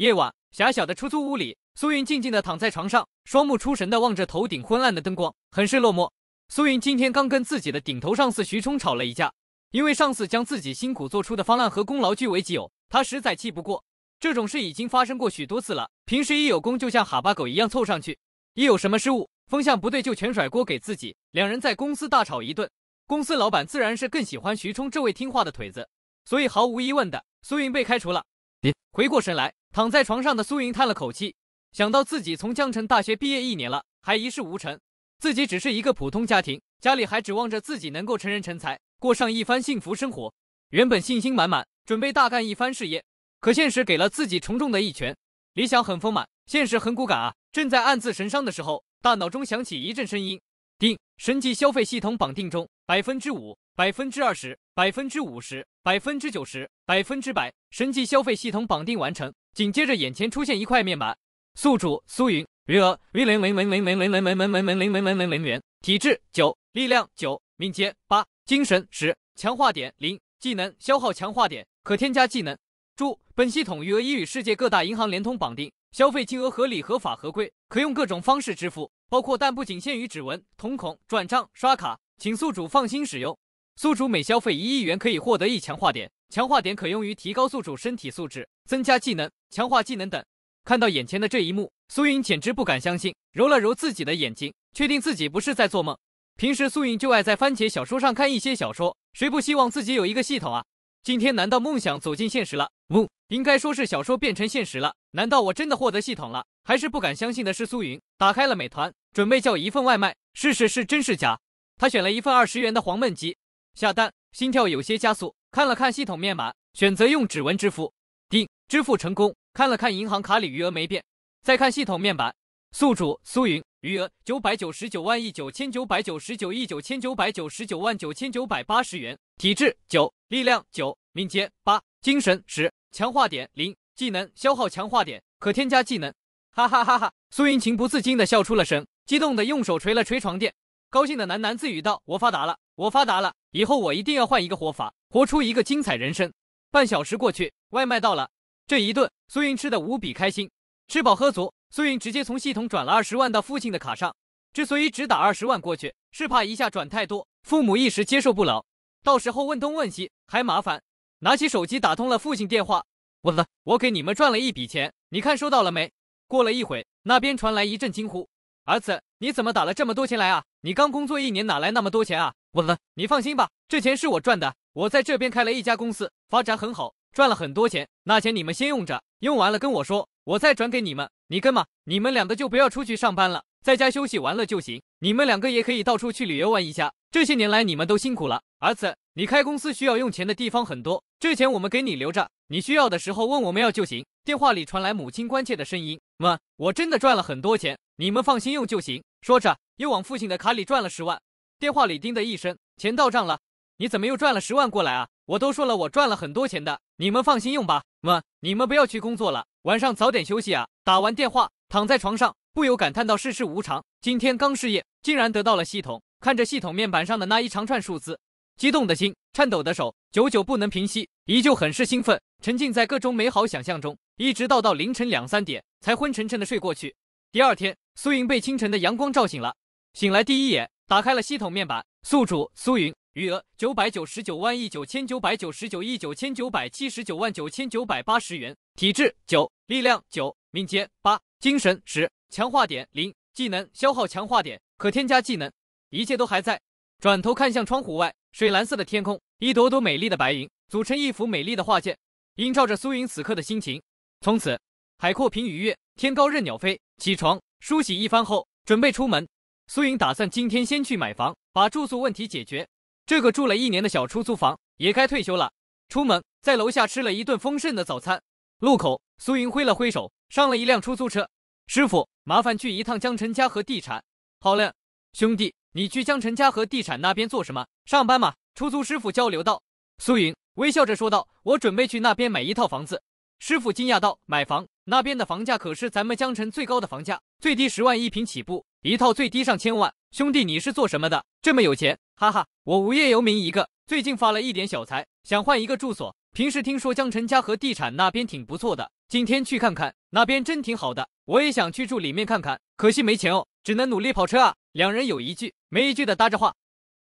夜晚，狭小的出租屋里，苏云静静的躺在床上，双目出神的望着头顶昏暗的灯光，很是落寞。苏云今天刚跟自己的顶头上司徐冲吵了一架，因为上司将自己辛苦做出的方案和功劳据为己有，他实在气不过。这种事已经发生过许多次了，平时一有功就像哈巴狗一样凑上去，一有什么失误，风向不对就全甩锅给自己。两人在公司大吵一顿，公司老板自然是更喜欢徐冲这位听话的腿子，所以毫无疑问的，苏云被开除了。别回过神来。躺在床上的苏云叹了口气，想到自己从江城大学毕业一年了，还一事无成，自己只是一个普通家庭，家里还指望着自己能够成人成才，过上一番幸福生活。原本信心满满，准备大干一番事业，可现实给了自己重重的一拳。理想很丰满，现实很骨感啊！正在暗自神伤的时候，大脑中响起一阵声音：“定，神级消费系统绑定中，百分之五，百分之二十。”百分之五十，百分之九十，百分之百，神级消费系统绑定完成。紧接着，眼前出现一块面板。宿主苏云，余额零零零零零零零零零零零零零零零零元，体质九，力量九，敏捷八，精神十，强化点零，技能消耗强化点，可添加技能。注：本系统余额已与世界各大银行联通绑定，消费金额合理、合法、合规，可用各种方式支付，包括但不仅限于指纹、瞳孔、转账、刷卡，请宿主放心使用。宿主每消费一亿元可以获得一强化点，强化点可用于提高宿主身体素质、增加技能、强化技能等。看到眼前的这一幕，苏云简直不敢相信，揉了揉自己的眼睛，确定自己不是在做梦。平时苏云就爱在番茄小说上看一些小说，谁不希望自己有一个系统啊？今天难道梦想走进现实了？不，应该说是小说变成现实了。难道我真的获得系统了？还是不敢相信的是苏云打开了美团，准备叫一份外卖试试是真是假。他选了一份二十元的黄焖鸡。下单，心跳有些加速。看了看系统面板，选择用指纹支付。定，支付成功。看了看银行卡里余额没变，再看系统面板，宿主苏云，余额九百九十九万亿九千九百九十九亿九千九百九十九万九千九百八十元。体质九，力量九，敏捷八，精神十，强化点零，技能消耗强化点可添加技能。哈哈哈哈！苏云情不自禁的笑出了声，激动的用手捶了捶床垫，高兴的喃喃自语道：“我发达了，我发达了。”以后我一定要换一个活法，活出一个精彩人生。半小时过去，外卖到了。这一顿苏云吃的无比开心，吃饱喝足，苏云直接从系统转了二十万到父亲的卡上。之所以只打二十万过去，是怕一下转太多，父母一时接受不了，到时候问东问西还麻烦。拿起手机打通了父亲电话：“我子，我给你们赚了一笔钱，你看收到了没？”过了一会，那边传来一阵惊呼：“儿子，你怎么打了这么多钱来啊？你刚工作一年，哪来那么多钱啊？”我了，你放心吧，这钱是我赚的。我在这边开了一家公司，发展很好，赚了很多钱。那钱你们先用着，用完了跟我说，我再转给你们。你跟嘛，你们两个就不要出去上班了，在家休息玩乐就行。你们两个也可以到处去旅游玩一下。这些年来你们都辛苦了，儿子，你开公司需要用钱的地方很多，这钱我们给你留着，你需要的时候问我们要就行。电话里传来母亲关切的声音：“妈，我真的赚了很多钱，你们放心用就行。”说着，又往父亲的卡里转了十万。电话里叮的一声，钱到账了，你怎么又赚了十万过来啊？我都说了我赚了很多钱的，你们放心用吧。妈，你们不要去工作了，晚上早点休息啊。打完电话，躺在床上，不由感叹到世事无常，今天刚失业，竟然得到了系统。看着系统面板上的那一长串数字，激动的心，颤抖的手，久久不能平息，依旧很是兴奋，沉浸在各种美好想象中，一直到到凌晨两三点才昏沉沉的睡过去。第二天，苏莹被清晨的阳光照醒了，醒来第一眼。打开了系统面板，宿主苏云，余额九百九十九万亿九千九百九十九亿九千九百七十九万九千九百八十元，体质九，力量九，敏捷八，精神十，强化点零，技能消耗强化点可添加技能，一切都还在。转头看向窗户外，水蓝色的天空，一朵朵美丽的白云组成一幅美丽的画卷，映照着苏云此刻的心情。从此，海阔凭鱼跃，天高任鸟飞。起床梳洗一番后，准备出门。苏莹打算今天先去买房，把住宿问题解决。这个住了一年的小出租房也该退休了。出门，在楼下吃了一顿丰盛的早餐。路口，苏莹挥了挥手，上了一辆出租车。师傅，麻烦去一趟江城嘉和地产。好嘞，兄弟，你去江城嘉和地产那边做什么？上班吗？出租师傅交流道。苏莹微笑着说道：“我准备去那边买一套房子。”师傅惊讶道：“买房？”那边的房价可是咱们江城最高的房价，最低十万一平起步，一套最低上千万。兄弟，你是做什么的？这么有钱？哈哈，我无业游民一个，最近发了一点小财，想换一个住所。平时听说江城嘉和地产那边挺不错的，今天去看看，那边真挺好的。我也想去住里面看看，可惜没钱哦，只能努力跑车啊。两人有一句没一句的搭着话，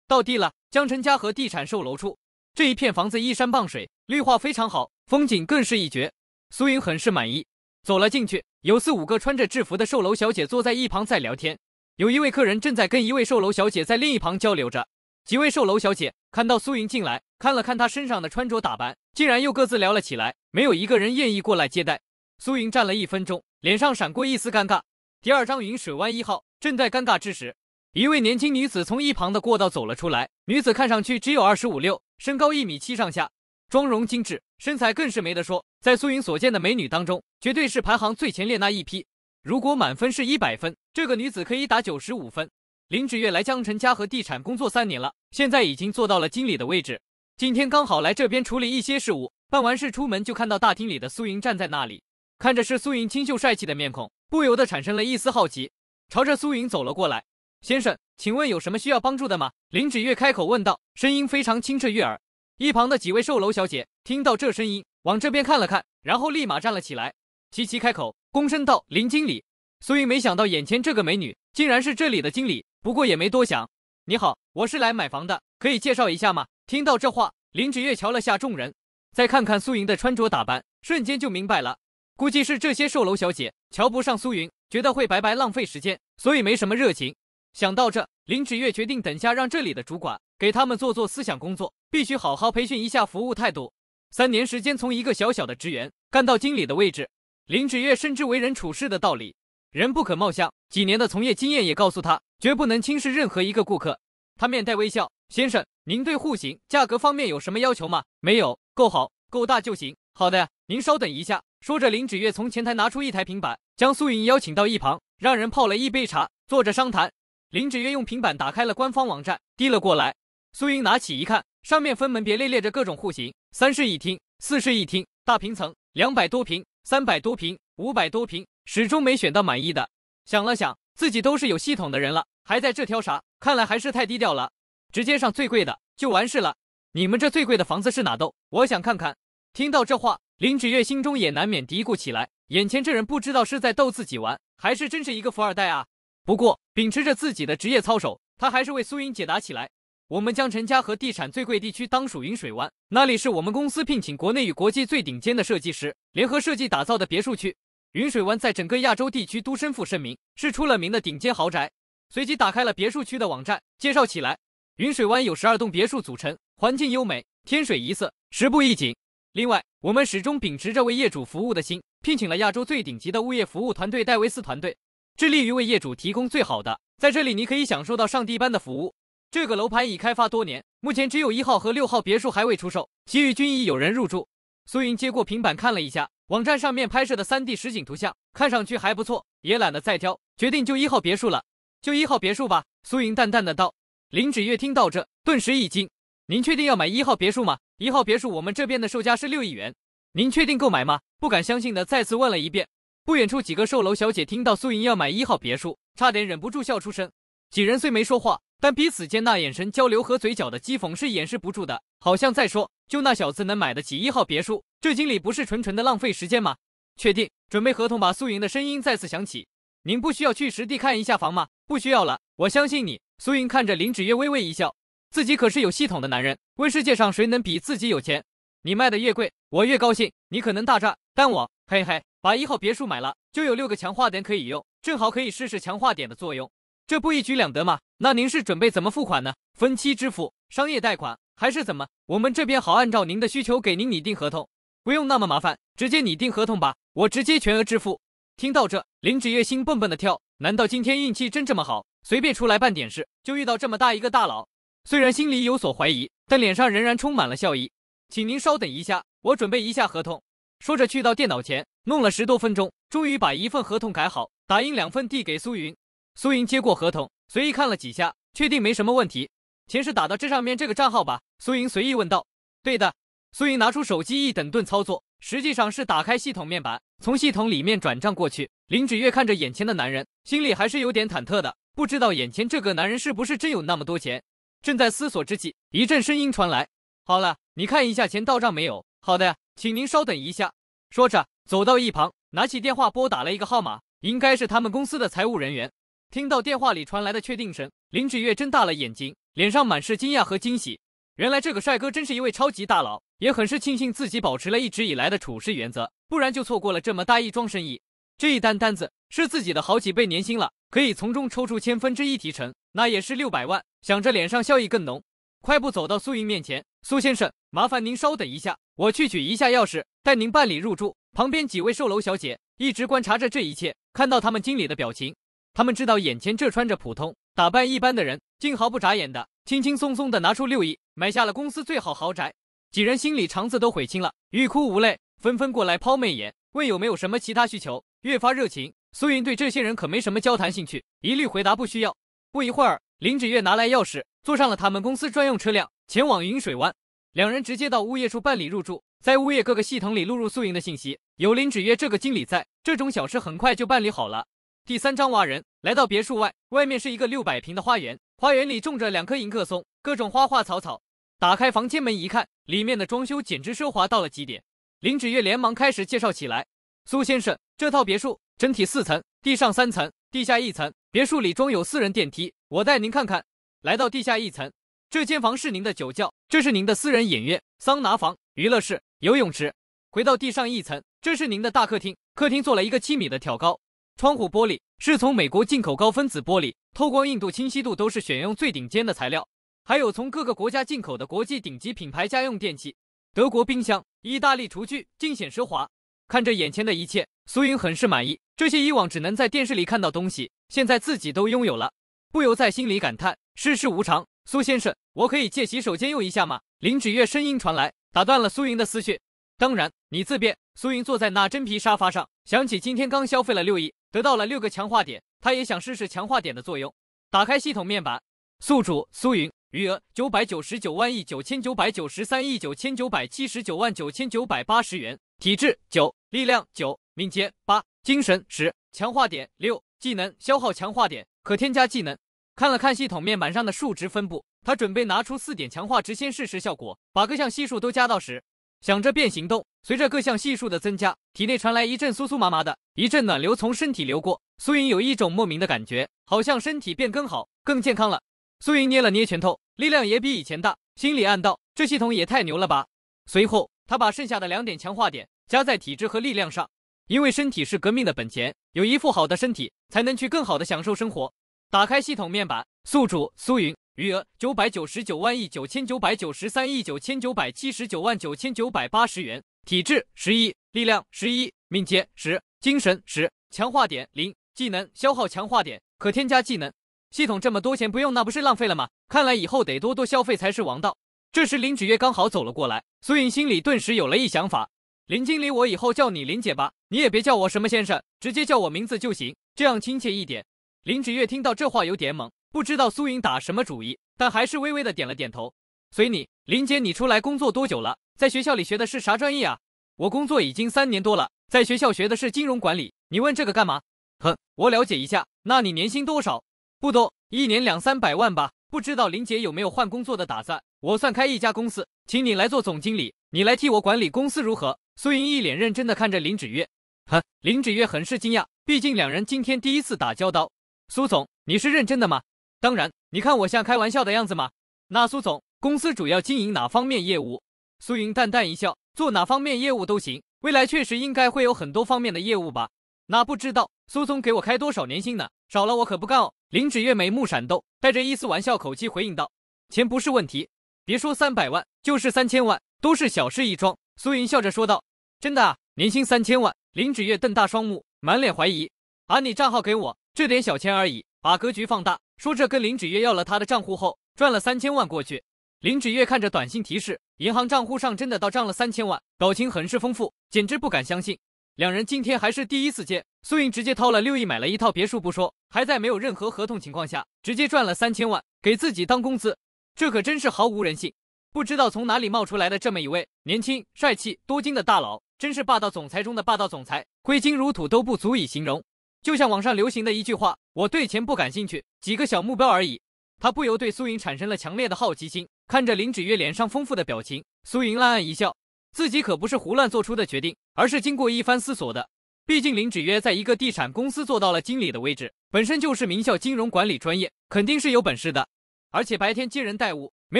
到地了。江城嘉和地产售楼处，这一片房子依山傍水，绿化非常好，风景更是一绝。苏影很是满意。走了进去，有四五个穿着制服的售楼小姐坐在一旁在聊天，有一位客人正在跟一位售楼小姐在另一旁交流着。几位售楼小姐看到苏莹进来，看了看她身上的穿着打扮，竟然又各自聊了起来，没有一个人愿意过来接待。苏莹站了一分钟，脸上闪过一丝尴尬。第二张云水湾一号正在尴尬之时，一位年轻女子从一旁的过道走了出来，女子看上去只有二十五六，身高一米七上下。妆容精致，身材更是没得说，在苏云所见的美女当中，绝对是排行最前列那一批。如果满分是一百分，这个女子可以打九十五分。林芷月来江城嘉和地产工作三年了，现在已经做到了经理的位置。今天刚好来这边处理一些事务，办完事出门就看到大厅里的苏云站在那里，看着是苏云清秀帅气的面孔，不由得产生了一丝好奇，朝着苏云走了过来。先生，请问有什么需要帮助的吗？林芷月开口问道，声音非常清澈悦耳。一旁的几位售楼小姐听到这声音，往这边看了看，然后立马站了起来，齐齐开口，躬身道：“林经理。”苏云没想到眼前这个美女竟然是这里的经理，不过也没多想。你好，我是来买房的，可以介绍一下吗？听到这话，林芷月瞧了下众人，再看看苏云的穿着打扮，瞬间就明白了，估计是这些售楼小姐瞧不上苏云，觉得会白白浪费时间，所以没什么热情。想到这，林芷月决定等下让这里的主管。给他们做做思想工作，必须好好培训一下服务态度。三年时间，从一个小小的职员干到经理的位置。林芷月深知为人处事的道理，人不可貌相。几年的从业经验也告诉他，绝不能轻视任何一个顾客。他面带微笑，先生，您对户型、价格方面有什么要求吗？没有，够好，够大就行。好的，您稍等一下。说着，林芷月从前台拿出一台平板，将苏云邀请到一旁，让人泡了一杯茶，坐着商谈。林芷月用平板打开了官方网站，递了过来。苏英拿起一看，上面分门别类列着各种户型，三室一厅、四室一厅、大平层，两百多平、三百多平、五百多平，始终没选到满意的。想了想，自己都是有系统的人了，还在这挑啥？看来还是太低调了，直接上最贵的就完事了。你们这最贵的房子是哪栋？我想看看。听到这话，林芷月心中也难免嘀咕起来：眼前这人不知道是在逗自己玩，还是真是一个富二代啊？不过秉持着自己的职业操守，他还是为苏英解答起来。我们将陈家河地产最贵地区当属云水湾，那里是我们公司聘请国内与国际最顶尖的设计师联合设计打造的别墅区。云水湾在整个亚洲地区都身负盛名，是出了名的顶尖豪宅。随即打开了别墅区的网站介绍起来。云水湾有十二栋别墅组成，环境优美，天水一色，十步一景。另外，我们始终秉持着为业主服务的心，聘请了亚洲最顶级的物业服务团队戴维斯团队，致力于为业主提供最好的。在这里，你可以享受到上帝般的服务。这个楼盘已开发多年，目前只有一号和六号别墅还未出售，其余均已有人入住。苏云接过平板看了一下网站上面拍摄的三 D 实景图像，看上去还不错，也懒得再挑，决定就一号别墅了。就一号别墅吧，苏云淡淡的道。林芷月听到这，顿时一惊：“您确定要买一号别墅吗？一号别墅我们这边的售价是六亿元，您确定购买吗？”不敢相信的再次问了一遍。不远处几个售楼小姐听到苏云要买一号别墅，差点忍不住笑出声。几人虽没说话。但彼此间那眼神交流和嘴角的讥讽是掩饰不住的，好像在说：“就那小子能买得起一号别墅，这经理不是纯纯的浪费时间吗？”确定准备合同吧。苏莹的声音再次响起：“您不需要去实地看一下房吗？”“不需要了，我相信你。”苏莹看着林芷月，微微一笑，自己可是有系统的男人，问世界上谁能比自己有钱？你卖的越贵，我越高兴。你可能大赚，但我嘿嘿，把一号别墅买了，就有六个强化点可以用，正好可以试试强化点的作用。这不一举两得吗？那您是准备怎么付款呢？分期支付、商业贷款还是怎么？我们这边好按照您的需求给您拟定合同，不用那么麻烦，直接拟定合同吧。我直接全额支付。听到这，林芷月心蹦蹦的跳，难道今天运气真这么好？随便出来办点事，就遇到这么大一个大佬。虽然心里有所怀疑，但脸上仍然充满了笑意。请您稍等一下，我准备一下合同。说着去到电脑前，弄了十多分钟，终于把一份合同改好，打印两份递给苏云。苏莹接过合同，随意看了几下，确定没什么问题。钱是打到这上面这个账号吧？苏莹随意问道。对的。苏莹拿出手机一等顿操作，实际上是打开系统面板，从系统里面转账过去。林芷月看着眼前的男人，心里还是有点忐忑的，不知道眼前这个男人是不是真有那么多钱。正在思索之际，一阵声音传来：“好了，你看一下钱到账没有？”“好的，请您稍等一下。”说着，走到一旁，拿起电话拨打了一个号码，应该是他们公司的财务人员。听到电话里传来的确定声，林芷月睁大了眼睛，脸上满是惊讶和惊喜。原来这个帅哥真是一位超级大佬，也很是庆幸自己保持了一直以来的处事原则，不然就错过了这么大一桩生意。这一单单子是自己的好几倍年薪了，可以从中抽出千分之一提成，那也是六百万。想着，脸上笑意更浓，快步走到苏云面前：“苏先生，麻烦您稍等一下，我去取一下钥匙，带您办理入住。”旁边几位售楼小姐一直观察着这一切，看到他们经理的表情。他们知道眼前这穿着普通、打扮一般的人，竟毫不眨眼的、轻轻松松的拿出六亿买下了公司最好豪宅，几人心里肠子都悔青了，欲哭无泪，纷纷过来抛媚眼，问有没有什么其他需求，越发热情。苏云对这些人可没什么交谈兴趣，一律回答不需要。不一会儿，林芷月拿来钥匙，坐上了他们公司专用车辆，前往云水湾。两人直接到物业处办理入住，在物业各个系统里录入苏云的信息。有林芷月这个经理在，这种小事很快就办理好了。第三章挖人，来到别墅外，外面是一个六百平的花园，花园里种着两棵迎客松，各种花花草草。打开房间门一看，里面的装修简直奢华到了极点。林芷月连忙开始介绍起来：“苏先生，这套别墅整体四层，地上三层，地下一层。别墅里装有私人电梯，我带您看看。”来到地下一层，这间房是您的酒窖，这是您的私人影院、桑拿房、娱乐室、游泳池。回到地上一层，这是您的大客厅，客厅做了一个七米的挑高。窗户玻璃是从美国进口高分子玻璃，透光、硬度、清晰度都是选用最顶尖的材料。还有从各个国家进口的国际顶级品牌家用电器，德国冰箱、意大利厨具，尽显奢华。看着眼前的一切，苏云很是满意。这些以往只能在电视里看到东西，现在自己都拥有了，不由在心里感叹世事无常。苏先生，我可以借洗手间用一下吗？林芷月声音传来，打断了苏云的思绪。当然，你自便。苏云坐在那真皮沙发上，想起今天刚消费了六亿。得到了六个强化点，他也想试试强化点的作用。打开系统面板，宿主苏云，余额九百九十九万亿九千九百九十三亿九千九百七十九万九千九百八十元，体质九，力量九，敏捷八，精神十，强化点六，技能消耗强化点可添加技能。看了看系统面板上的数值分布，他准备拿出四点强化值先试试效果，把各项系数都加到十。想着便行动，随着各项系数的增加，体内传来一阵酥酥麻麻的，一阵暖流从身体流过。苏云有一种莫名的感觉，好像身体变更好，更健康了。苏云捏了捏拳头，力量也比以前大，心里暗道：这系统也太牛了吧！随后，他把剩下的两点强化点加在体质和力量上，因为身体是革命的本钱，有一副好的身体，才能去更好的享受生活。打开系统面板，宿主苏云。余额九百九十九万亿九千九百九十三亿九千九百七十九万九千九百八十元，体质十一，力量十一，敏捷十，精神十，强化点零，技能消耗强化点可添加技能。系统这么多钱不用，那不是浪费了吗？看来以后得多多消费才是王道。这时林芷月刚好走了过来，苏颖心里顿时有了一想法。林经理，我以后叫你林姐吧，你也别叫我什么先生，直接叫我名字就行，这样亲切一点。林芷月听到这话有点懵。不知道苏莹打什么主意，但还是微微的点了点头。随你，林姐，你出来工作多久了？在学校里学的是啥专业啊？我工作已经三年多了，在学校学的是金融管理。你问这个干嘛？呵，我了解一下。那你年薪多少？不多，一年两三百万吧。不知道林姐有没有换工作的打算？我算开一家公司，请你来做总经理，你来替我管理公司如何？苏莹一脸认真的看着林芷月。呵，林芷月很是惊讶，毕竟两人今天第一次打交道。苏总，你是认真的吗？当然，你看我像开玩笑的样子吗？那苏总，公司主要经营哪方面业务？苏云淡淡一笑，做哪方面业务都行，未来确实应该会有很多方面的业务吧？那不知道？苏总给我开多少年薪呢？少了我可不干哦。林芷月眉目闪动，带着一丝玩笑口气回应道：“钱不是问题，别说三百万，就是三千万都是小事一桩。”苏云笑着说道：“真的，啊，年薪三千万。”林芷月瞪大双目，满脸怀疑：“把你账号给我，这点小钱而已，把格局放大。”说着，跟林芷月要了他的账户后，转了三千万过去。林芷月看着短信提示，银行账户上真的到账了三千万，表情很是丰富，简直不敢相信。两人今天还是第一次见，苏颖直接掏了六亿买了一套别墅不说，还在没有任何合同情况下，直接赚了三千万给自己当工资，这可真是毫无人性。不知道从哪里冒出来的这么一位年轻帅气、多金的大佬，真是霸道总裁中的霸道总裁，挥金如土都不足以形容。就像网上流行的一句话，我对钱不感兴趣，几个小目标而已。他不由对苏莹产生了强烈的好奇心，看着林芷月脸上丰富的表情，苏莹暗暗一笑，自己可不是胡乱做出的决定，而是经过一番思索的。毕竟林芷月在一个地产公司做到了经理的位置，本身就是名校金融管理专业，肯定是有本事的。而且白天接人待物，没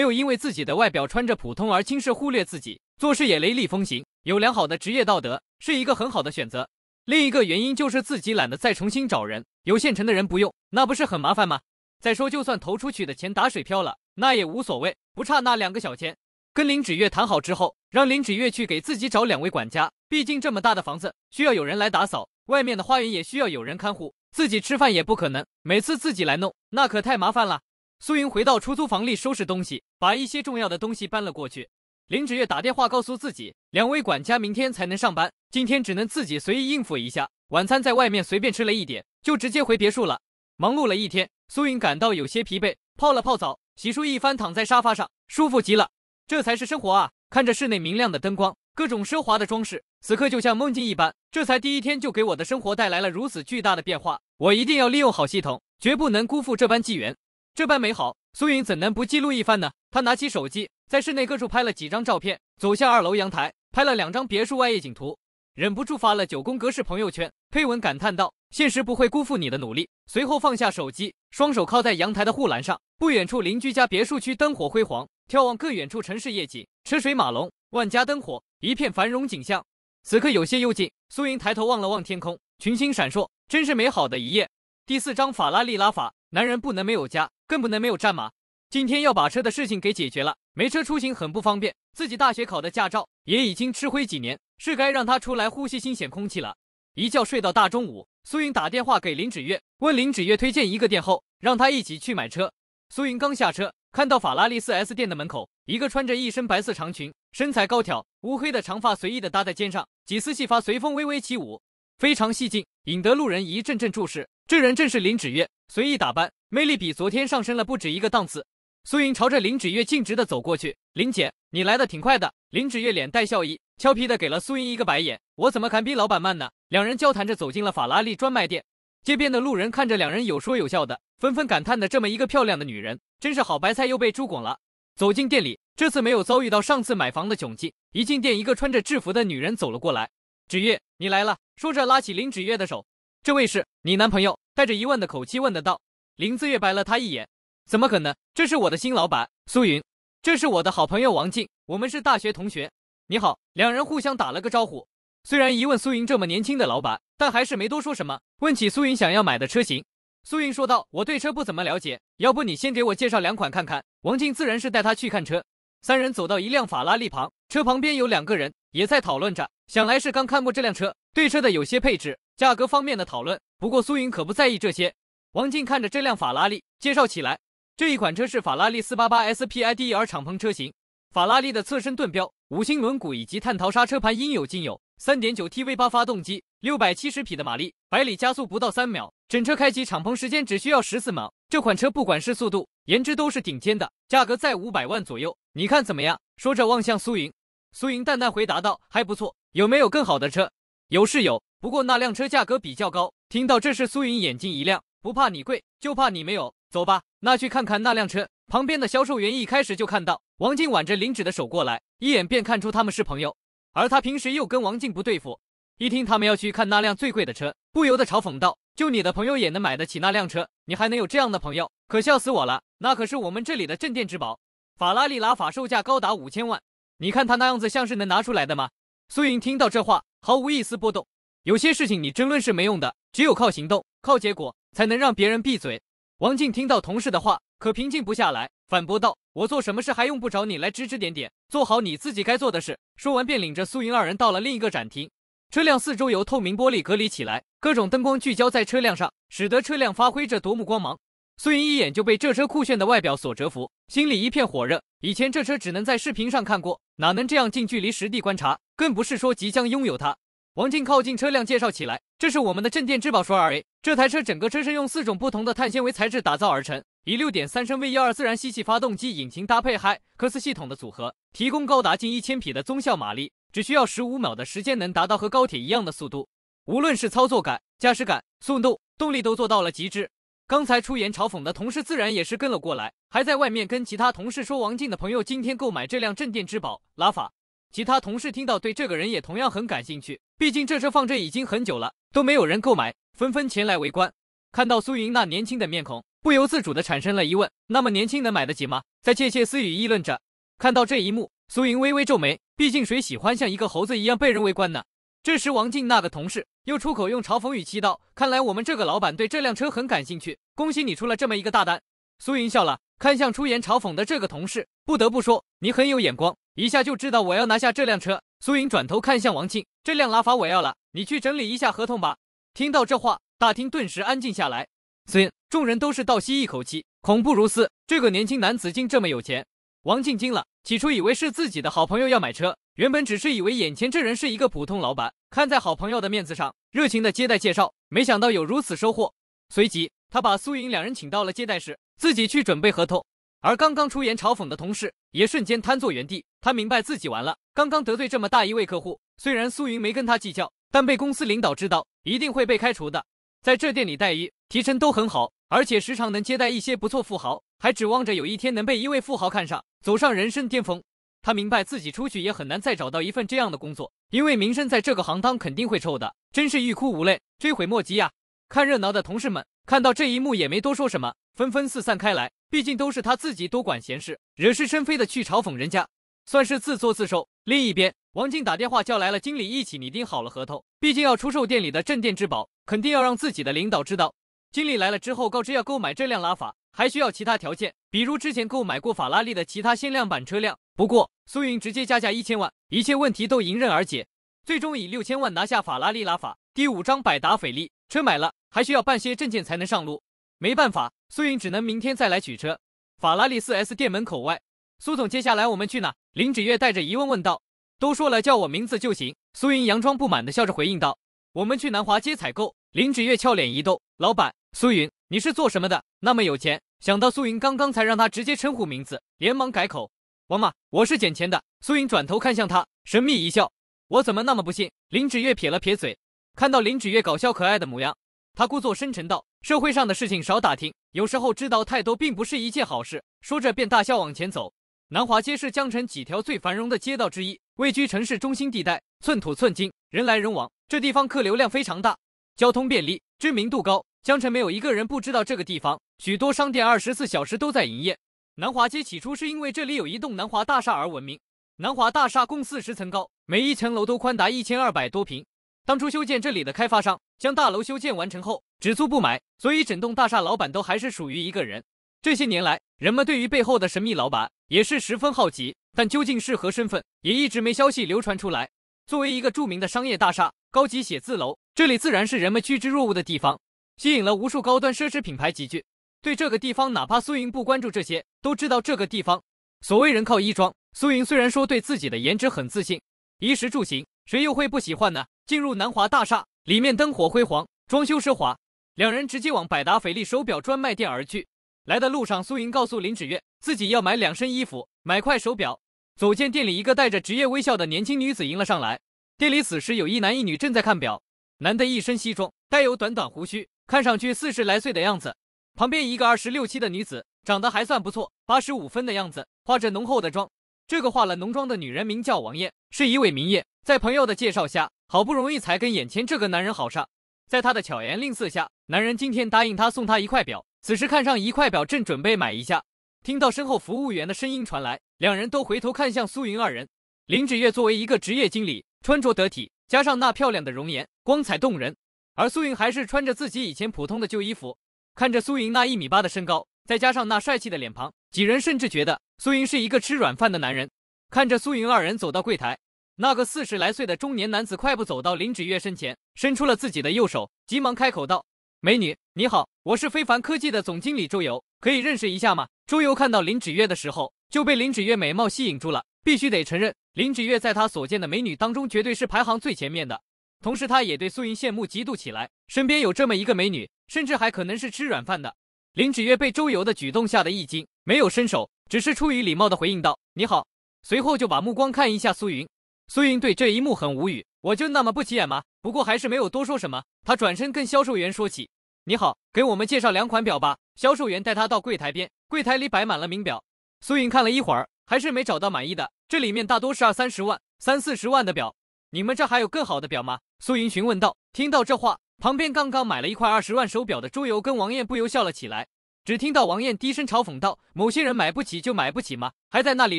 有因为自己的外表穿着普通而轻视忽略自己，做事也雷厉风行，有良好的职业道德，是一个很好的选择。另一个原因就是自己懒得再重新找人，有现成的人不用，那不是很麻烦吗？再说，就算投出去的钱打水漂了，那也无所谓，不差那两个小钱。跟林芷月谈好之后，让林芷月去给自己找两位管家，毕竟这么大的房子需要有人来打扫，外面的花园也需要有人看护，自己吃饭也不可能，每次自己来弄那可太麻烦了。苏云回到出租房里收拾东西，把一些重要的东西搬了过去。林芷月打电话告诉自己，两位管家明天才能上班，今天只能自己随意应付一下。晚餐在外面随便吃了一点，就直接回别墅了。忙碌了一天，苏云感到有些疲惫，泡了泡澡，洗漱一番，躺在沙发上，舒服极了。这才是生活啊！看着室内明亮的灯光，各种奢华的装饰，此刻就像梦境一般。这才第一天，就给我的生活带来了如此巨大的变化。我一定要利用好系统，绝不能辜负这般机缘，这般美好。苏云怎能不记录一番呢？他拿起手机，在室内各处拍了几张照片，走下二楼阳台，拍了两张别墅外夜景图，忍不住发了九宫格式朋友圈，配文感叹道：“现实不会辜负你的努力。”随后放下手机，双手靠在阳台的护栏上。不远处邻居家别墅区灯火辉煌，眺望更远处城市夜景，车水马龙，万家灯火，一片繁荣景象。此刻有些幽静，苏云抬头望了望天空，群星闪烁，真是美好的一夜。第四张法拉利拉法，男人不能没有家。更不能没有战马。今天要把车的事情给解决了，没车出行很不方便。自己大学考的驾照也已经吃灰几年，是该让他出来呼吸新鲜空气了。一觉睡到大中午，苏云打电话给林芷月，问林芷月推荐一个店后，让他一起去买车。苏云刚下车，看到法拉利四 S 店的门口，一个穿着一身白色长裙，身材高挑，乌黑的长发随意的搭在肩上，几丝细发随风微微起舞，非常细睛，引得路人一阵阵注视。这人正是林芷月，随意打扮。魅力比昨天上升了不止一个档次。苏云朝着林芷月径直的走过去。林姐，你来的挺快的。林芷月脸带笑意，俏皮的给了苏云一个白眼。我怎么敢比老板慢呢？两人交谈着走进了法拉利专卖店。街边的路人看着两人有说有笑的，纷纷感叹的这么一个漂亮的女人，真是好白菜又被猪拱了。走进店里，这次没有遭遇到上次买房的窘境。一进店，一个穿着制服的女人走了过来。芷月，你来了。说着拉起林芷月的手。这位是你男朋友？带着疑问的口气问的道。林子越白了他一眼，怎么可能？这是我的新老板苏云，这是我的好朋友王静，我们是大学同学。你好，两人互相打了个招呼。虽然疑问苏云这么年轻的老板，但还是没多说什么。问起苏云想要买的车型，苏云说道：“我对车不怎么了解，要不你先给我介绍两款看看。”王静自然是带他去看车。三人走到一辆法拉利旁，车旁边有两个人也在讨论着，想来是刚看过这辆车，对车的有些配置、价格方面的讨论。不过苏云可不在意这些。王静看着这辆法拉利，介绍起来，这一款车是法拉利四八八 S P I D E R 敞篷车型，法拉利的侧身盾标、五星轮毂以及碳陶刹车盘应有尽有，三点九 T V 八发动机，六百七十匹的马力，百里加速不到三秒，整车开启敞篷时间只需要十四秒。这款车不管是速度、颜值都是顶尖的，价格在五百万左右，你看怎么样？说着望向苏云，苏云淡淡回答道：“还不错，有没有更好的车？有是有，不过那辆车价格比较高。”听到这是，苏云眼睛一亮。不怕你贵，就怕你没有。走吧，那去看看那辆车。旁边的销售员一开始就看到王静挽着林芷的手过来，一眼便看出他们是朋友。而他平时又跟王静不对付，一听他们要去看那辆最贵的车，不由得嘲讽道：“就你的朋友也能买得起那辆车，你还能有这样的朋友？可笑死我了！那可是我们这里的镇店之宝，法拉利拉法，售价高达五千万。你看他那样子，像是能拿出来的吗？”苏莹听到这话，毫无一丝波动。有些事情你争论是没用的，只有靠行动，靠结果。才能让别人闭嘴。王静听到同事的话，可平静不下来，反驳道：“我做什么事还用不着你来指指点点，做好你自己该做的事。”说完便领着苏云二人到了另一个展厅。车辆四周由透明玻璃隔离起来，各种灯光聚焦在车辆上，使得车辆发挥着夺目光芒。苏云一眼就被这车酷炫的外表所折服，心里一片火热。以前这车只能在视频上看过，哪能这样近距离实地观察？更不是说即将拥有它。王静靠近车辆介绍起来，这是我们的镇店之宝，说 R A。这台车整个车身用四种不同的碳纤维材质打造而成，以六点三升 V12 自然吸气发动机引擎搭配 h i c 斯系统的组合，提供高达近一千匹的综效马力，只需要十五秒的时间能达到和高铁一样的速度。无论是操作感、驾驶感、速度、动力都做到了极致。刚才出言嘲讽的同事自然也是跟了过来，还在外面跟其他同事说王静的朋友今天购买这辆镇店之宝拉法。其他同事听到，对这个人也同样很感兴趣。毕竟这车放着已经很久了，都没有人购买，纷纷前来围观。看到苏云那年轻的面孔，不由自主的产生了疑问：那么年轻能买得起吗？在窃窃私语议论着。看到这一幕，苏云微微皱眉，毕竟谁喜欢像一个猴子一样被人围观呢？这时，王静那个同事又出口用嘲讽语气道：“看来我们这个老板对这辆车很感兴趣，恭喜你出了这么一个大单。”苏云笑了，看向出言嘲讽的这个同事，不得不说，你很有眼光。一下就知道我要拿下这辆车。苏莹转头看向王庆：“这辆拉法我要了，你去整理一下合同吧。”听到这话，大厅顿时安静下来。孙影，众人都是倒吸一口气，恐怖如斯！这个年轻男子竟这么有钱。王庆惊了，起初以为是自己的好朋友要买车，原本只是以为眼前这人是一个普通老板。看在好朋友的面子上，热情的接待介绍，没想到有如此收获。随即，他把苏莹两人请到了接待室，自己去准备合同。而刚刚出言嘲讽的同事也瞬间瘫坐原地，他明白自己完了。刚刚得罪这么大一位客户，虽然苏云没跟他计较，但被公司领导知道，一定会被开除的。在这店里待一提成都很好，而且时常能接待一些不错富豪，还指望着有一天能被一位富豪看上，走上人生巅峰。他明白自己出去也很难再找到一份这样的工作，因为名声在这个行当肯定会臭的，真是欲哭无泪，追悔莫及呀！看热闹的同事们看到这一幕也没多说什么，纷纷四散开来。毕竟都是他自己多管闲事、惹是生非的去嘲讽人家，算是自作自受。另一边，王静打电话叫来了经理，一起拟定好了合同。毕竟要出售店里的镇店之宝，肯定要让自己的领导知道。经理来了之后，告知要购买这辆拉法，还需要其他条件，比如之前购买过法拉利的其他限量版车辆。不过苏云直接加价一千万，一切问题都迎刃而解，最终以六千万拿下法拉利拉法。第五张百达翡丽，车买了，还需要办些证件才能上路。没办法，苏云只能明天再来取车。法拉利 4S 店门口外，苏总，接下来我们去哪？林芷月带着疑问问道。都说了叫我名字就行。苏云佯装不满的笑着回应道。我们去南华街采购。林芷月俏脸一动，老板，苏云，你是做什么的？那么有钱？想到苏云刚刚才让他直接称呼名字，连忙改口。王妈，我是捡钱的。苏云转头看向他，神秘一笑。我怎么那么不信？林芷月撇了撇嘴，看到林芷月搞笑可爱的模样。他故作深沉道：“社会上的事情少打听，有时候知道太多并不是一件好事。”说着便大笑往前走。南华街是江城几条最繁荣的街道之一，位居城市中心地带，寸土寸金，人来人往，这地方客流量非常大，交通便利，知名度高，江城没有一个人不知道这个地方。许多商店二十四小时都在营业。南华街起初是因为这里有一栋南华大厦而闻名。南华大厦共四十层高，每一层楼都宽达一千二百多平。当初修建这里的开发商。将大楼修建完成后，只租不买，所以整栋大厦老板都还是属于一个人。这些年来，人们对于背后的神秘老板也是十分好奇，但究竟是何身份，也一直没消息流传出来。作为一个著名的商业大厦、高级写字楼，这里自然是人们趋之若鹜的地方，吸引了无数高端奢侈品牌集聚。对这个地方，哪怕苏云不关注这些，都知道这个地方。所谓人靠衣装，苏云虽然说对自己的颜值很自信，衣食住行，谁又会不喜欢呢？进入南华大厦。里面灯火辉煌，装修奢华。两人直接往百达翡丽手表专卖店而去。来的路上，苏莹告诉林芷月，自己要买两身衣服，买块手表。走进店里，一个带着职业微笑的年轻女子迎了上来。店里此时有一男一女正在看表，男的，一身西装，带有短短胡须，看上去四十来岁的样子。旁边一个二十六七的女子，长得还算不错，八十五分的样子，化着浓厚的妆。这个化了浓妆的女人名叫王艳，是一位名艳，在朋友的介绍下。好不容易才跟眼前这个男人好上，在他的巧言令色下，男人今天答应他送他一块表。此时看上一块表，正准备买一下，听到身后服务员的声音传来，两人都回头看向苏云二人。林芷月作为一个职业经理，穿着得体，加上那漂亮的容颜，光彩动人。而苏云还是穿着自己以前普通的旧衣服。看着苏云那一米八的身高，再加上那帅气的脸庞，几人甚至觉得苏云是一个吃软饭的男人。看着苏云二人走到柜台。那个四十来岁的中年男子快步走到林芷月身前，伸出了自己的右手，急忙开口道：“美女，你好，我是非凡科技的总经理周游，可以认识一下吗？”周游看到林芷月的时候，就被林芷月美貌吸引住了，必须得承认，林芷月在他所见的美女当中绝对是排行最前面的。同时，他也对苏云羡慕嫉妒起来，身边有这么一个美女，甚至还可能是吃软饭的。林芷月被周游的举动吓得一惊，没有伸手，只是出于礼貌的回应道：“你好。”随后就把目光看一下苏云。苏莹对这一幕很无语，我就那么不起眼吗？不过还是没有多说什么。他转身跟销售员说起：“你好，给我们介绍两款表吧。”销售员带他到柜台边，柜台里摆满了名表。苏莹看了一会儿，还是没找到满意的。这里面大多是二三十万、三四十万的表。你们这还有更好的表吗？苏莹询问道。听到这话，旁边刚刚买了一块二十万手表的周游跟王艳不由笑了起来。只听到王艳低声嘲讽道：“某些人买不起就买不起吗？还在那里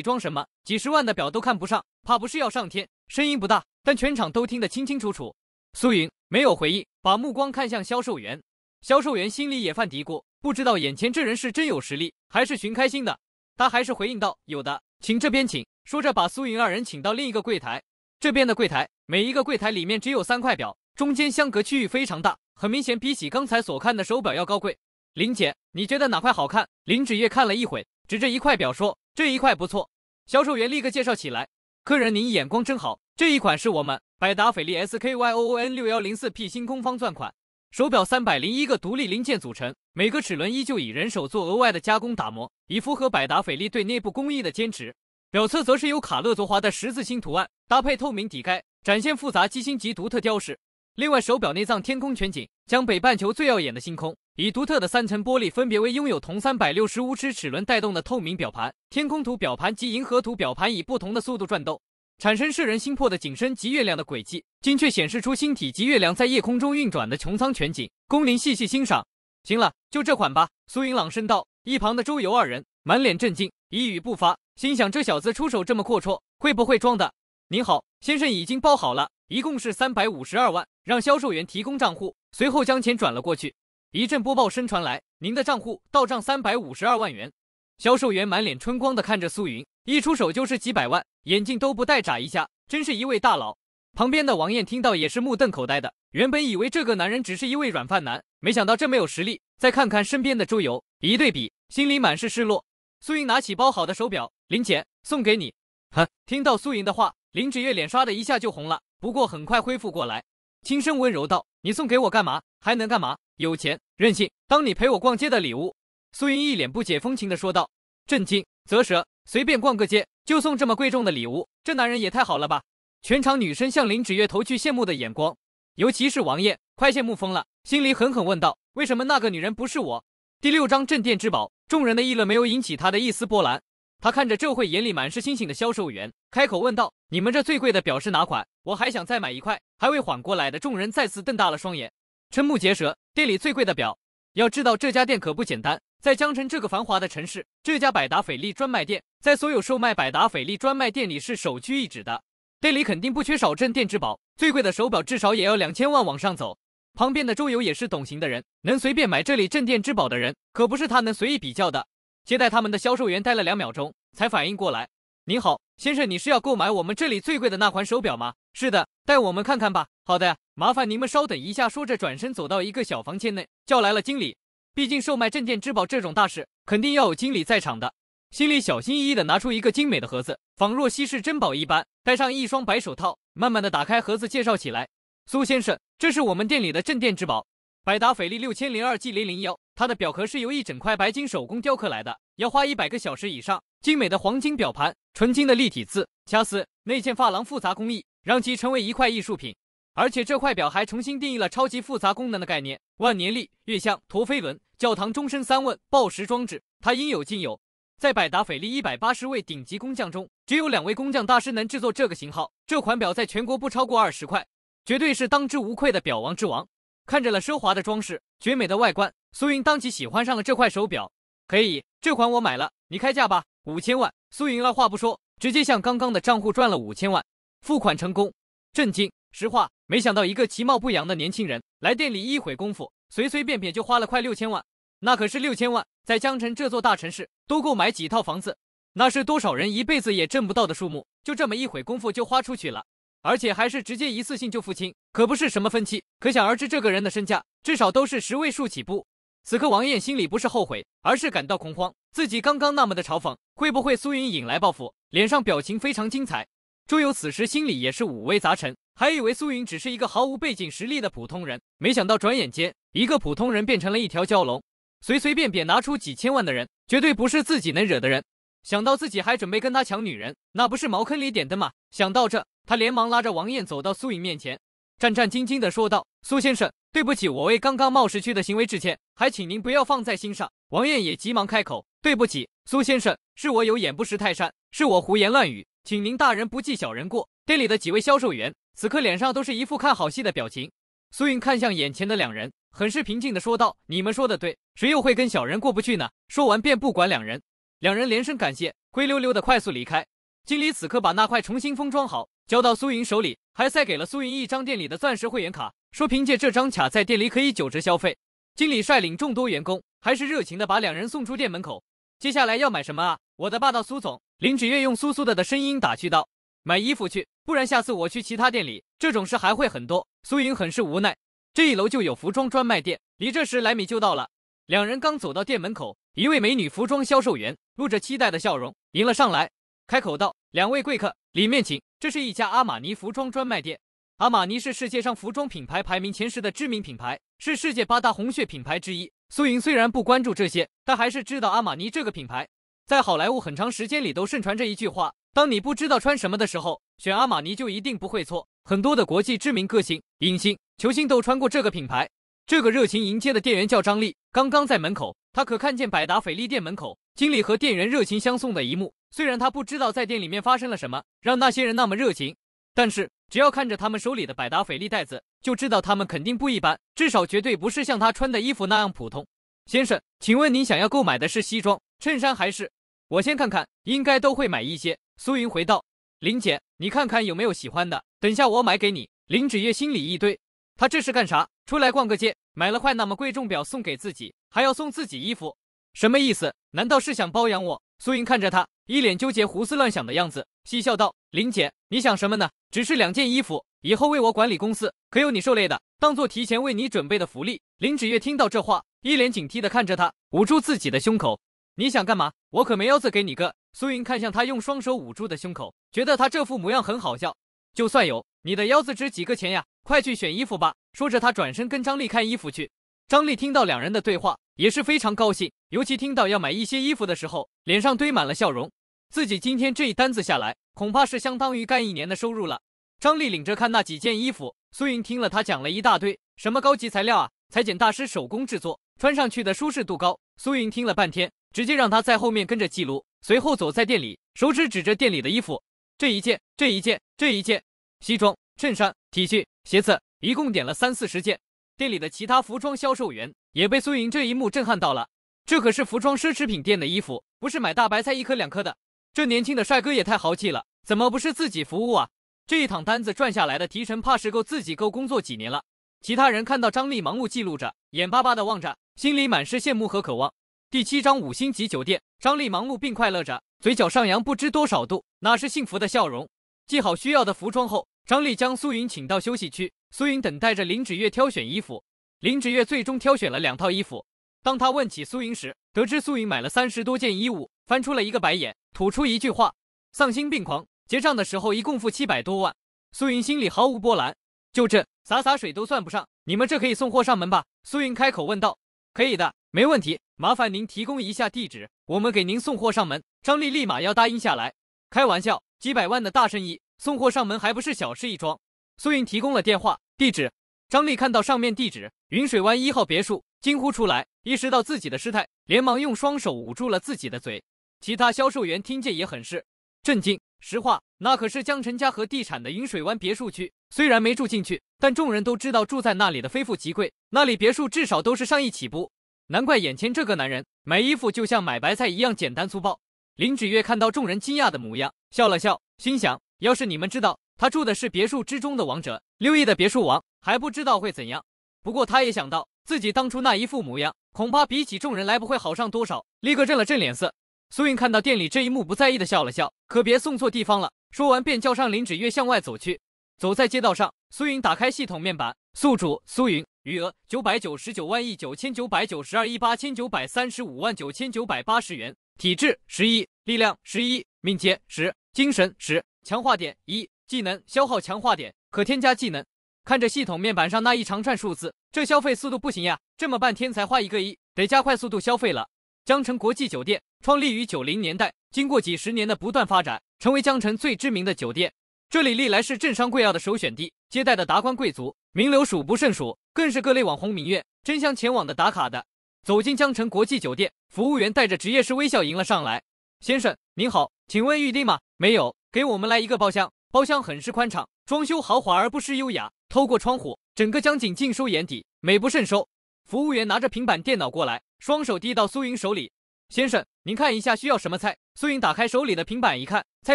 装什么？几十万的表都看不上。”怕不是要上天？声音不大，但全场都听得清清楚楚。苏云没有回应，把目光看向销售员。销售员心里也犯嘀咕，不知道眼前这人是真有实力，还是寻开心的。他还是回应道：“有的，请这边请。”说着把苏云二人请到另一个柜台。这边的柜台，每一个柜台里面只有三块表，中间相隔区域非常大，很明显比起刚才所看的手表要高贵。林姐，你觉得哪块好看？林芷叶看了一会，指着一块表说：“这一块不错。”销售员立刻介绍起来。客人，您眼光真好，这一款是我们百达翡丽 S K Y O O N 六幺零四 P 星空方钻款手表，三百零一个独立零件组成，每个齿轮依旧以人手做额外的加工打磨，以符合百达翡丽对内部工艺的坚持。表侧则是由卡勒卓华的十字星图案，搭配透明底盖，展现复杂机芯及独特雕饰。另外，手表内藏天空全景，将北半球最耀眼的星空。以独特的三层玻璃，分别为拥有同三百六十五齿齿轮带动的透明表盘、天空图表盘及银河图表盘，以不同的速度转动，产生摄人心魄的景深及月亮的轨迹，精确显示出星体及月亮在夜空中运转的穹苍全景。恭您细细欣赏。行了，就这款吧。”苏云朗声道。一旁的周游二人满脸震惊，一语不发，心想这小子出手这么阔绰，会不会装的？您好，先生已经包好了，一共是三百五十二万。让销售员提供账户，随后将钱转了过去。一阵播报声传来，您的账户到账三百五十二万元。销售员满脸春光的看着苏云，一出手就是几百万，眼睛都不带眨一下，真是一位大佬。旁边的王艳听到也是目瞪口呆的。原本以为这个男人只是一位软饭男，没想到这么有实力。再看看身边的周游，一对比，心里满是失落。苏云拿起包好的手表，林姐，送给你。呵，听到苏云的话，林芷月脸唰的一下就红了，不过很快恢复过来。轻声温柔道：“你送给我干嘛？还能干嘛？有钱任性，当你陪我逛街的礼物。”苏云一脸不解风情的说道，震惊、啧舌，随便逛个街就送这么贵重的礼物，这男人也太好了吧！全场女生向林芷月投去羡慕的眼光，尤其是王艳，快羡慕疯了，心里狠狠问道：“为什么那个女人不是我？”第六章镇店之宝，众人的议论没有引起他的一丝波澜，他看着这会眼里满是星星的销售员，开口问道：“你们这最贵的表是哪款？”我还想再买一块。还未缓过来的众人再次瞪大了双眼，瞠目结舌。店里最贵的表，要知道这家店可不简单。在江城这个繁华的城市，这家百达翡丽专卖店在所有售卖百达翡丽专卖店里是首屈一指的。店里肯定不缺少镇店之宝，最贵的手表至少也要两千万往上走。旁边的周游也是懂行的人，能随便买这里镇店之宝的人，可不是他能随意比较的。接待他们的销售员待了两秒钟，才反应过来。您好，先生，你是要购买我们这里最贵的那款手表吗？是的，带我们看看吧。好的，麻烦您们稍等一下。说着转身走到一个小房间内，叫来了经理。毕竟售卖镇店之宝这种大事，肯定要有经理在场的。心里小心翼翼的拿出一个精美的盒子，仿若稀世珍宝一般。戴上一双白手套，慢慢的打开盒子，介绍起来。苏先生，这是我们店里的镇店之宝——百达翡丽六千零二 G 零零幺。它的表壳是由一整块白金手工雕刻来的，要花一百个小时以上。精美的黄金表盘，纯金的立体字，掐丝内嵌珐琅，复杂工艺。让其成为一块艺术品，而且这块表还重新定义了超级复杂功能的概念：万年历、月相、陀飞轮、教堂钟声三问、报时装置，它应有尽有。在百达翡丽一百八十位顶级工匠中，只有两位工匠大师能制作这个型号。这款表在全国不超过二十块，绝对是当之无愧的表王之王。看着了奢华的装饰、绝美的外观，苏云当即喜欢上了这块手表。可以，这款我买了，你开价吧，五千万。苏云二话不说，直接向刚刚的账户转了五千万。付款成功，震惊！实话，没想到一个其貌不扬的年轻人来店里一会功夫，随随便便就花了快六千万，那可是六千万，在江城这座大城市都够买几套房子，那是多少人一辈子也挣不到的数目。就这么一会功夫就花出去了，而且还是直接一次性就付清，可不是什么分期。可想而知，这个人的身价至少都是十位数起步。此刻，王艳心里不是后悔，而是感到恐慌。自己刚刚那么的嘲讽，会不会苏云引来报复？脸上表情非常精彩。周游此时心里也是五味杂陈，还以为苏云只是一个毫无背景实力的普通人，没想到转眼间，一个普通人变成了一条蛟龙，随随便便拿出几千万的人，绝对不是自己能惹的人。想到自己还准备跟他抢女人，那不是茅坑里点灯吗？想到这，他连忙拉着王艳走到苏云面前，战战兢兢地说道：“苏先生，对不起，我为刚刚冒失区的行为致歉，还请您不要放在心上。”王艳也急忙开口：“对不起，苏先生，是我有眼不识泰山，是我胡言乱语。”请您大人不计小人过。店里的几位销售员此刻脸上都是一副看好戏的表情。苏云看向眼前的两人，很是平静的说道：“你们说的对，谁又会跟小人过不去呢？”说完便不管两人。两人连声感谢，灰溜溜的快速离开。经理此刻把那块重新封装好，交到苏云手里，还塞给了苏云一张店里的钻石会员卡，说凭借这张卡在店里可以九折消费。经理率领众多员工，还是热情的把两人送出店门口。接下来要买什么啊？我的霸道苏总，林芷月用酥酥的的声音打趣道：“买衣服去，不然下次我去其他店里，这种事还会很多。”苏莹很是无奈。这一楼就有服装专卖店，离这时来米就到了。两人刚走到店门口，一位美女服装销售员露着期待的笑容迎了上来，开口道：“两位贵客，里面请。这是一家阿玛尼服装专卖店。阿玛尼是世界上服装品牌排名前十的知名品牌，是世界八大红血品牌之一。”苏莹虽然不关注这些，但还是知道阿玛尼这个品牌。在好莱坞很长时间里都盛传这一句话：当你不知道穿什么的时候，选阿玛尼就一定不会错。很多的国际知名歌星、影星、球星都穿过这个品牌。这个热情迎接的店员叫张丽，刚刚在门口，他可看见百达翡丽店门口经理和店员热情相送的一幕。虽然他不知道在店里面发生了什么，让那些人那么热情，但是只要看着他们手里的百达翡丽袋子，就知道他们肯定不一般，至少绝对不是像他穿的衣服那样普通。先生，请问您想要购买的是西装、衬衫还是？我先看看，应该都会买一些。苏云回道：“林姐，你看看有没有喜欢的，等下我买给你。”林芷月心里一堆，她这是干啥？出来逛个街，买了块那么贵重表送给自己，还要送自己衣服，什么意思？难道是想包养我？苏云看着她，一脸纠结、胡思乱想的样子，嬉笑道：“林姐，你想什么呢？只是两件衣服，以后为我管理公司，可有你受累的，当做提前为你准备的福利。”林芷月听到这话，一脸警惕的看着她，捂住自己的胸口。你想干嘛？我可没腰子给你割。苏云看向他用双手捂住的胸口，觉得他这副模样很好笑。就算有，你的腰子值几个钱呀？快去选衣服吧。说着，他转身跟张丽看衣服去。张丽听到两人的对话，也是非常高兴，尤其听到要买一些衣服的时候，脸上堆满了笑容。自己今天这一单子下来，恐怕是相当于干一年的收入了。张丽领着看那几件衣服，苏云听了他讲了一大堆，什么高级材料啊，裁剪大师手工制作。穿上去的舒适度高。苏莹听了半天，直接让他在后面跟着记录，随后走在店里，手指指着店里的衣服，这一件，这一件，这一件，西装、衬衫、T 恤、鞋子，一共点了三四十件。店里的其他服装销售员也被苏莹这一幕震撼到了。这可是服装奢侈品店的衣服，不是买大白菜一颗两颗的。这年轻的帅哥也太豪气了，怎么不是自己服务啊？这一趟单子赚下来的提成，怕是够自己够工作几年了。其他人看到张丽忙碌记录着，眼巴巴的望着。心里满是羡慕和渴望。第七章五星级酒店，张丽忙碌并快乐着，嘴角上扬不知多少度，哪是幸福的笑容？系好需要的服装后，张丽将苏云请到休息区，苏云等待着林芷月挑选衣服。林芷月最终挑选了两套衣服。当他问起苏云时，得知苏云买了三十多件衣物，翻出了一个白眼，吐出一句话：丧心病狂。结账的时候一共付七百多万。苏云心里毫无波澜，就这洒洒水都算不上。你们这可以送货上门吧？苏云开口问道。可以的，没问题。麻烦您提供一下地址，我们给您送货上门。张丽立马要答应下来。开玩笑，几百万的大生意，送货上门还不是小事一桩。苏云提供了电话地址，张丽看到上面地址云水湾一号别墅，惊呼出来，意识到自己的失态，连忙用双手捂住了自己的嘴。其他销售员听见也很是震惊。实话，那可是江晨家和地产的云水湾别墅区。虽然没住进去，但众人都知道住在那里的非富即贵。那里别墅至少都是上亿起步，难怪眼前这个男人买衣服就像买白菜一样简单粗暴。林芷月看到众人惊讶的模样，笑了笑，心想：要是你们知道他住的是别墅之中的王者，六亿的别墅王，还不知道会怎样？不过他也想到自己当初那一副模样，恐怕比起众人来不会好上多少，立刻认了阵脸色。苏云看到店里这一幕，不在意的笑了笑，可别送错地方了。说完便叫上林芷月向外走去。走在街道上，苏云打开系统面板，宿主苏云，余额九百九十九万亿九千九百九十二亿八千九百三十五万九千九百八十元，体质十一，力量十一，敏捷十，精神十，强化点一，技能消耗强化点可添加技能。看着系统面板上那一长串数字，这消费速度不行呀，这么半天才花一个亿，得加快速度消费了。江城国际酒店创立于九零年代，经过几十年的不断发展，成为江城最知名的酒店。这里历来是政商贵要的首选地，接待的达官贵族、名流数不胜数，更是各类网红名媛争相前往的打卡的。走进江城国际酒店，服务员带着职业式微笑迎了上来：“先生您好，请问预订吗？没有，给我们来一个包厢。包厢很是宽敞，装修豪华而不失优雅。透过窗户，整个江景尽收眼底，美不胜收。”服务员拿着平板电脑过来。双手递到苏莹手里，先生，您看一下需要什么菜？苏莹打开手里的平板一看，菜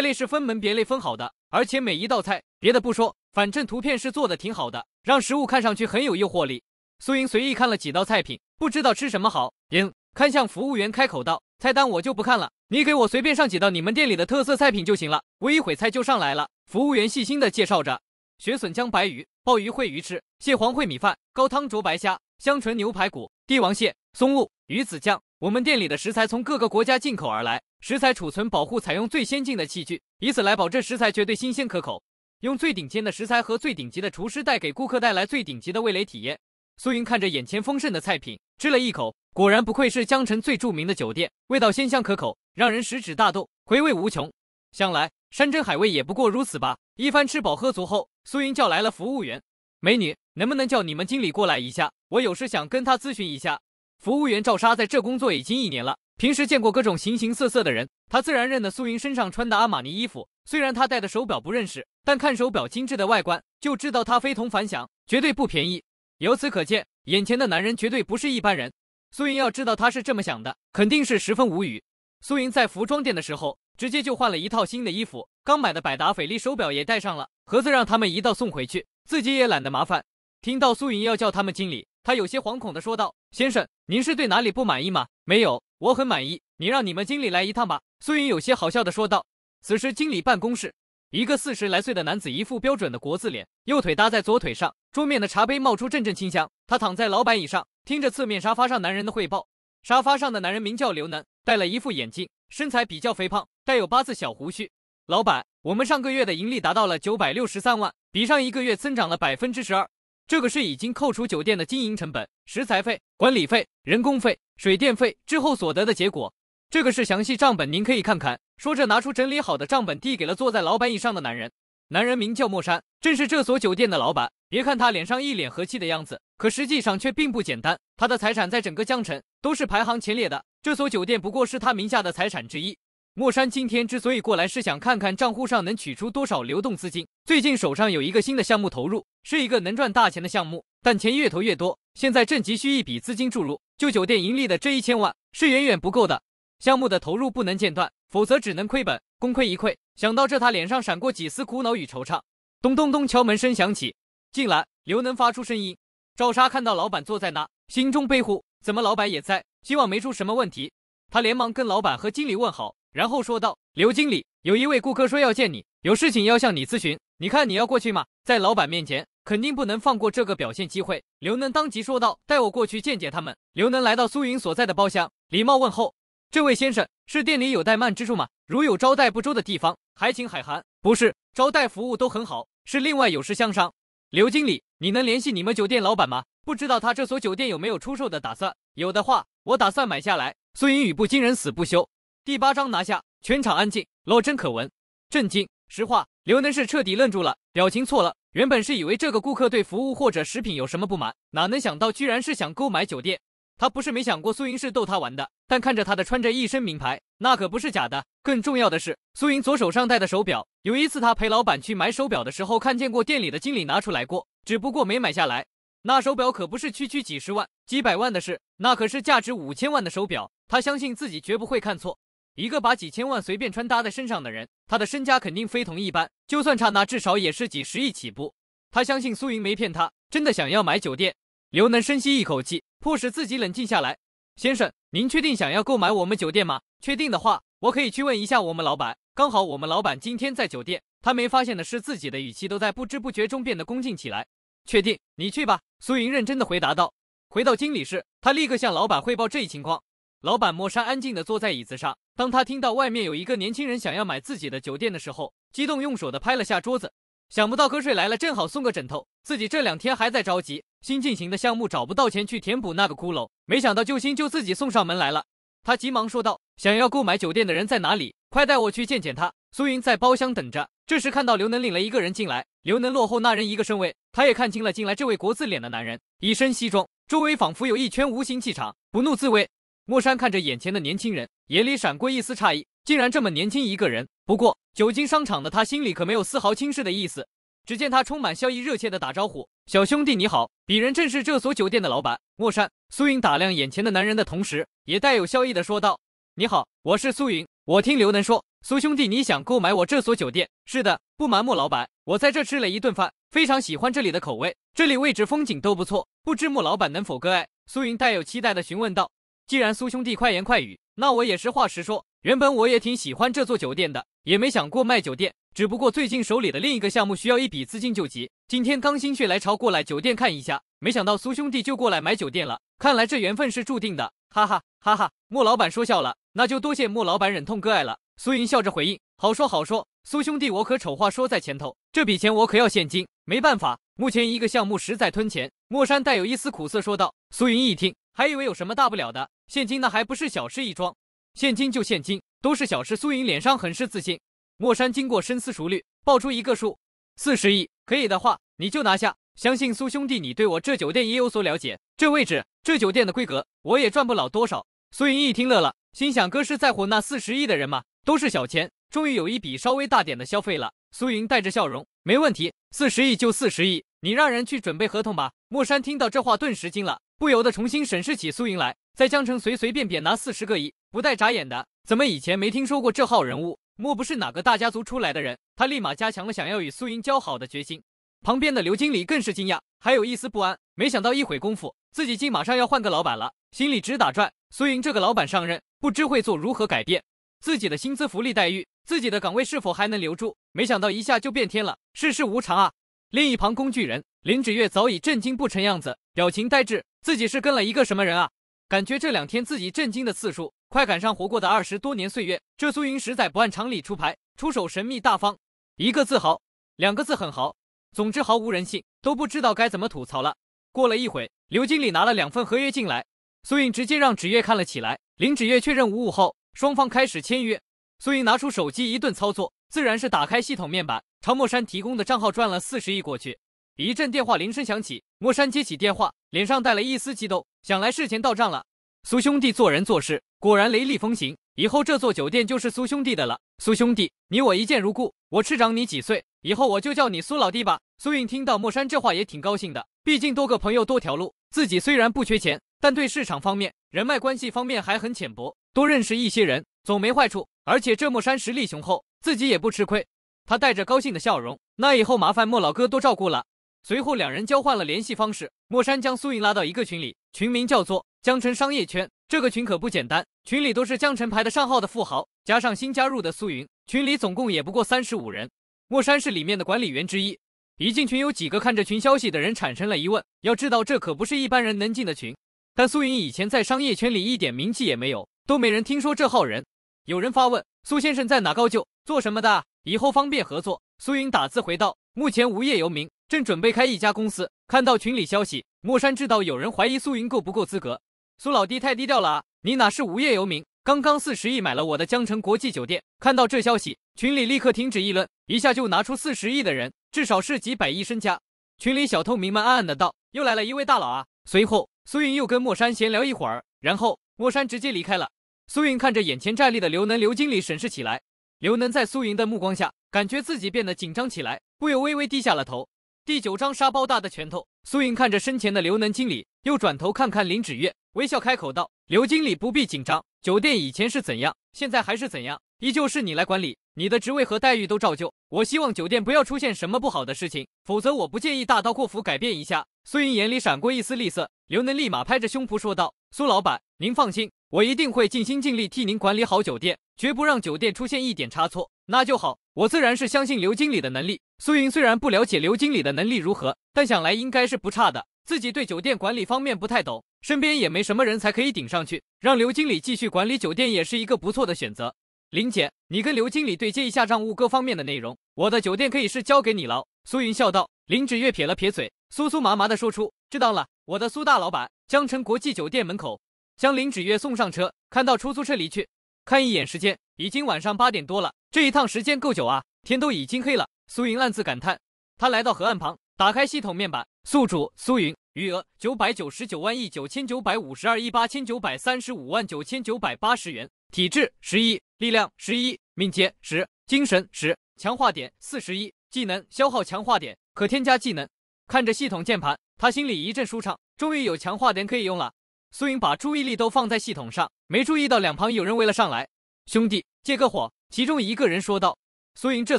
类是分门别类分好的，而且每一道菜，别的不说，反正图片是做的挺好的，让食物看上去很有诱惑力。苏莹随意看了几道菜品，不知道吃什么好，应看向服务员开口道：“菜单我就不看了，你给我随便上几道你们店里的特色菜品就行了，我一会菜就上来了。”服务员细心的介绍着：雪笋江白鱼、鲍鱼烩鱼翅、蟹黄烩米饭、高汤灼白虾、香醇牛排骨、帝王蟹。松露鱼子酱，我们店里的食材从各个国家进口而来，食材储存保护采用最先进的器具，以此来保证食材绝对新鲜可口。用最顶尖的食材和最顶级的厨师带给顾客带来最顶级的味蕾体验。苏云看着眼前丰盛的菜品，吃了一口，果然不愧是江城最著名的酒店，味道鲜香可口，让人食指大动，回味无穷。想来山珍海味也不过如此吧。一番吃饱喝足后，苏云叫来了服务员，美女，能不能叫你们经理过来一下？我有事想跟他咨询一下。服务员赵莎在这工作已经一年了，平时见过各种形形色色的人，她自然认得苏云身上穿的阿玛尼衣服。虽然她戴的手表不认识，但看手表精致的外观，就知道它非同凡响，绝对不便宜。由此可见，眼前的男人绝对不是一般人。苏云要知道他是这么想的，肯定是十分无语。苏云在服装店的时候，直接就换了一套新的衣服，刚买的百达翡丽手表也戴上了，盒子让他们一道送回去，自己也懒得麻烦。听到苏云要叫他们经理。他有些惶恐地说道：“先生，您是对哪里不满意吗？没有，我很满意。你让你们经理来一趟吧。”苏云有些好笑地说道。此时，经理办公室，一个四十来岁的男子，一副标准的国字脸，右腿搭在左腿上，桌面的茶杯冒出阵阵清香。他躺在老板椅上，听着侧面沙发上男人的汇报。沙发上的男人名叫刘南，戴了一副眼镜，身材比较肥胖，带有八字小胡须。老板，我们上个月的盈利达到了九百六十三万，比上一个月增长了百分之十二。这个是已经扣除酒店的经营成本、食材费、管理费、人工费、水电费之后所得的结果。这个是详细账本，您可以看看。说着，拿出整理好的账本，递给了坐在老板椅上的男人。男人名叫莫山，正是这所酒店的老板。别看他脸上一脸和气的样子，可实际上却并不简单。他的财产在整个江城都是排行前列的，这所酒店不过是他名下的财产之一。莫山今天之所以过来，是想看看账户上能取出多少流动资金。最近手上有一个新的项目投入，是一个能赚大钱的项目，但钱越投越多，现在正急需一笔资金注入。旧酒店盈利的这一千万是远远不够的，项目的投入不能间断，否则只能亏本，功亏一篑。想到这，他脸上闪过几丝苦恼与惆怅。咚咚咚，敲门声响起，进来。刘能发出声音。赵沙看到老板坐在那，心中悲呼：怎么老板也在？希望没出什么问题。他连忙跟老板和经理问好。然后说道：“刘经理，有一位顾客说要见你，有事情要向你咨询。你看你要过去吗？在老板面前，肯定不能放过这个表现机会。”刘能当即说道：“带我过去见见他们。”刘能来到苏云所在的包厢，礼貌问候：“这位先生，是店里有怠慢之处吗？如有招待不周的地方，还请海涵。”“不是，招待服务都很好，是另外有事相商。”“刘经理，你能联系你们酒店老板吗？不知道他这所酒店有没有出售的打算？有的话，我打算买下来。”苏云语不惊人死不休。第八章拿下，全场安静，老真可闻。震惊，实话，刘能是彻底愣住了，表情错了。原本是以为这个顾客对服务或者食品有什么不满，哪能想到居然是想购买酒店。他不是没想过苏云是逗他玩的，但看着他的穿着一身名牌，那可不是假的。更重要的是，苏云左手上戴的手表，有一次他陪老板去买手表的时候，看见过店里的经理拿出来过，只不过没买下来。那手表可不是区区几十万、几百万的事，那可是价值五千万的手表。他相信自己绝不会看错。一个把几千万随便穿搭在身上的人，他的身家肯定非同一般，就算差那，至少也是几十亿起步。他相信苏云没骗他，真的想要买酒店。刘能深吸一口气，迫使自己冷静下来。先生，您确定想要购买我们酒店吗？确定的话，我可以去问一下我们老板，刚好我们老板今天在酒店。他没发现的是，自己的语气都在不知不觉中变得恭敬起来。确定，你去吧。苏云认真的回答道。回到经理室，他立刻向老板汇报这一情况。老板莫莎安静地坐在椅子上。当他听到外面有一个年轻人想要买自己的酒店的时候，激动用手的拍了下桌子。想不到瞌睡来了，正好送个枕头。自己这两天还在着急，新进行的项目找不到钱去填补那个窟窿，没想到救星就自己送上门来了。他急忙说道：“想要购买酒店的人在哪里？快带我去见见他。”苏云在包厢等着。这时看到刘能领了一个人进来，刘能落后那人一个身位。他也看清了进来这位国字脸的男人，一身西装，周围仿佛有一圈无形气场，不怒自威。莫山看着眼前的年轻人，眼里闪过一丝诧异，竟然这么年轻一个人。不过久经商场的他心里可没有丝毫轻视的意思。只见他充满笑意、热切的打招呼：“小兄弟你好，鄙人正是这所酒店的老板莫山。”苏云打量眼前的男人的同时，也带有笑意的说道：“你好，我是苏云。我听刘能说，苏兄弟你想购买我这所酒店？是的，不瞒莫老板，我在这吃了一顿饭，非常喜欢这里的口味，这里位置、风景都不错，不知莫老板能否割爱？”苏云带有期待的询问道。既然苏兄弟快言快语，那我也实话实说。原本我也挺喜欢这座酒店的，也没想过卖酒店。只不过最近手里的另一个项目需要一笔资金救急，今天刚心血来潮过来酒店看一下，没想到苏兄弟就过来买酒店了。看来这缘分是注定的，哈哈哈哈！莫老板说笑了，那就多谢莫老板忍痛割爱了。苏云笑着回应：“好说好说，苏兄弟，我可丑话说在前头，这笔钱我可要现金，没办法。”目前一个项目实在吞钱，莫山带有一丝苦涩说道。苏云一听，还以为有什么大不了的，现金那还不是小事一桩。现金就现金，都是小事。苏云脸上很是自信。莫山经过深思熟虑，报出一个数：四十亿。可以的话，你就拿下。相信苏兄弟，你对我这酒店也有所了解，这位置，这酒店的规格，我也赚不了多少。苏云一听乐了，心想：哥是在乎那四十亿的人吗？都是小钱，终于有一笔稍微大点的消费了。苏云带着笑容。没问题，四十亿就四十亿，你让人去准备合同吧。莫山听到这话顿时惊了，不由得重新审视起苏莹来。在江城随随便便拿四十个亿，不带眨眼的，怎么以前没听说过这号人物？莫不是哪个大家族出来的人？他立马加强了想要与苏莹交好的决心。旁边的刘经理更是惊讶，还有一丝不安。没想到一会功夫，自己竟马上要换个老板了，心里直打转。苏莹这个老板上任，不知会做如何改变。自己的薪资福利待遇，自己的岗位是否还能留住？没想到一下就变天了，世事无常啊！另一旁，工具人林芷月早已震惊不成样子，表情呆滞。自己是跟了一个什么人啊？感觉这两天自己震惊的次数快赶上活过的二十多年岁月。这苏云实在不按常理出牌，出手神秘大方，一个自豪，两个字很豪，总之毫无人性，都不知道该怎么吐槽了。过了一会，刘经理拿了两份合约进来，苏云直接让芷月看了起来。林芷月确认无误后。双方开始签约，苏莹拿出手机一顿操作，自然是打开系统面板，朝莫山提供的账号转了四十亿过去。一阵电话铃声响起，莫山接起电话，脸上带了一丝激动，想来事前到账了。苏兄弟做人做事果然雷厉风行，以后这座酒店就是苏兄弟的了。苏兄弟，你我一见如故，我吃长你几岁，以后我就叫你苏老弟吧。苏英听到莫山这话也挺高兴的，毕竟多个朋友多条路，自己虽然不缺钱，但对市场方面。人脉关系方面还很浅薄，多认识一些人总没坏处。而且这莫山实力雄厚，自己也不吃亏。他带着高兴的笑容，那以后麻烦莫老哥多照顾了。随后两人交换了联系方式，莫山将苏云拉到一个群里，群名叫做江城商业圈。这个群可不简单，群里都是江城排的上号的富豪，加上新加入的苏云，群里总共也不过三十五人。莫山是里面的管理员之一。一进群，有几个看这群消息的人产生了疑问，要知道这可不是一般人能进的群。但苏云以前在商业圈里一点名气也没有，都没人听说这号人。有人发问：“苏先生在哪高就，做什么的？以后方便合作。”苏云打字回道：“目前无业游民，正准备开一家公司。”看到群里消息，莫山知道有人怀疑苏云够不够资格。苏老弟太低调了啊！你哪是无业游民？刚刚四十亿买了我的江城国际酒店。看到这消息，群里立刻停止议论，一下就拿出四十亿的人，至少是几百亿身家。群里小透明们暗暗的道：“又来了一位大佬啊！”随后。苏云又跟莫山闲聊一会儿，然后莫山直接离开了。苏云看着眼前站立的刘能刘经理审视起来。刘能在苏云的目光下，感觉自己变得紧张起来，不由微微低下了头。第九张沙包大的拳头，苏云看着身前的刘能经理，又转头看看林芷月，微笑开口道：“刘经理不必紧张，酒店以前是怎样，现在还是怎样，依旧是你来管理。”你的职位和待遇都照旧。我希望酒店不要出现什么不好的事情，否则我不介意大刀阔斧改变一下。苏云眼里闪过一丝厉色，刘能立马拍着胸脯说道：“苏老板，您放心，我一定会尽心尽力替您管理好酒店，绝不让酒店出现一点差错。”那就好，我自然是相信刘经理的能力。苏云虽然不了解刘经理的能力如何，但想来应该是不差的。自己对酒店管理方面不太懂，身边也没什么人才可以顶上去，让刘经理继续管理酒店也是一个不错的选择。林姐，你跟刘经理对接一下账务各方面的内容。我的酒店可以是交给你了。”苏云笑道。林芷月撇了撇嘴，酥酥麻麻的说出：“知道了，我的苏大老板。”江城国际酒店门口，将林芷月送上车，看到出租车离去，看一眼时间，已经晚上八点多了。这一趟时间够久啊，天都已经黑了。苏云暗自感叹。他来到河岸旁，打开系统面板，宿主苏云，余额九百九十九万亿九千九百五十二亿八千九百三十五万九千九百八十元，体质十一。力量十一，敏捷十，精神十，强化点四十一，技能消耗强化点可添加技能。看着系统键盘，他心里一阵舒畅，终于有强化点可以用了。苏影把注意力都放在系统上，没注意到两旁有人围了上来。兄弟，借个火！其中一个人说道。苏影这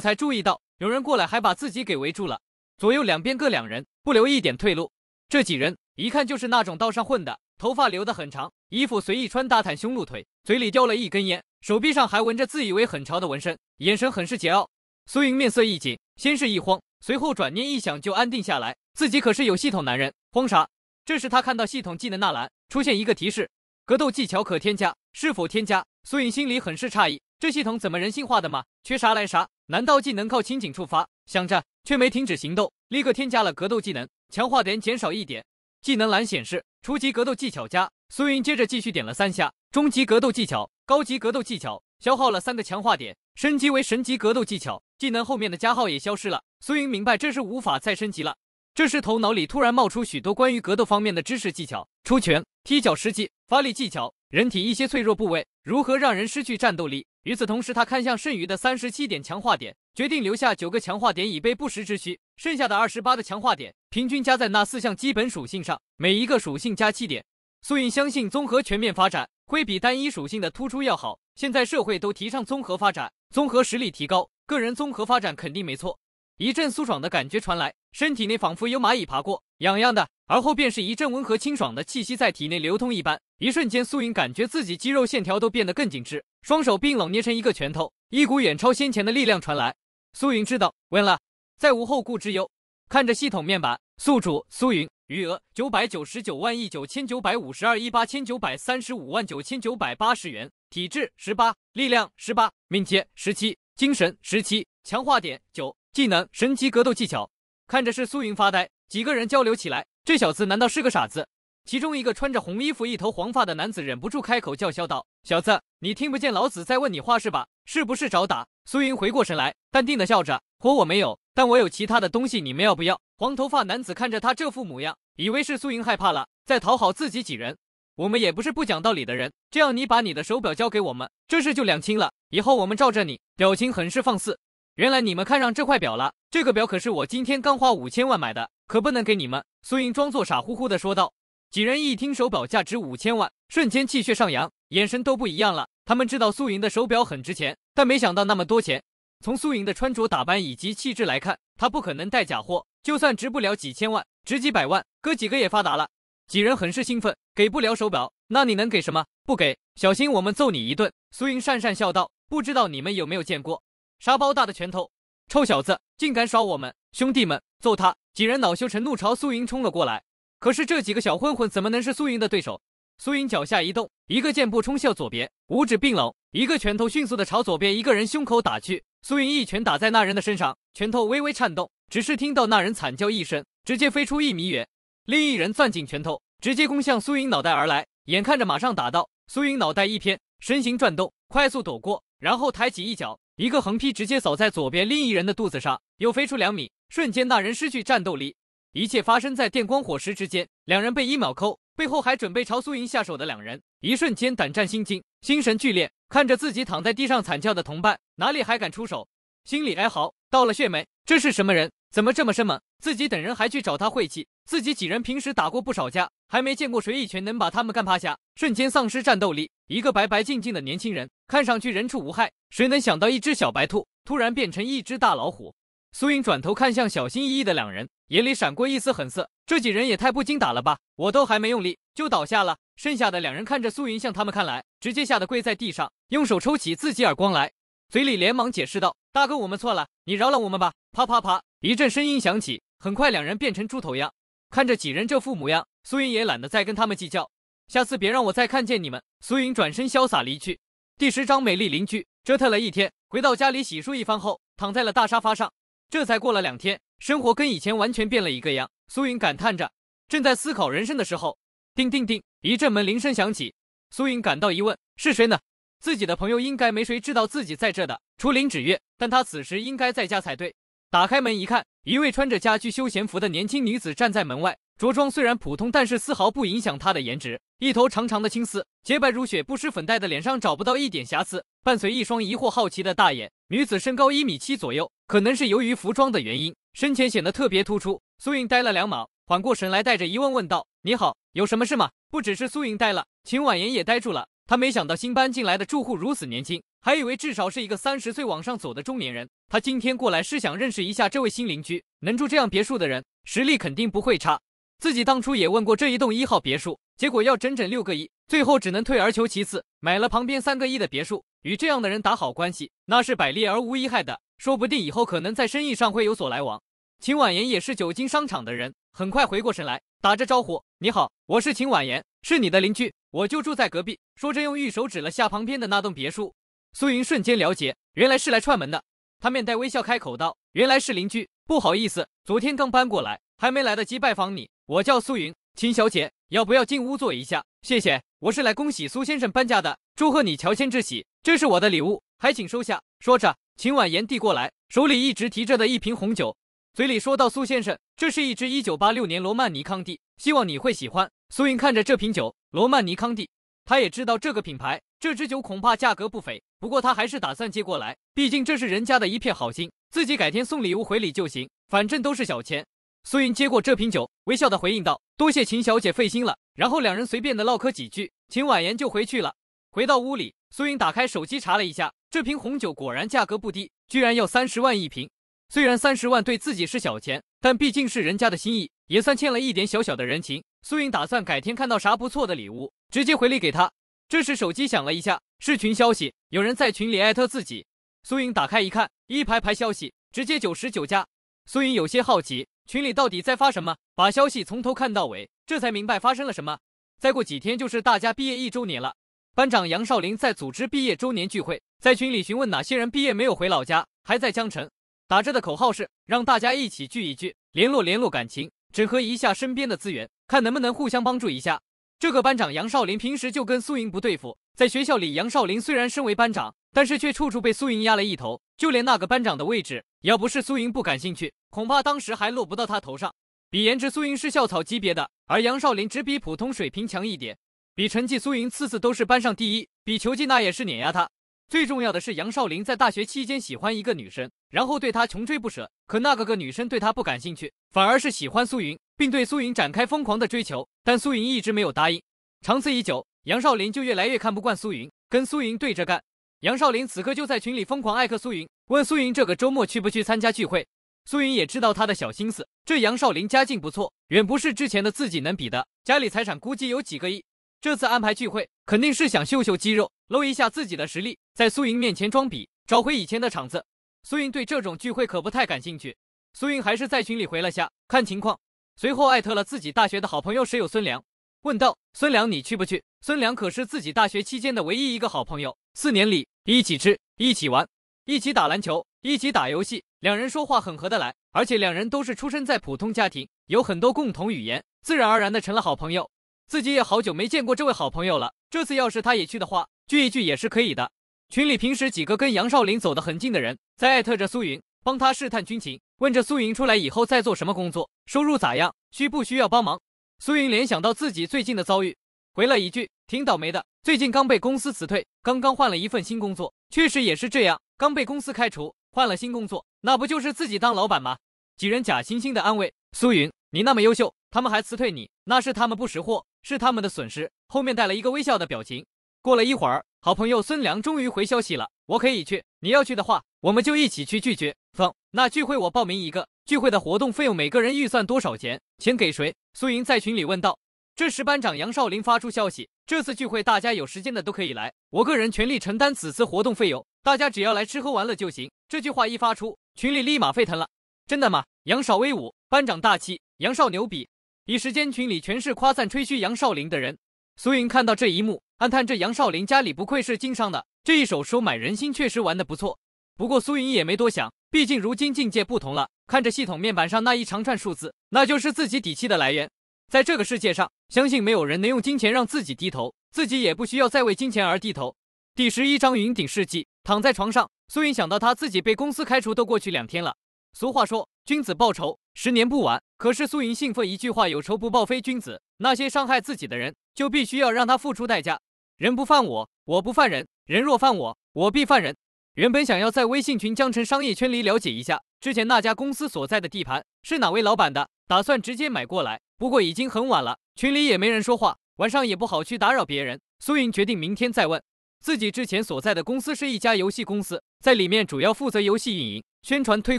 才注意到有人过来，还把自己给围住了。左右两边各两人，不留一点退路。这几人一看就是那种道上混的，头发留得很长，衣服随意穿，大袒胸露腿，嘴里叼了一根烟。手臂上还纹着自以为很潮的纹身，眼神很是桀骜。苏莹面色一紧，先是一慌，随后转念一想就安定下来。自己可是有系统男人，慌啥？这时他看到系统技能那栏出现一个提示：格斗技巧可添加，是否添加？苏影心里很是诧异，这系统怎么人性化的嘛？缺啥来啥？难道技能靠情景触发？想着，却没停止行动，立刻添加了格斗技能，强化点减少一点。技能栏显示初级格斗技巧加。苏云接着继续点了三下，终极格斗技巧。高级格斗技巧消耗了三个强化点，升级为神级格斗技巧，技能后面的加号也消失了。苏云明白这是无法再升级了。这时头脑里突然冒出许多关于格斗方面的知识技巧，出拳、踢脚实际发力技巧，人体一些脆弱部位如何让人失去战斗力。与此同时，他看向剩余的三十七点强化点，决定留下九个强化点以备不时之需，剩下的二十八的强化点平均加在那四项基本属性上，每一个属性加七点。苏英相信综合全面发展。会比单一属性的突出要好。现在社会都提倡综合发展，综合实力提高，个人综合发展肯定没错。一阵酥爽的感觉传来，身体内仿佛有蚂蚁爬过，痒痒的。而后便是一阵温和清爽的气息在体内流通一般，一瞬间，苏云感觉自己肌肉线条都变得更紧致。双手并拢捏成一个拳头，一股远超先前的力量传来。苏云知道，稳了，再无后顾之忧。看着系统面板，宿主苏云。余额九百九十九万亿九千九百五十二亿八千九百三十五万九千九百八十元，体质十八，力量十八，敏捷十七，精神十七，强化点九，技能神级格斗技巧。看着是苏云发呆，几个人交流起来，这小子难道是个傻子？其中一个穿着红衣服、一头黄发的男子忍不住开口叫嚣道：“小子，你听不见老子在问你话是吧？是不是找打？”苏云回过神来，淡定的笑着：“活我没有。”但我有其他的东西，你们要不要？黄头发男子看着他这副模样，以为是苏莹害怕了，在讨好自己几人。我们也不是不讲道理的人，这样你把你的手表交给我们，这事就两清了。以后我们罩着你。表情很是放肆。原来你们看上这块表了？这个表可是我今天刚花五千万买的，可不能给你们。苏莹装作傻乎乎的说道。几人一听手表价值五千万，瞬间气血上扬，眼神都不一样了。他们知道苏莹的手表很值钱，但没想到那么多钱。从苏莹的穿着打扮以及气质来看，她不可能带假货。就算值不了几千万，值几百万，哥几个也发达了。几人很是兴奋。给不了手表，那你能给什么？不给，小心我们揍你一顿。苏莹讪讪笑道：“不知道你们有没有见过沙包大的拳头？臭小子，竟敢耍我们兄弟们，揍他！”几人恼羞成怒，朝苏莹冲了过来。可是这几个小混混怎么能是苏莹的对手？苏莹脚下一动，一个箭步冲向左边，五指并拢。一个拳头迅速的朝左边一个人胸口打去，苏云一拳打在那人的身上，拳头微微颤动，只是听到那人惨叫一声，直接飞出一米远。另一人攥紧拳头，直接攻向苏云脑袋而来，眼看着马上打到，苏云脑袋一偏，身形转动，快速躲过，然后抬起一脚，一个横劈直接扫在左边另一人的肚子上，又飞出两米，瞬间那人失去战斗力。一切发生在电光火石之间，两人被一秒扣，背后还准备朝苏云下手的两人，一瞬间胆战心惊。精神剧烈，看着自己躺在地上惨叫的同伴，哪里还敢出手？心里哀嚎，到了血门，这是什么人？怎么这么生猛？自己等人还去找他晦气。自己几人平时打过不少架，还没见过谁一拳能把他们干趴下，瞬间丧失战斗力。一个白白净净的年轻人，看上去人畜无害，谁能想到一只小白兔突然变成一只大老虎？苏英转头看向小心翼翼的两人，眼里闪过一丝狠色。这几人也太不经打了吧？我都还没用力，就倒下了。剩下的两人看着苏云向他们看来，直接吓得跪在地上，用手抽起自己耳光来，嘴里连忙解释道：“大哥，我们错了，你饶了我们吧。”啪啪啪，一阵声音响起，很快两人变成猪头样。看着几人这副模样，苏云也懒得再跟他们计较，下次别让我再看见你们。苏云转身潇洒离去。第十章美丽邻居。折腾了一天，回到家里洗漱一番后，躺在了大沙发上。这才过了两天，生活跟以前完全变了一个样。苏云感叹着，正在思考人生的时候。叮叮叮！一阵门铃声响起，苏颖感到疑问：是谁呢？自己的朋友应该没谁知道自己在这的，除林芷月，但她此时应该在家才对。打开门一看，一位穿着家居休闲服的年轻女子站在门外，着装虽然普通，但是丝毫不影响她的颜值。一头长长的青丝，洁白如雪，不施粉黛的脸上找不到一点瑕疵，伴随一双疑惑好奇的大眼。女子身高一米七左右，可能是由于服装的原因，身前显得特别突出。苏颖呆了两秒。缓过神来，带着疑问问道：“你好，有什么事吗？”不只是苏莹呆了，秦婉言也呆住了。他没想到新搬进来的住户如此年轻，还以为至少是一个三十岁往上走的中年人。他今天过来是想认识一下这位新邻居。能住这样别墅的人，实力肯定不会差。自己当初也问过这一栋一号别墅，结果要整整六个亿，最后只能退而求其次，买了旁边三个亿的别墅。与这样的人打好关系，那是百利而无一害的。说不定以后可能在生意上会有所来往。秦婉言也是久经商场的人，很快回过神来，打着招呼：“你好，我是秦婉言，是你的邻居，我就住在隔壁。”说着用玉手指了下旁边的那栋别墅。苏云瞬间了解，原来是来串门的。她面带微笑开口道：“原来是邻居，不好意思，昨天刚搬过来，还没来得及拜访你。我叫苏云，秦小姐，要不要进屋坐一下？”谢谢，我是来恭喜苏先生搬家的，祝贺你乔迁之喜。这是我的礼物，还请收下。”说着，秦婉言递过来手里一直提着的一瓶红酒。嘴里说道：“苏先生，这是一支一九八六年罗曼尼康帝，希望你会喜欢。”苏云看着这瓶酒，罗曼尼康帝，他也知道这个品牌，这支酒恐怕价格不菲。不过他还是打算接过来，毕竟这是人家的一片好心，自己改天送礼物回礼就行，反正都是小钱。苏云接过这瓶酒，微笑的回应道：“多谢秦小姐费心了。”然后两人随便的唠嗑几句，秦婉言就回去了。回到屋里，苏云打开手机查了一下，这瓶红酒果然价格不低，居然要三十万一瓶。虽然三十万对自己是小钱，但毕竟是人家的心意，也算欠了一点小小的人情。苏颖打算改天看到啥不错的礼物，直接回礼给他。这时手机响了一下，是群消息，有人在群里艾特自己。苏颖打开一看，一排排消息，直接九十九加。苏颖有些好奇，群里到底在发什么？把消息从头看到尾，这才明白发生了什么。再过几天就是大家毕业一周年了，班长杨少林在组织毕业周年聚会，在群里询问哪些人毕业没有回老家，还在江城。打着的口号是让大家一起聚一聚，联络联络感情，整合一下身边的资源，看能不能互相帮助一下。这个班长杨少林平时就跟苏云不对付，在学校里，杨少林虽然身为班长，但是却处处被苏云压了一头，就连那个班长的位置，要不是苏云不感兴趣，恐怕当时还落不到他头上。比颜值，苏云是校草级别的，而杨少林只比普通水平强一点；比成绩，苏云次次都是班上第一；比球技，那也是碾压他。最重要的是，杨少林在大学期间喜欢一个女生，然后对她穷追不舍。可那个个女生对他不感兴趣，反而是喜欢苏云，并对苏云展开疯狂的追求。但苏云一直没有答应。长此已久，杨少林就越来越看不惯苏云，跟苏云对着干。杨少林此刻就在群里疯狂艾特苏云，问苏云这个周末去不去参加聚会。苏云也知道他的小心思。这杨少林家境不错，远不是之前的自己能比的，家里财产估计有几个亿。这次安排聚会，肯定是想秀秀肌肉，露一下自己的实力，在苏莹面前装逼，找回以前的场子。苏莹对这种聚会可不太感兴趣。苏莹还是在群里回了下，看情况，随后艾特了自己大学的好朋友室友孙良，问道：“孙良，你去不去？”孙良可是自己大学期间的唯一一个好朋友，四年里一起吃，一起玩，一起打篮球，一起打游戏，两人说话很合得来，而且两人都是出生在普通家庭，有很多共同语言，自然而然的成了好朋友。自己也好久没见过这位好朋友了，这次要是他也去的话，聚一聚也是可以的。群里平时几个跟杨少林走得很近的人，在艾特着苏云，帮他试探军情，问着苏云出来以后在做什么工作，收入咋样，需不需要帮忙。苏云联想到自己最近的遭遇，回了一句：挺倒霉的，最近刚被公司辞退，刚刚换了一份新工作，确实也是这样，刚被公司开除，换了新工作，那不就是自己当老板吗？几人假惺惺的安慰苏云：你那么优秀，他们还辞退你，那是他们不识货。是他们的损失。后面带了一个微笑的表情。过了一会儿，好朋友孙良终于回消息了。我可以去，你要去的话，我们就一起去拒绝。放那聚会我报名一个。聚会的活动费用每个人预算多少钱？钱给谁？苏莹在群里问道。这时班长杨少林发出消息：这次聚会大家有时间的都可以来，我个人全力承担此次活动费用，大家只要来吃喝玩乐就行。这句话一发出，群里立马沸腾了。真的吗？杨少威武，班长大气，杨少牛逼。一时间群里全是夸赞吹嘘杨少林的人，苏云看到这一幕，暗叹这杨少林家里不愧是经商的，这一手收买人心确实玩得不错。不过苏云也没多想，毕竟如今境界不同了。看着系统面板上那一长串数字，那就是自己底气的来源。在这个世界上，相信没有人能用金钱让自己低头，自己也不需要再为金钱而低头。第十一章云顶世纪，躺在床上，苏云想到他自己被公司开除都过去两天了。俗话说，君子报仇，十年不晚。可是苏云信奉一句话：有仇不报非君子。那些伤害自己的人，就必须要让他付出代价。人不犯我，我不犯人；人若犯我，我必犯人。原本想要在微信群江城商业圈里了解一下，之前那家公司所在的地盘是哪位老板的，打算直接买过来。不过已经很晚了，群里也没人说话，晚上也不好去打扰别人。苏云决定明天再问。自己之前所在的公司是一家游戏公司，在里面主要负责游戏运营、宣传推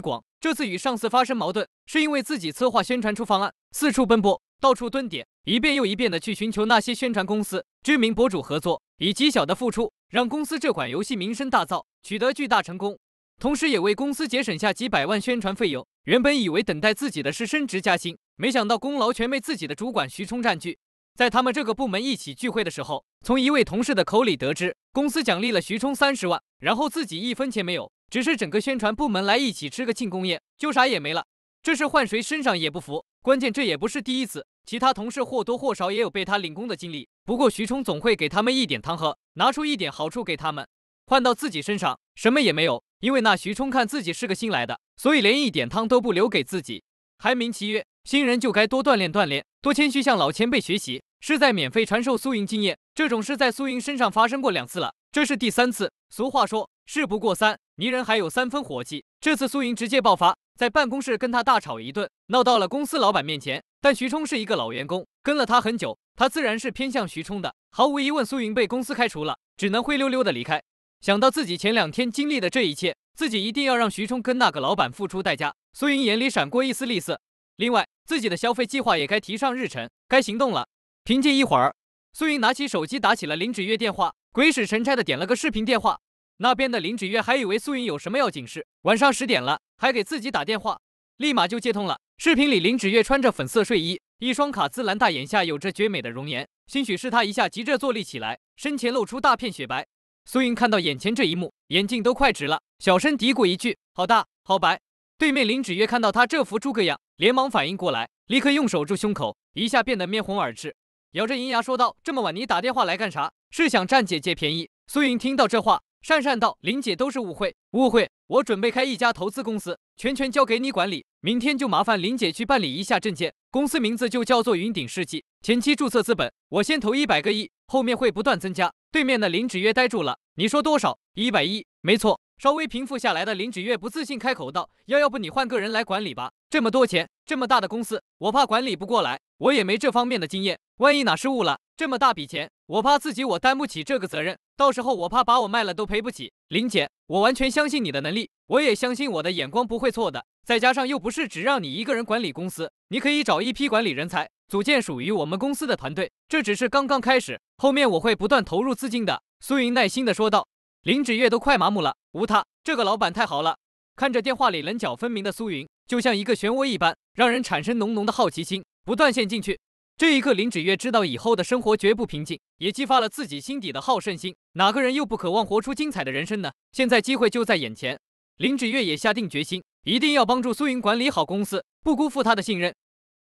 广。这次与上司发生矛盾，是因为自己策划宣传出方案，四处奔波，到处蹲点，一遍又一遍的去寻求那些宣传公司、知名博主合作，以极小的付出让公司这款游戏名声大噪，取得巨大成功，同时也为公司节省下几百万宣传费用。原本以为等待自己的是升职加薪，没想到功劳全被自己的主管徐冲占据。在他们这个部门一起聚会的时候，从一位同事的口里得知，公司奖励了徐冲三十万，然后自己一分钱没有。只是整个宣传部门来一起吃个庆功宴，就啥也没了。这事换谁身上也不服，关键这也不是第一次，其他同事或多或少也有被他领功的经历。不过徐冲总会给他们一点汤喝，拿出一点好处给他们。换到自己身上什么也没有，因为那徐冲看自己是个新来的，所以连一点汤都不留给自己，还名其曰新人就该多锻炼锻炼，多谦虚向老前辈学习，是在免费传授苏莹经验。这种事在苏莹身上发生过两次了，这是第三次。俗话说。事不过三，泥人还有三分火气。这次苏云直接爆发，在办公室跟他大吵一顿，闹到了公司老板面前。但徐冲是一个老员工，跟了他很久，他自然是偏向徐冲的。毫无疑问，苏云被公司开除了，只能灰溜溜的离开。想到自己前两天经历的这一切，自己一定要让徐冲跟那个老板付出代价。苏云眼里闪过一丝厉色。另外，自己的消费计划也该提上日程，该行动了。平静一会儿，苏云拿起手机打起了林芷月电话，鬼使神差的点了个视频电话。那边的林芷月还以为苏云有什么要紧事，晚上十点了还给自己打电话，立马就接通了。视频里林芷月穿着粉色睡衣，一双卡姿兰大眼下有着绝美的容颜。兴许是她一下急着坐立起来，身前露出大片雪白。苏云看到眼前这一幕，眼睛都快直了，小声嘀咕一句：“好大，好白。”对面林芷月看到她这副猪葛样，连忙反应过来，立刻用手捂胸口，一下变得面红耳赤，咬着银牙说道：“这么晚你打电话来干啥？是想占姐姐便宜？”苏云听到这话。讪讪道，林姐都是误会，误会。我准备开一家投资公司，全权交给你管理。明天就麻烦林姐去办理一下证件，公司名字就叫做云顶世纪。前期注册资本，我先投一百个亿，后面会不断增加。对面的林芷月呆住了，你说多少？一百亿，没错。稍微平复下来的林芷月不自信开口道：“要要不你换个人来管理吧？这么多钱，这么大的公司，我怕管理不过来，我也没这方面的经验，万一哪失误了，这么大笔钱。”我怕自己我担不起这个责任，到时候我怕把我卖了都赔不起。林姐，我完全相信你的能力，我也相信我的眼光不会错的。再加上又不是只让你一个人管理公司，你可以找一批管理人才，组建属于我们公司的团队。这只是刚刚开始，后面我会不断投入资金的。苏云耐心的说道。林芷月都快麻木了，无他，这个老板太好了。看着电话里棱角分明的苏云，就像一个漩涡一般，让人产生浓浓的好奇心，不断陷进去。这一刻，林芷月知道以后的生活绝不平静，也激发了自己心底的好胜心。哪个人又不渴望活出精彩的人生呢？现在机会就在眼前，林芷月也下定决心，一定要帮助苏云管理好公司，不辜负他的信任。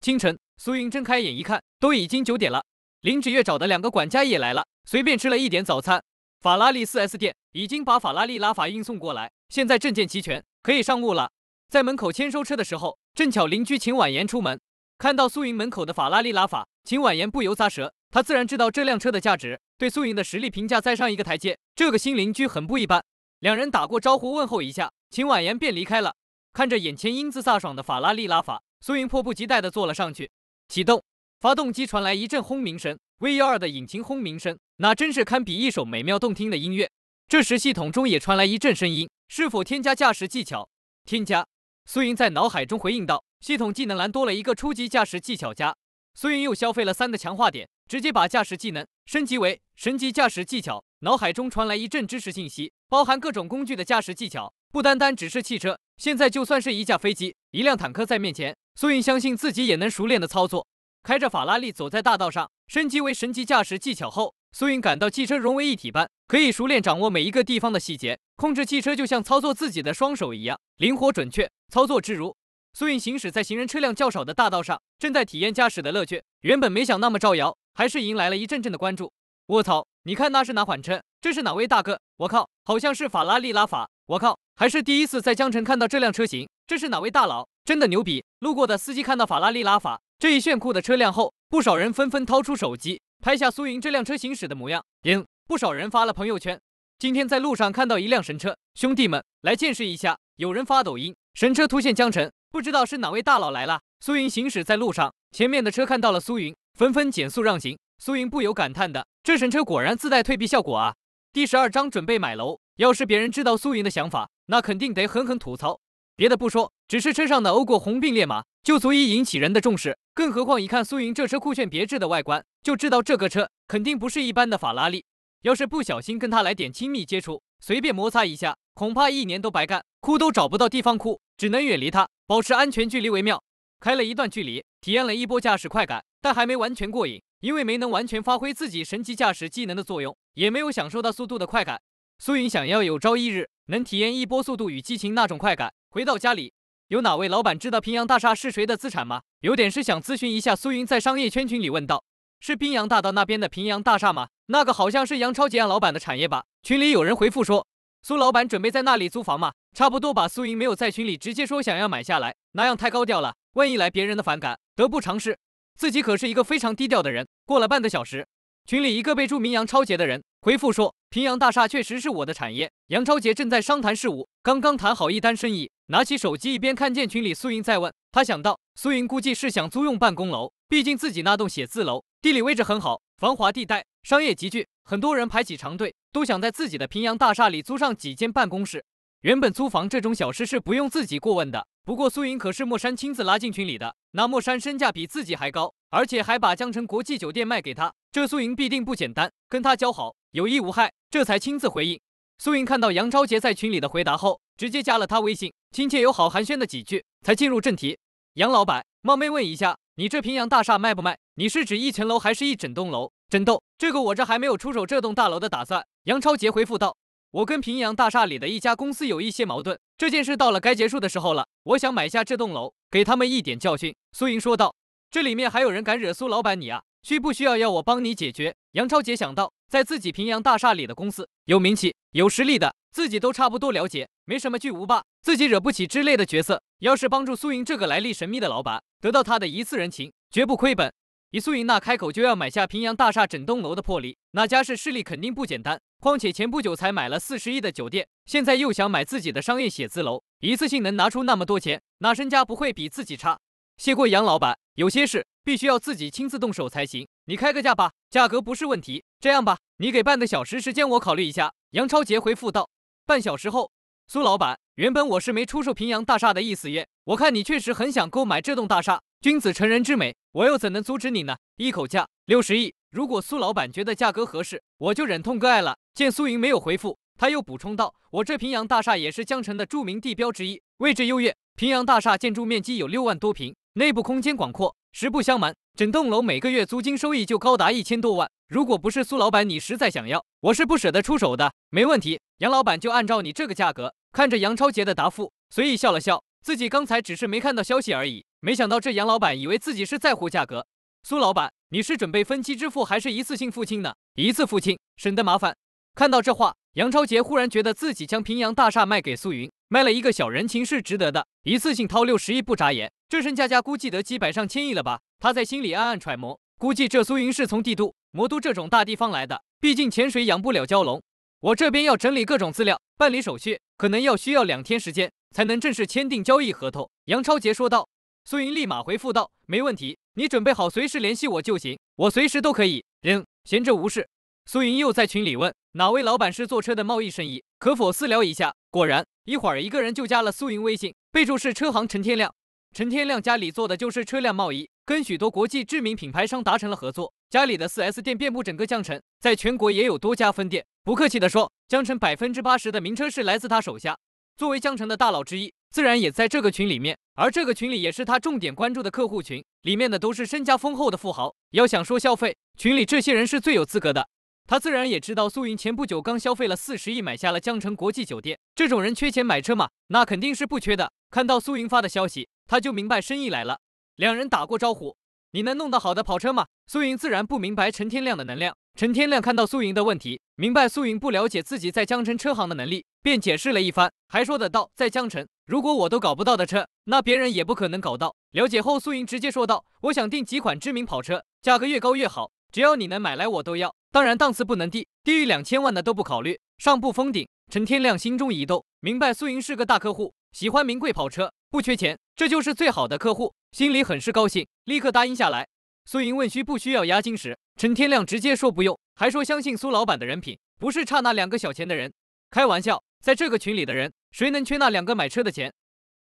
清晨，苏云睁开眼一看，都已经九点了。林芷月找的两个管家也来了，随便吃了一点早餐。法拉利 4S 店已经把法拉利拉法运送过来，现在证件齐全，可以上路了。在门口签收车的时候，正巧邻居秦婉言出门。看到苏云门口的法拉利拉法，秦婉言不由咂舌。他自然知道这辆车的价值，对苏云的实力评价再上一个台阶。这个新邻居很不一般。两人打过招呼问候一下，秦婉言便离开了。看着眼前英姿飒爽的法拉利拉法，苏云迫不及待地坐了上去。启动，发动机传来一阵轰鸣声 v 幺2的引擎轰鸣声，那真是堪比一首美妙动听的音乐。这时系统中也传来一阵声音：是否添加驾驶技巧？添加。苏云在脑海中回应道：“系统技能栏多了一个初级驾驶技巧加。”苏云又消费了三的强化点，直接把驾驶技能升级为神级驾驶技巧。脑海中传来一阵知识信息，包含各种工具的驾驶技巧，不单单只是汽车，现在就算是一架飞机、一辆坦克在面前，苏云相信自己也能熟练的操作，开着法拉利走在大道上。升级为神级驾驶技巧后。苏云感到汽车融为一体般，可以熟练掌握每一个地方的细节，控制汽车就像操作自己的双手一样灵活准确，操作自如。苏云行驶在行人车辆较少的大道上，正在体验驾驶的乐趣。原本没想那么招摇，还是迎来了一阵阵的关注。卧槽，你看那是哪款车？这是哪位大哥？我靠，好像是法拉利拉法。我靠，还是第一次在江城看到这辆车型。这是哪位大佬？真的牛逼！路过的司机看到法拉利拉法这一炫酷的车辆后，不少人纷纷掏出手机。拍下苏云这辆车行驶的模样，有不少人发了朋友圈。今天在路上看到一辆神车，兄弟们来见识一下。有人发抖音，神车突现江城，不知道是哪位大佬来了。苏云行驶在路上，前面的车看到了苏云，纷纷减速让行。苏云不由感叹的：“这神车果然自带退避效果啊！”第十二章准备买楼，要是别人知道苏云的想法，那肯定得狠狠吐槽。别的不说，只是车上的欧过红并列马就足以引起人的重视，更何况一看苏云这车酷炫别致的外观，就知道这个车肯定不是一般的法拉利。要是不小心跟他来点亲密接触，随便摩擦一下，恐怕一年都白干，哭都找不到地方哭，只能远离他，保持安全距离为妙。开了一段距离，体验了一波驾驶快感，但还没完全过瘾，因为没能完全发挥自己神奇驾驶技能的作用，也没有享受到速度的快感。苏云想要有朝一日能体验一波速度与激情那种快感。回到家里，有哪位老板知道平阳大厦是谁的资产吗？有点事想咨询一下苏云，在商业圈群里问道：“是宾阳大道那边的平阳大厦吗？那个好像是杨超杰老板的产业吧？”群里有人回复说：“苏老板准备在那里租房吗？差不多吧。”苏云没有在群里直接说想要买下来，那样太高调了，万一来别人的反感，得不偿失。自己可是一个非常低调的人。过了半个小时，群里一个备注名杨超杰的人回复说：“平阳大厦确实是我的产业，杨超杰正在商谈事务，刚刚谈好一单生意。”拿起手机，一边看见群里苏莹在问，他想到苏莹估计是想租用办公楼，毕竟自己那栋写字楼地理位置很好，繁华地带，商业集聚，很多人排起长队都想在自己的平阳大厦里租上几间办公室。原本租房这种小事是不用自己过问的，不过苏莹可是莫山亲自拉进群里的，那莫山身价比自己还高，而且还把江城国际酒店卖给他，这苏莹必定不简单，跟他交好有益无害，这才亲自回应。苏莹看到杨昭杰在群里的回答后。直接加了他微信，亲切友好寒暄的几句，才进入正题。杨老板冒昧问一下，你这平阳大厦卖不卖？你是指一层楼还是一整栋楼？真逗，这个我这还没有出手这栋大楼的打算。杨超杰回复道：“我跟平阳大厦里的一家公司有一些矛盾，这件事到了该结束的时候了。我想买下这栋楼，给他们一点教训。”苏莹说道：“这里面还有人敢惹苏老板你啊？需不需要要我帮你解决？”杨超杰想到，在自己平阳大厦里的公司，有名气、有实力的，自己都差不多了解。没什么巨无霸，自己惹不起之类的角色。要是帮助苏莹这个来历神秘的老板，得到他的一次人情，绝不亏本。以苏莹那开口就要买下平阳大厦整栋楼的魄力，那家是势力肯定不简单。况且前不久才买了四十亿的酒店，现在又想买自己的商业写字楼，一次性能拿出那么多钱，那身家不会比自己差。谢过杨老板，有些事必须要自己亲自动手才行。你开个价吧，价格不是问题。这样吧，你给半个小时时间，我考虑一下。杨超杰回复道。半小时后。苏老板，原本我是没出售平阳大厦的意思，耶。我看你确实很想购买这栋大厦，君子成人之美，我又怎能阻止你呢？一口价六十亿，如果苏老板觉得价格合适，我就忍痛割爱了。见苏云没有回复，他又补充道：“我这平阳大厦也是江城的著名地标之一，位置优越。平阳大厦建筑面积有六万多平，内部空间广阔。实不相瞒。”整栋楼每个月租金收益就高达一千多万，如果不是苏老板，你实在想要，我是不舍得出手的。没问题，杨老板就按照你这个价格。看着杨超杰的答复，随意笑了笑，自己刚才只是没看到消息而已。没想到这杨老板以为自己是在乎价格。苏老板，你是准备分期支付还是一次性付清呢？一次付清，省得麻烦。看到这话，杨超杰忽然觉得自己将平阳大厦卖给苏云，卖了一个小人情是值得的。一次性掏六十亿不眨眼，这身价价估计得几百上千亿了吧。他在心里暗暗揣摩，估计这苏云是从帝都、魔都这种大地方来的。毕竟潜水养不了蛟龙。我这边要整理各种资料，办理手续，可能要需要两天时间才能正式签订交易合同。杨超杰说道。苏云立马回复道：“没问题，你准备好随时联系我就行，我随时都可以。”扔，闲着无事，苏云又在群里问，哪位老板是做车的贸易生意，可否私聊一下？果然，一会儿一个人就加了苏云微信，备注是车行陈天亮。陈天亮家里做的就是车辆贸易。跟许多国际知名品牌商达成了合作，家里的四 S 店遍布整个江城，在全国也有多家分店。不客气的说，江城百分之八十的名车是来自他手下。作为江城的大佬之一，自然也在这个群里面。而这个群里也是他重点关注的客户群，里面的都是身家丰厚的富豪。要想说消费，群里这些人是最有资格的。他自然也知道苏云前不久刚消费了四十亿买下了江城国际酒店，这种人缺钱买车吗？那肯定是不缺的。看到苏云发的消息，他就明白生意来了。两人打过招呼，你能弄到好的跑车吗？苏云自然不明白陈天亮的能量。陈天亮看到苏云的问题，明白苏云不了解自己在江城车行的能力，便解释了一番，还说得到在江城，如果我都搞不到的车，那别人也不可能搞到。了解后，苏云直接说道：“我想订几款知名跑车，价格越高越好，只要你能买来，我都要。当然，档次不能低，低于两千万的都不考虑，上不封顶。”陈天亮心中一动，明白苏云是个大客户，喜欢名贵跑车。不缺钱，这就是最好的客户，心里很是高兴，立刻答应下来。苏莹问需不需要押金时，陈天亮直接说不用，还说相信苏老板的人品，不是差那两个小钱的人。开玩笑，在这个群里的人，谁能缺那两个买车的钱？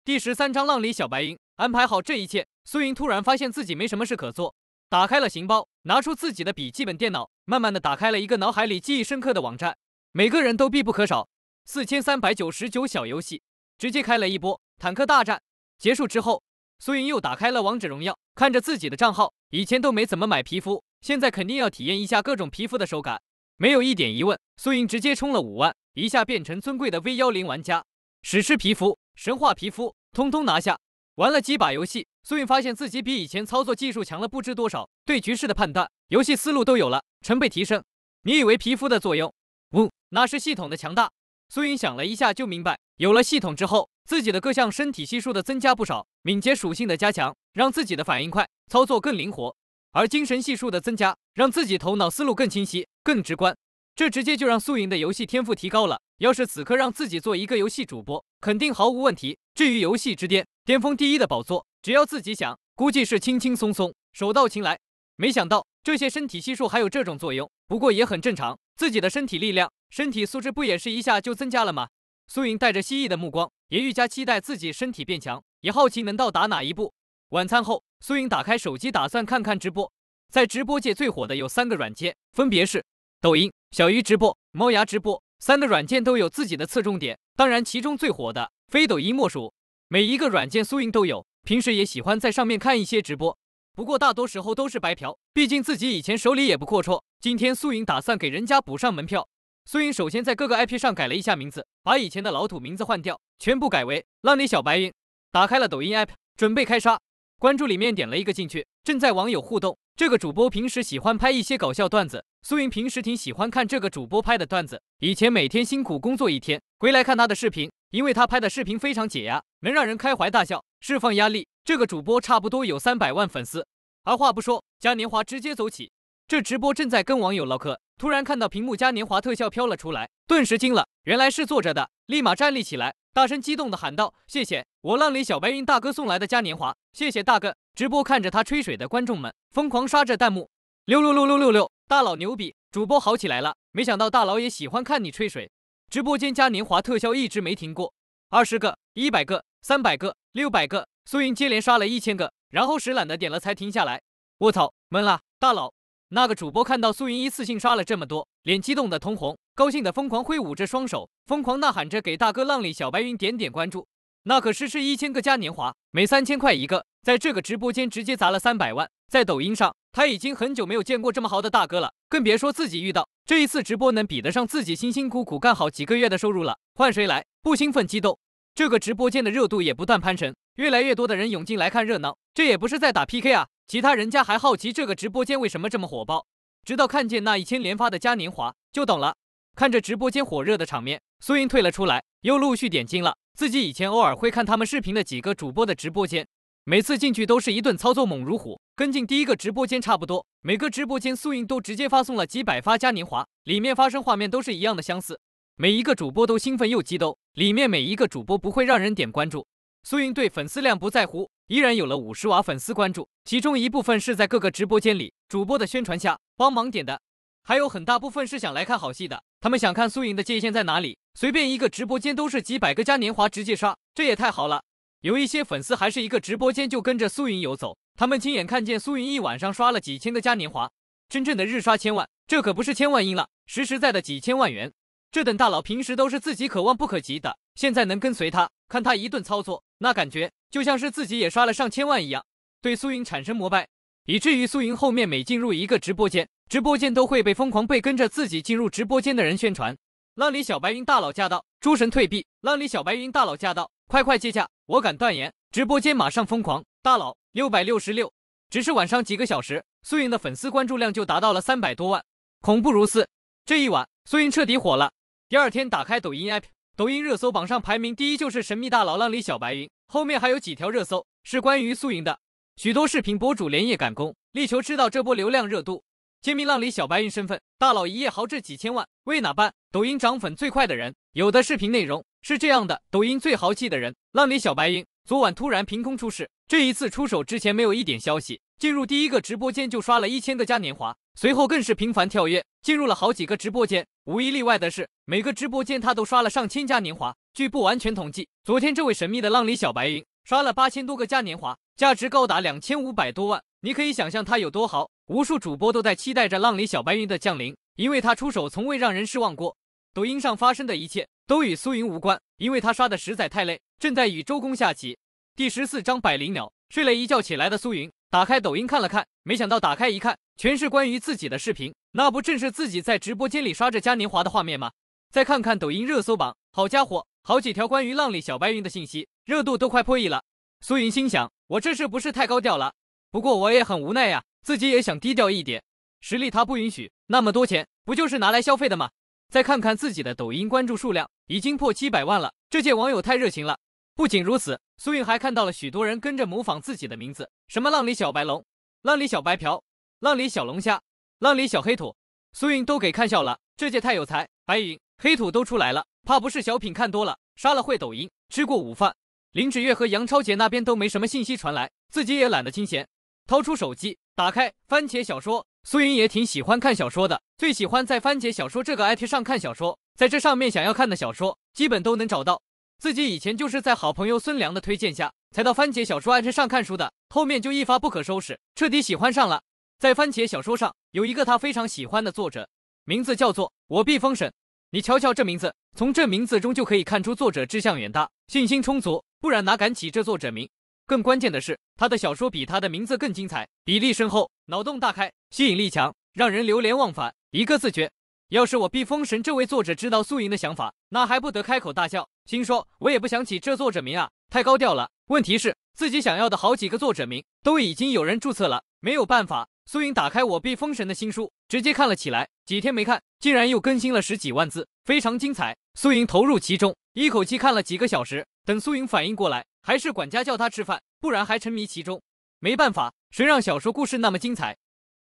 第十三章浪里小白银安排好这一切，苏莹突然发现自己没什么事可做，打开了行包，拿出自己的笔记本电脑，慢慢的打开了一个脑海里记忆深刻的网站。每个人都必不可少，四千三百九十九小游戏。直接开了一波坦克大战，结束之后，苏云又打开了王者荣耀，看着自己的账号，以前都没怎么买皮肤，现在肯定要体验一下各种皮肤的手感。没有一点疑问，苏云直接充了五万，一下变成尊贵的 V10 玩家，史诗皮肤、神话皮肤通通拿下。玩了几把游戏，苏云发现自己比以前操作技术强了不知多少，对局势的判断、游戏思路都有了成倍提升。你以为皮肤的作用？嗯，那是系统的强大。苏云想了一下，就明白，有了系统之后，自己的各项身体系数的增加不少，敏捷属性的加强，让自己的反应快，操作更灵活；而精神系数的增加，让自己头脑思路更清晰，更直观。这直接就让苏云的游戏天赋提高了。要是此刻让自己做一个游戏主播，肯定毫无问题。至于游戏之巅，巅峰第一的宝座，只要自己想，估计是轻轻松松，手到擒来。没想到这些身体系数还有这种作用，不过也很正常，自己的身体力量。身体素质不也是一下就增加了吗？苏影带着蜥蜴的目光，也愈加期待自己身体变强，也好奇能到达哪一步。晚餐后，苏影打开手机，打算看看直播。在直播界最火的有三个软件，分别是抖音、小鱼直播、猫牙直播。三个软件都有自己的侧重点，当然其中最火的非抖音莫属。每一个软件苏影都有，平时也喜欢在上面看一些直播，不过大多时候都是白嫖，毕竟自己以前手里也不阔绰。今天苏影打算给人家补上门票。苏云首先在各个 IP 上改了一下名字，把以前的老土名字换掉，全部改为“浪里小白云”。打开了抖音 app，准备开杀。关注里面点了一个进去，正在网友互动。这个主播平时喜欢拍一些搞笑段子，苏云平时挺喜欢看这个主播拍的段子。以前每天辛苦工作一天，回来看他的视频，因为他拍的视频非常解压，能让人开怀大笑，释放压力。这个主播差不多有三百万粉丝。二话不说，嘉年华直接走起。这直播正在跟网友唠嗑。突然看到屏幕嘉年华特效飘了出来，顿时惊了，原来是坐着的，立马站立起来，大声激动的喊道：“谢谢我浪里小白云大哥送来的嘉年华，谢谢大哥！”直播看着他吹水的观众们疯狂刷着弹幕，六六六六六六，大佬牛逼，主播好起来了。没想到大佬也喜欢看你吹水，直播间嘉年华特效一直没停过，二十个、一百个、三百个、六百个，苏云接连刷了一千个，然后使懒得点了才停下来。卧槽，闷了，大佬。那个主播看到苏云一次性刷了这么多，脸激动的通红，高兴的疯狂挥舞着双手，疯狂呐喊着给大哥浪里小白云点点关注。那可是是一千个嘉年华，每三千块一个，在这个直播间直接砸了三百万。在抖音上，他已经很久没有见过这么豪的大哥了，更别说自己遇到。这一次直播能比得上自己辛辛苦苦干好几个月的收入了，换谁来不兴奋激动？这个直播间的热度也不断攀升，越来越多的人涌进来看热闹。这也不是在打 PK 啊。其他人家还好奇这个直播间为什么这么火爆，直到看见那一千连发的嘉年华就懂了。看着直播间火热的场面，苏英退了出来，又陆续点进了自己以前偶尔会看他们视频的几个主播的直播间。每次进去都是一顿操作猛如虎，跟进第一个直播间差不多。每个直播间苏英都直接发送了几百发嘉年华，里面发生画面都是一样的相似。每一个主播都兴奋又激动，里面每一个主播不会让人点关注。苏云对粉丝量不在乎，依然有了五十万粉丝关注，其中一部分是在各个直播间里主播的宣传下帮忙点的，还有很大部分是想来看好戏的。他们想看苏云的界限在哪里，随便一个直播间都是几百个嘉年华直接刷，这也太好了。有一些粉丝还是一个直播间就跟着苏云游走，他们亲眼看见苏云一晚上刷了几千个嘉年华，真正的日刷千万，这可不是千万音了，实实在在的几千万元。这等大佬平时都是自己可望不可及的，现在能跟随他，看他一顿操作。那感觉就像是自己也刷了上千万一样，对苏云产生膜拜，以至于苏云后面每进入一个直播间，直播间都会被疯狂被跟着自己进入直播间的人宣传。浪里小白云大佬驾到，诸神退避！浪里小白云大佬驾到，快快接驾！我敢断言，直播间马上疯狂！大佬六百六十六，只是晚上几个小时，苏云的粉丝关注量就达到了三百多万，恐怖如斯！这一晚，苏云彻底火了。第二天打开抖音 App。抖音热搜榜上排名第一就是神秘大佬浪里小白云，后面还有几条热搜是关于素云的。许多视频博主连夜赶工，力求吃到这波流量热度，揭秘浪里小白云身份。大佬一夜豪掷几千万，为哪般？抖音涨粉最快的人，有的视频内容是这样的：抖音最豪气的人，浪里小白云昨晚突然凭空出世，这一次出手之前没有一点消息，进入第一个直播间就刷了一千个嘉年华。随后更是频繁跳跃，进入了好几个直播间，无一例外的是，每个直播间他都刷了上千嘉年华。据不完全统计，昨天这位神秘的浪里小白云刷了八千多个嘉年华，价值高达两千五百多万。你可以想象他有多豪。无数主播都在期待着浪里小白云的降临，因为他出手从未让人失望过。抖音上发生的一切都与苏云无关，因为他刷的实在太累，正在与周公下棋。第十四章百灵鸟睡了一觉起来的苏云。打开抖音看了看，没想到打开一看，全是关于自己的视频，那不正是自己在直播间里刷着嘉年华的画面吗？再看看抖音热搜榜，好家伙，好几条关于浪里小白云的信息，热度都快破亿了。苏云心想，我这是不是太高调了？不过我也很无奈呀，自己也想低调一点，实力他不允许。那么多钱不就是拿来消费的吗？再看看自己的抖音关注数量，已经破七百万了，这届网友太热情了。不仅如此，苏颖还看到了许多人跟着模仿自己的名字，什么浪里小白龙、浪里小白瓢、浪里小龙虾、浪里小黑土，苏颖都给看笑了。这届太有才，白影、黑土都出来了，怕不是小品看多了，刷了会抖音。吃过午饭，林芷月和杨超杰那边都没什么信息传来，自己也懒得清闲，掏出手机，打开番茄小说。苏云也挺喜欢看小说的，最喜欢在番茄小说这个 IP 上看小说，在这上面想要看的小说，基本都能找到。自己以前就是在好朋友孙良的推荐下，才到番茄小说 a p 上看书的。后面就一发不可收拾，彻底喜欢上了。在番茄小说上有一个他非常喜欢的作者，名字叫做我必封神。你瞧瞧这名字，从这名字中就可以看出作者志向远大，信心充足，不然哪敢起这作者名？更关键的是，他的小说比他的名字更精彩，比例深厚，脑洞大开，吸引力强，让人流连忘返。一个字绝！要是我必封神这位作者知道素云的想法，那还不得开口大笑？心说：“我也不想起这作者名啊，太高调了。”问题是自己想要的好几个作者名都已经有人注册了，没有办法。苏莹打开我必封神的新书，直接看了起来。几天没看，竟然又更新了十几万字，非常精彩。苏莹投入其中，一口气看了几个小时。等苏莹反应过来，还是管家叫他吃饭，不然还沉迷其中。没办法，谁让小说故事那么精彩？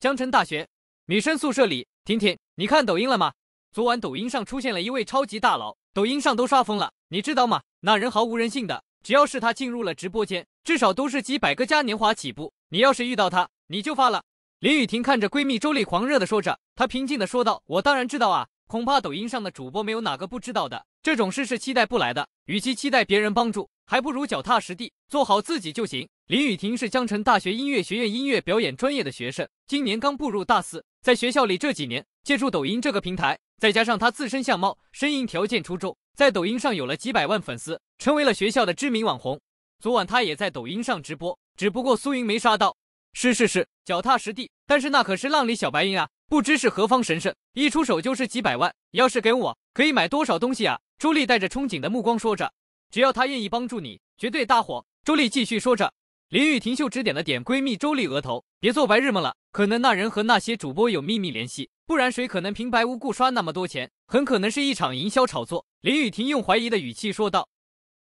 江城大学，女生宿舍里，婷婷，你看抖音了吗？昨晚抖音上出现了一位超级大佬。抖音上都刷疯了，你知道吗？那人毫无人性的，只要是他进入了直播间，至少都是几百个嘉年华起步。你要是遇到他，你就发了。林雨婷看着闺蜜周丽狂热的说着，她平静的说道：“我当然知道啊，恐怕抖音上的主播没有哪个不知道的。这种事是期待不来的，与其期待别人帮助，还不如脚踏实地做好自己就行。”林雨婷是江城大学音乐学院音乐表演专业的学生，今年刚步入大四，在学校里这几年，借助抖音这个平台。再加上他自身相貌、声音条件出众，在抖音上有了几百万粉丝，成为了学校的知名网红。昨晚他也在抖音上直播，只不过苏云没刷到。是是是，脚踏实地，但是那可是浪里小白龙啊！不知是何方神圣，一出手就是几百万，要是给我，可以买多少东西啊？朱莉带着憧憬的目光说着：“只要他愿意帮助你，绝对大火。”朱莉继续说着，林雨婷秀指点了点闺蜜周丽额头：“别做白日梦了，可能那人和那些主播有秘密联系。”不然谁可能平白无故刷那么多钱？很可能是一场营销炒作。林雨婷用怀疑的语气说道。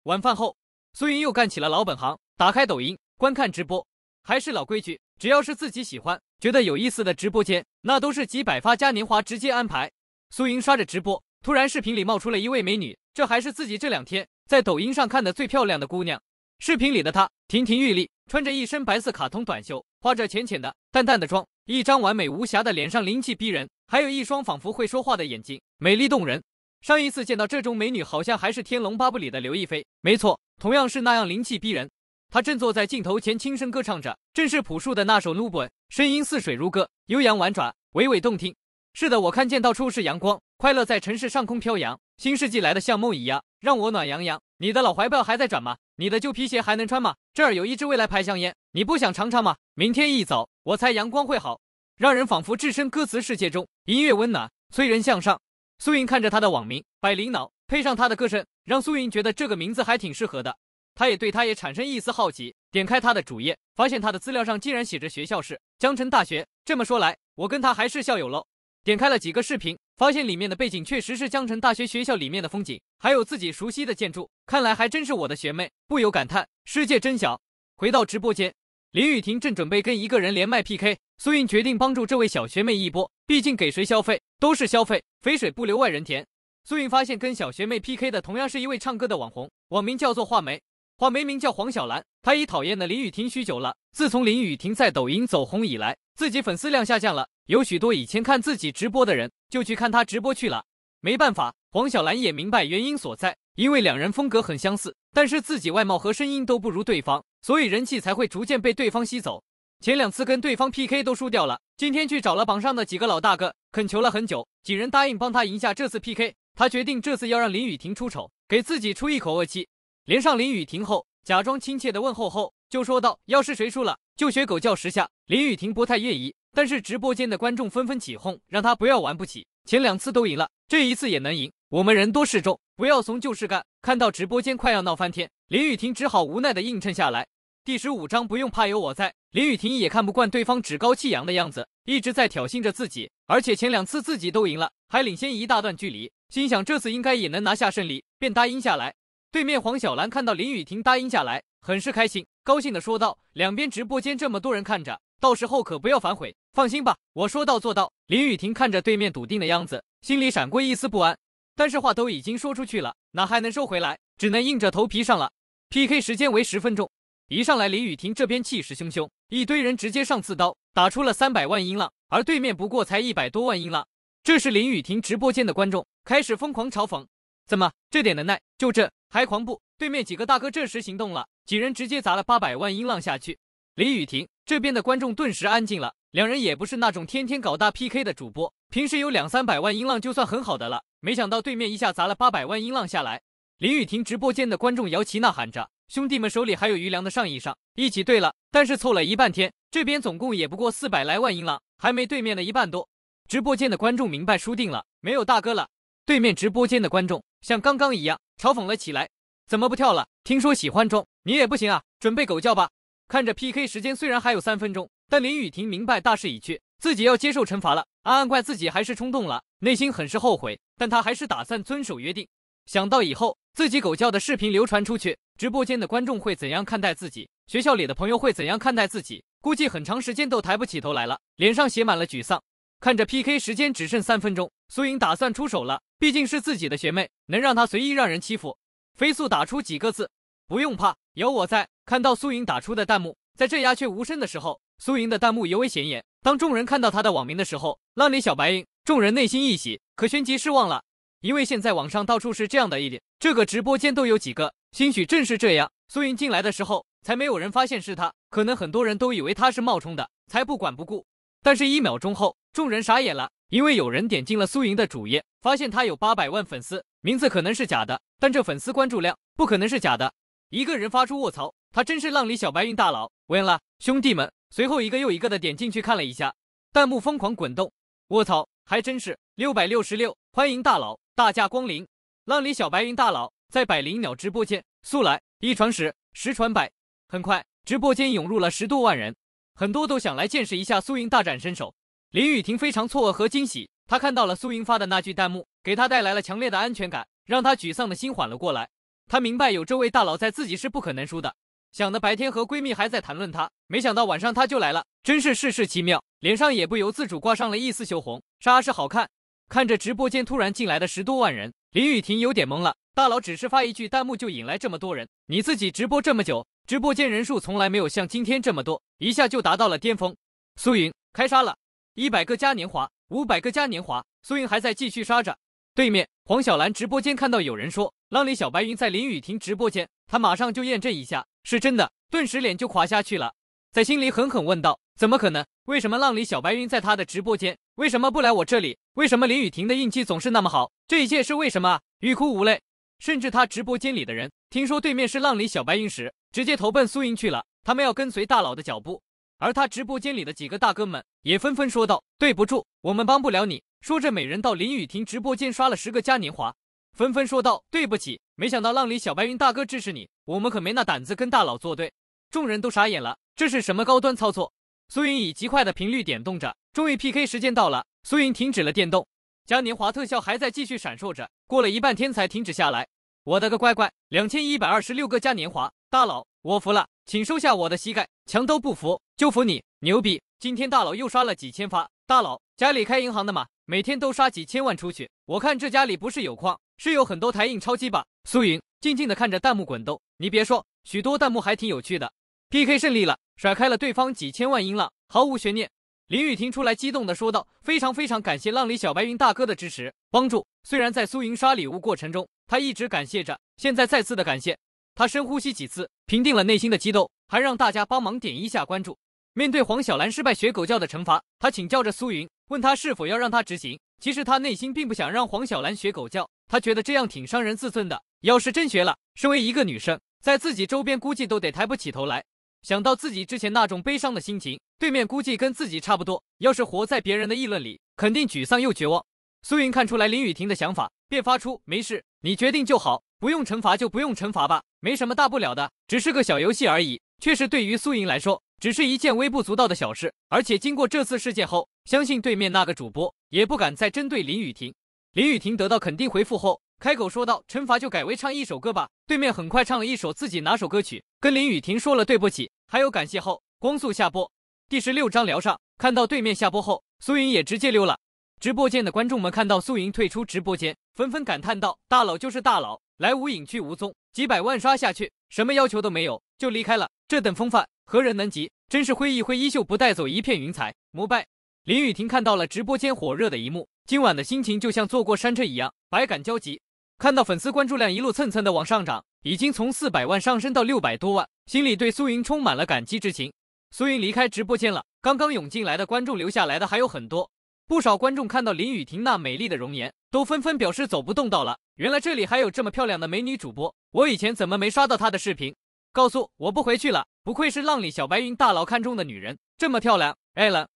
晚饭后，苏云又干起了老本行，打开抖音观看直播。还是老规矩，只要是自己喜欢、觉得有意思的直播间，那都是几百发嘉年华直接安排。苏云刷着直播，突然视频里冒出了一位美女，这还是自己这两天在抖音上看的最漂亮的姑娘。视频里的她亭亭玉立，穿着一身白色卡通短袖，化着浅浅的、淡淡的妆，一张完美无瑕的脸上灵气逼人。还有一双仿佛会说话的眼睛，美丽动人。上一次见到这种美女，好像还是《天龙八部》里的刘亦菲。没错，同样是那样灵气逼人。她正坐在镜头前轻声歌唱着，正是朴树的那首《撸本》，声音似水如歌，悠扬婉转，娓娓动听。是的，我看见到处是阳光，快乐在城市上空飘扬。新世纪来的像梦一样，让我暖洋洋。你的老怀抱还在转吗？你的旧皮鞋还能穿吗？这儿有一支未来牌香烟，你不想尝尝吗？明天一早，我猜阳光会好。让人仿佛置身歌词世界中，音乐温暖，催人向上。苏云看着他的网名“百灵鸟”，配上他的歌声，让苏云觉得这个名字还挺适合的。他也对他也产生一丝好奇，点开他的主页，发现他的资料上竟然写着学校是江城大学。这么说来，我跟他还是校友喽。点开了几个视频，发现里面的背景确实是江城大学学校里面的风景，还有自己熟悉的建筑，看来还真是我的学妹。不由感叹：世界真小。回到直播间。林雨婷正准备跟一个人连麦 PK，苏韵决定帮助这位小学妹一波，毕竟给谁消费都是消费，肥水不流外人田。苏韵发现跟小学妹 PK 的同样是一位唱歌的网红，网名叫做画眉，画眉名叫黄小兰，她已讨厌的林雨婷许久了。自从林雨婷在抖音走红以来，自己粉丝量下降了，有许多以前看自己直播的人就去看她直播去了，没办法。黄小兰也明白原因所在，因为两人风格很相似，但是自己外貌和声音都不如对方，所以人气才会逐渐被对方吸走。前两次跟对方 PK 都输掉了，今天去找了榜上的几个老大哥，恳求了很久，几人答应帮他赢下这次 PK。他决定这次要让林雨婷出丑，给自己出一口恶气。连上林雨婷后，假装亲切的问候后，就说道：“要是谁输了，就学狗叫十下。”林雨婷不太愿意，但是直播间的观众纷纷起哄，让他不要玩不起。前两次都赢了，这一次也能赢。我们人多势众，不要怂，就是干！看到直播间快要闹翻天，林雨婷只好无奈的应承下来。第十五章，不用怕，有我在。林雨婷也看不惯对方趾高气扬的样子，一直在挑衅着自己，而且前两次自己都赢了，还领先一大段距离，心想这次应该也能拿下胜利，便答应下来。对面黄小兰看到林雨婷答应下来，很是开心，高兴的说道：“两边直播间这么多人看着，到时候可不要反悔。放心吧，我说到做到。”林雨婷看着对面笃定的样子，心里闪过一丝不安。但是话都已经说出去了，哪还能收回来？只能硬着头皮上了。P K 时间为十分钟，一上来林雨婷这边气势汹汹，一堆人直接上刺刀，打出了三百万音浪，而对面不过才一百多万音浪。这是林雨婷直播间的观众开始疯狂嘲讽：怎么这点能耐就这还狂不？对面几个大哥这时行动了，几人直接砸了八百万音浪下去。林雨婷这边的观众顿时安静了。两人也不是那种天天搞大 P K 的主播，平时有两三百万音浪就算很好的了。没想到对面一下砸了八百万音浪下来，林雨婷直播间的观众摇旗呐喊着：“兄弟们手里还有余粮的上一上，一起兑了。”但是凑了一半天，这边总共也不过四百来万音浪，还没对面的一半多。直播间的观众明白输定了，没有大哥了。对面直播间的观众像刚刚一样嘲讽了起来：“怎么不跳了？听说喜欢中你也不行啊，准备狗叫吧。”看着 PK 时间虽然还有三分钟，但林雨婷明白大势已去，自己要接受惩罚了。暗暗怪自己还是冲动了，内心很是后悔，但他还是打算遵守约定。想到以后自己狗叫的视频流传出去，直播间的观众会怎样看待自己？学校里的朋友会怎样看待自己？估计很长时间都抬不起头来了，脸上写满了沮丧。看着 PK 时间只剩三分钟，苏莹打算出手了。毕竟是自己的学妹，能让她随意让人欺负？飞速打出几个字：不用怕，有我在。看到苏莹打出的弹幕，在这鸦雀无声的时候，苏莹的弹幕尤为显眼。当众人看到他的网名的时候，浪里小白云，众人内心一喜，可旋即失望了，因为现在网上到处是这样的，一点这个直播间都有几个，兴许正是这样，苏云进来的时候才没有人发现是他，可能很多人都以为他是冒充的，才不管不顾。但是，一秒钟后，众人傻眼了，因为有人点进了苏云的主页，发现他有八百万粉丝，名字可能是假的，但这粉丝关注量不可能是假的。一个人发出卧槽，他真是浪里小白云大佬，问了，兄弟们。随后一个又一个的点进去看了一下，弹幕疯狂滚动，卧槽，还真是六百六十六！欢迎大佬大驾光临，浪里小白云大佬在百灵鸟直播间速来，一传十，十传百，很快直播间涌入了十多万人，很多都想来见识一下苏云大展身手。林雨婷非常错愕和惊喜，她看到了苏云发的那句弹幕，给她带来了强烈的安全感，让她沮丧的心缓了过来。她明白有这位大佬在，自己是不可能输的。想的白天和闺蜜还在谈论她，没想到晚上她就来了，真是世事奇妙。脸上也不由自主挂上了一丝羞红。杀是好看，看着直播间突然进来的十多万人，林雨婷有点懵了。大佬只是发一句弹幕就引来这么多人，你自己直播这么久，直播间人数从来没有像今天这么多，一下就达到了巅峰。苏云开杀了一百个嘉年华，五百个嘉年华，苏云还在继续杀着。对面黄小兰直播间看到有人说浪里小白云在林雨婷直播间，她马上就验证一下。是真的，顿时脸就垮下去了，在心里狠狠问道：怎么可能？为什么浪里小白云在他的直播间，为什么不来我这里？为什么林雨婷的运气总是那么好？这一切是为什么啊？欲哭无泪。甚至他直播间里的人，听说对面是浪里小白云时，直接投奔苏莹去了。他们要跟随大佬的脚步。而他直播间里的几个大哥们也纷纷说道：对不住，我们帮不了你。说着，每人到林雨婷直播间刷了十个嘉年华。纷纷说道：“对不起，没想到浪里小白云大哥支持你，我们可没那胆子跟大佬作对。”众人都傻眼了，这是什么高端操作？苏云以极快的频率点动着，终于 PK 时间到了，苏云停止了电动，嘉年华特效还在继续闪烁着，过了一半天才停止下来。我的个乖乖，两千一百二十六个嘉年华，大佬，我服了，请收下我的膝盖，强都不服就服你，牛逼！今天大佬又刷了几千发，大佬家里开银行的吗？每天都刷几千万出去，我看这家里不是有矿，是有很多台印钞机吧？苏云静静的看着弹幕滚动，你别说，许多弹幕还挺有趣的。PK 胜利了，甩开了对方几千万音浪，毫无悬念。林雨婷出来，激动的说道：“非常非常感谢浪里小白云大哥的支持帮助。”虽然在苏云刷礼物过程中，他一直感谢着，现在再次的感谢。他深呼吸几次，平定了内心的激动，还让大家帮忙点一下关注。面对黄小兰失败学狗叫的惩罚，他请教着苏云。问他是否要让他执行，其实他内心并不想让黄小兰学狗叫，他觉得这样挺伤人自尊的。要是真学了，身为一个女生，在自己周边估计都得抬不起头来。想到自己之前那种悲伤的心情，对面估计跟自己差不多。要是活在别人的议论里，肯定沮丧又绝望。苏莹看出来林雨婷的想法，便发出：“没事，你决定就好，不用惩罚就不用惩罚吧，没什么大不了的，只是个小游戏而已。”确实，对于苏莹来说。只是一件微不足道的小事，而且经过这次事件后，相信对面那个主播也不敢再针对林雨婷。林雨婷得到肯定回复后，开口说道：“惩罚就改为唱一首歌吧。”对面很快唱了一首自己拿手歌曲，跟林雨婷说了对不起，还有感谢后，光速下播。第十六章聊上，看到对面下播后，苏云也直接溜了。直播间的观众们看到苏云退出直播间，纷纷感叹道：“大佬就是大佬，来无影去无踪，几百万刷下去，什么要求都没有就离开了。”这等风范，何人能及？真是挥一挥衣袖，不带走一片云彩。膜拜！林雨婷看到了直播间火热的一幕，今晚的心情就像坐过山车一样，百感交集。看到粉丝关注量一路蹭蹭的往上涨，已经从四百万上升到六百多万，心里对苏云充满了感激之情。苏云离开直播间了，刚刚涌进来的观众留下来的还有很多。不少观众看到林雨婷那美丽的容颜，都纷纷表示走不动道了。原来这里还有这么漂亮的美女主播，我以前怎么没刷到她的视频？告诉我不回去了，不愧是浪里小白云大佬看中的女人，这么漂亮，爱了。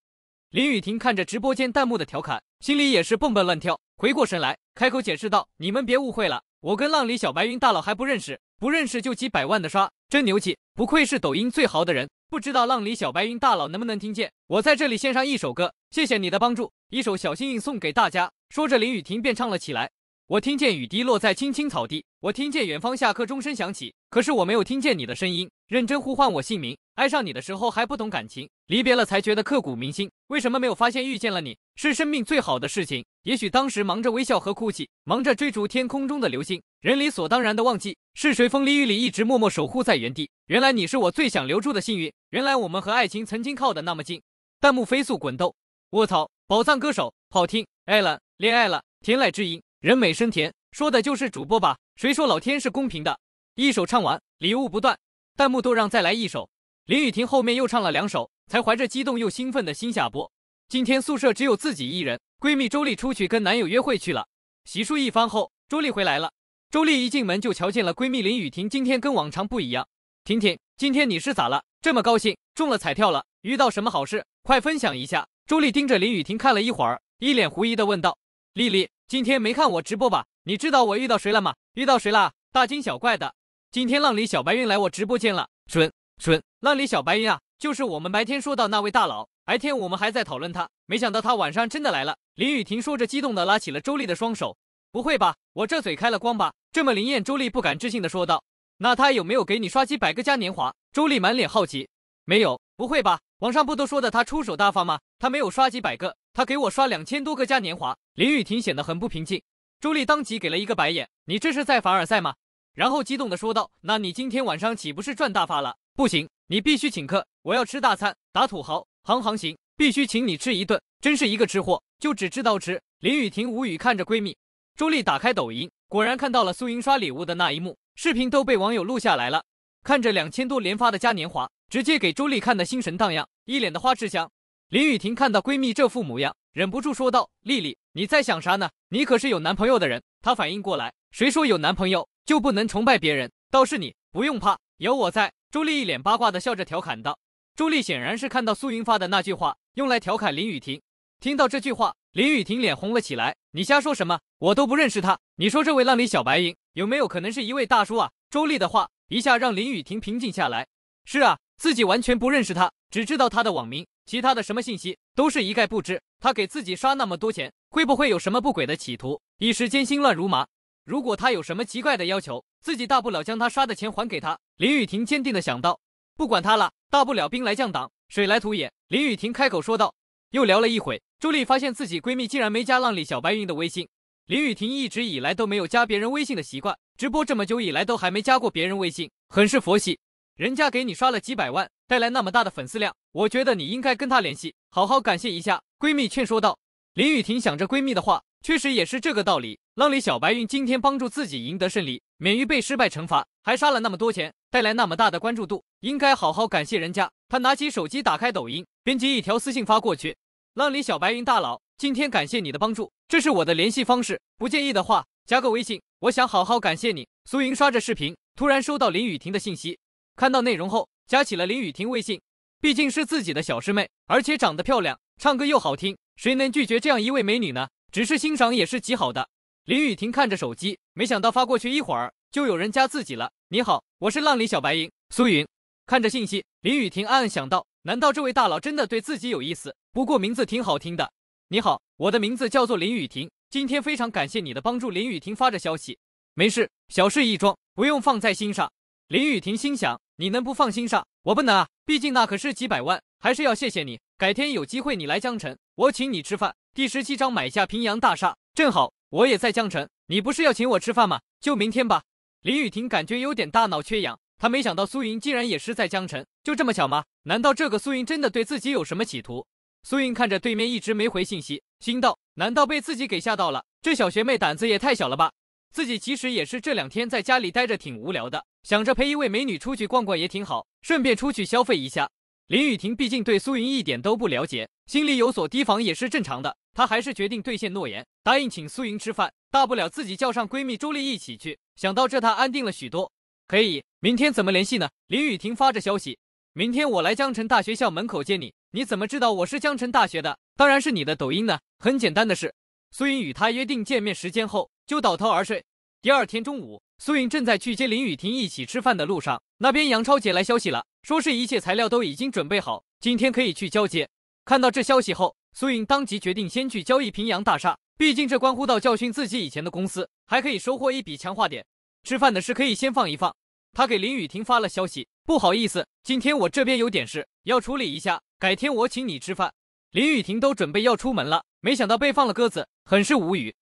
林雨婷看着直播间弹幕的调侃，心里也是蹦蹦乱跳。回过神来，开口解释道：“你们别误会了，我跟浪里小白云大佬还不认识，不认识就几百万的刷，真牛气，不愧是抖音最壕的人。不知道浪里小白云大佬能不能听见？我在这里献上一首歌，谢谢你的帮助，一首《小幸运》送给大家。”说着，林雨婷便唱了起来。我听见雨滴落在青青草地，我听见远方下课钟声响起，可是我没有听见你的声音，认真呼唤我姓名。爱上你的时候还不懂感情，离别了才觉得刻骨铭心。为什么没有发现遇见了你是生命最好的事情？也许当时忙着微笑和哭泣，忙着追逐天空中的流星，人理所当然的忘记是谁风里雨里一直默默守护在原地。原来你是我最想留住的幸运，原来我们和爱情曾经靠得那么近。弹幕飞速滚动，卧槽！宝藏歌手，好听，爱了，恋爱了，天籁之音。人美声甜，说的就是主播吧？谁说老天是公平的？一首唱完，礼物不断，弹幕都让再来一首。林雨婷后面又唱了两首，才怀着激动又兴奋的心下播。今天宿舍只有自己一人，闺蜜周丽出去跟男友约会去了。洗漱一番后，周丽回来了。周丽一进门就瞧见了闺蜜林雨婷，今天跟往常不一样。婷婷，今天你是咋了？这么高兴，中了彩票了？遇到什么好事？快分享一下！周丽盯着林雨婷看了一会儿，一脸狐疑的问道。丽丽，今天没看我直播吧？你知道我遇到谁了吗？遇到谁啦？大惊小怪的。今天浪里小白云来我直播间了，准准，浪里小白云啊，就是我们白天说到那位大佬。白天我们还在讨论他，没想到他晚上真的来了。林雨婷说着，激动的拉起了周丽的双手。不会吧，我这嘴开了光吧？这么灵验？周丽不敢置信的说道。那他有没有给你刷几百个嘉年华？周丽满脸好奇。没有，不会吧？网上不都说的他出手大方吗？他没有刷几百个，他给我刷两千多个嘉年华。林雨婷显得很不平静，朱莉当即给了一个白眼，你这是在凡尔赛吗？然后激动地说道，那你今天晚上岂不是赚大发了？不行，你必须请客，我要吃大餐，打土豪，行行行，必须请你吃一顿，真是一个吃货，就只知道吃。林雨婷无语看着闺蜜朱莉，打开抖音，果然看到了苏英刷礼物的那一幕，视频都被网友录下来了。看着两千多连发的嘉年华，直接给朱莉看的心神荡漾，一脸的花痴相。林雨婷看到闺蜜这副模样，忍不住说道，丽丽。你在想啥呢？你可是有男朋友的人。他反应过来，谁说有男朋友就不能崇拜别人？倒是你，不用怕，有我在。朱莉一脸八卦的笑着调侃道。朱莉显然是看到苏云发的那句话，用来调侃林雨婷。听到这句话，林雨婷脸红了起来。你瞎说什么？我都不认识他。你说这位浪里小白影有没有可能是一位大叔啊？周丽的话一下让林雨婷平静下来。是啊，自己完全不认识他，只知道他的网名，其他的什么信息都是一概不知。他给自己刷那么多钱。会不会有什么不轨的企图？一时间心乱如麻。如果他有什么奇怪的要求，自己大不了将他刷的钱还给他。林雨婷坚定地想到。不管他了，大不了兵来将挡，水来土掩。林雨婷开口说道。又聊了一会，朱莉发现自己闺蜜竟然没加浪里小白云的微信。林雨婷一直以来都没有加别人微信的习惯，直播这么久以来都还没加过别人微信，很是佛系。人家给你刷了几百万，带来那么大的粉丝量，我觉得你应该跟他联系，好好感谢一下。闺蜜劝说道。林雨婷想着闺蜜的话，确实也是这个道理。浪里小白云今天帮助自己赢得胜利，免于被失败惩罚，还杀了那么多钱，带来那么大的关注度，应该好好感谢人家。她拿起手机，打开抖音，编辑一条私信发过去：“浪里小白云大佬，今天感谢你的帮助，这是我的联系方式，不介意的话加个微信，我想好好感谢你。”苏莹刷着视频，突然收到林雨婷的信息，看到内容后加起了林雨婷微信。毕竟是自己的小师妹，而且长得漂亮，唱歌又好听。谁能拒绝这样一位美女呢？只是欣赏也是极好的。林雨婷看着手机，没想到发过去一会儿就有人加自己了。你好，我是浪里小白银苏云。看着信息，林雨婷暗暗想到：难道这位大佬真的对自己有意思？不过名字挺好听的。你好，我的名字叫做林雨婷。今天非常感谢你的帮助。林雨婷发着消息，没事，小事一桩，不用放在心上。林雨婷心想：你能不放心上？我不能啊，毕竟那可是几百万，还是要谢谢你。改天有机会你来江城。我请你吃饭。第十七章买下平阳大厦，正好我也在江城。你不是要请我吃饭吗？就明天吧。林雨婷感觉有点大脑缺氧，她没想到苏云竟然也是在江城，就这么巧吗？难道这个苏云真的对自己有什么企图？苏云看着对面一直没回信息，心道：难道被自己给吓到了？这小学妹胆子也太小了吧？自己其实也是这两天在家里待着挺无聊的，想着陪一位美女出去逛逛也挺好，顺便出去消费一下。林雨婷毕竟对苏云一点都不了解，心里有所提防也是正常的。她还是决定兑现诺言，答应请苏云吃饭，大不了自己叫上闺蜜朱莉一起去。想到这，她安定了许多。可以，明天怎么联系呢？林雨婷发着消息。明天我来江城大学校门口接你。你怎么知道我是江城大学的？当然是你的抖音呢，很简单的事。苏云与他约定见面时间后，就倒头而睡。第二天中午，苏云正在去接林雨婷一起吃饭的路上，那边杨超姐来消息了。说是一切材料都已经准备好，今天可以去交接。看到这消息后，苏影当即决定先去交易平阳大厦，毕竟这关乎到教训自己以前的公司，还可以收获一笔强化点。吃饭的事可以先放一放。他给林雨婷发了消息：不好意思，今天我这边有点事要处理一下，改天我请你吃饭。林雨婷都准备要出门了，没想到被放了鸽子，很是无语。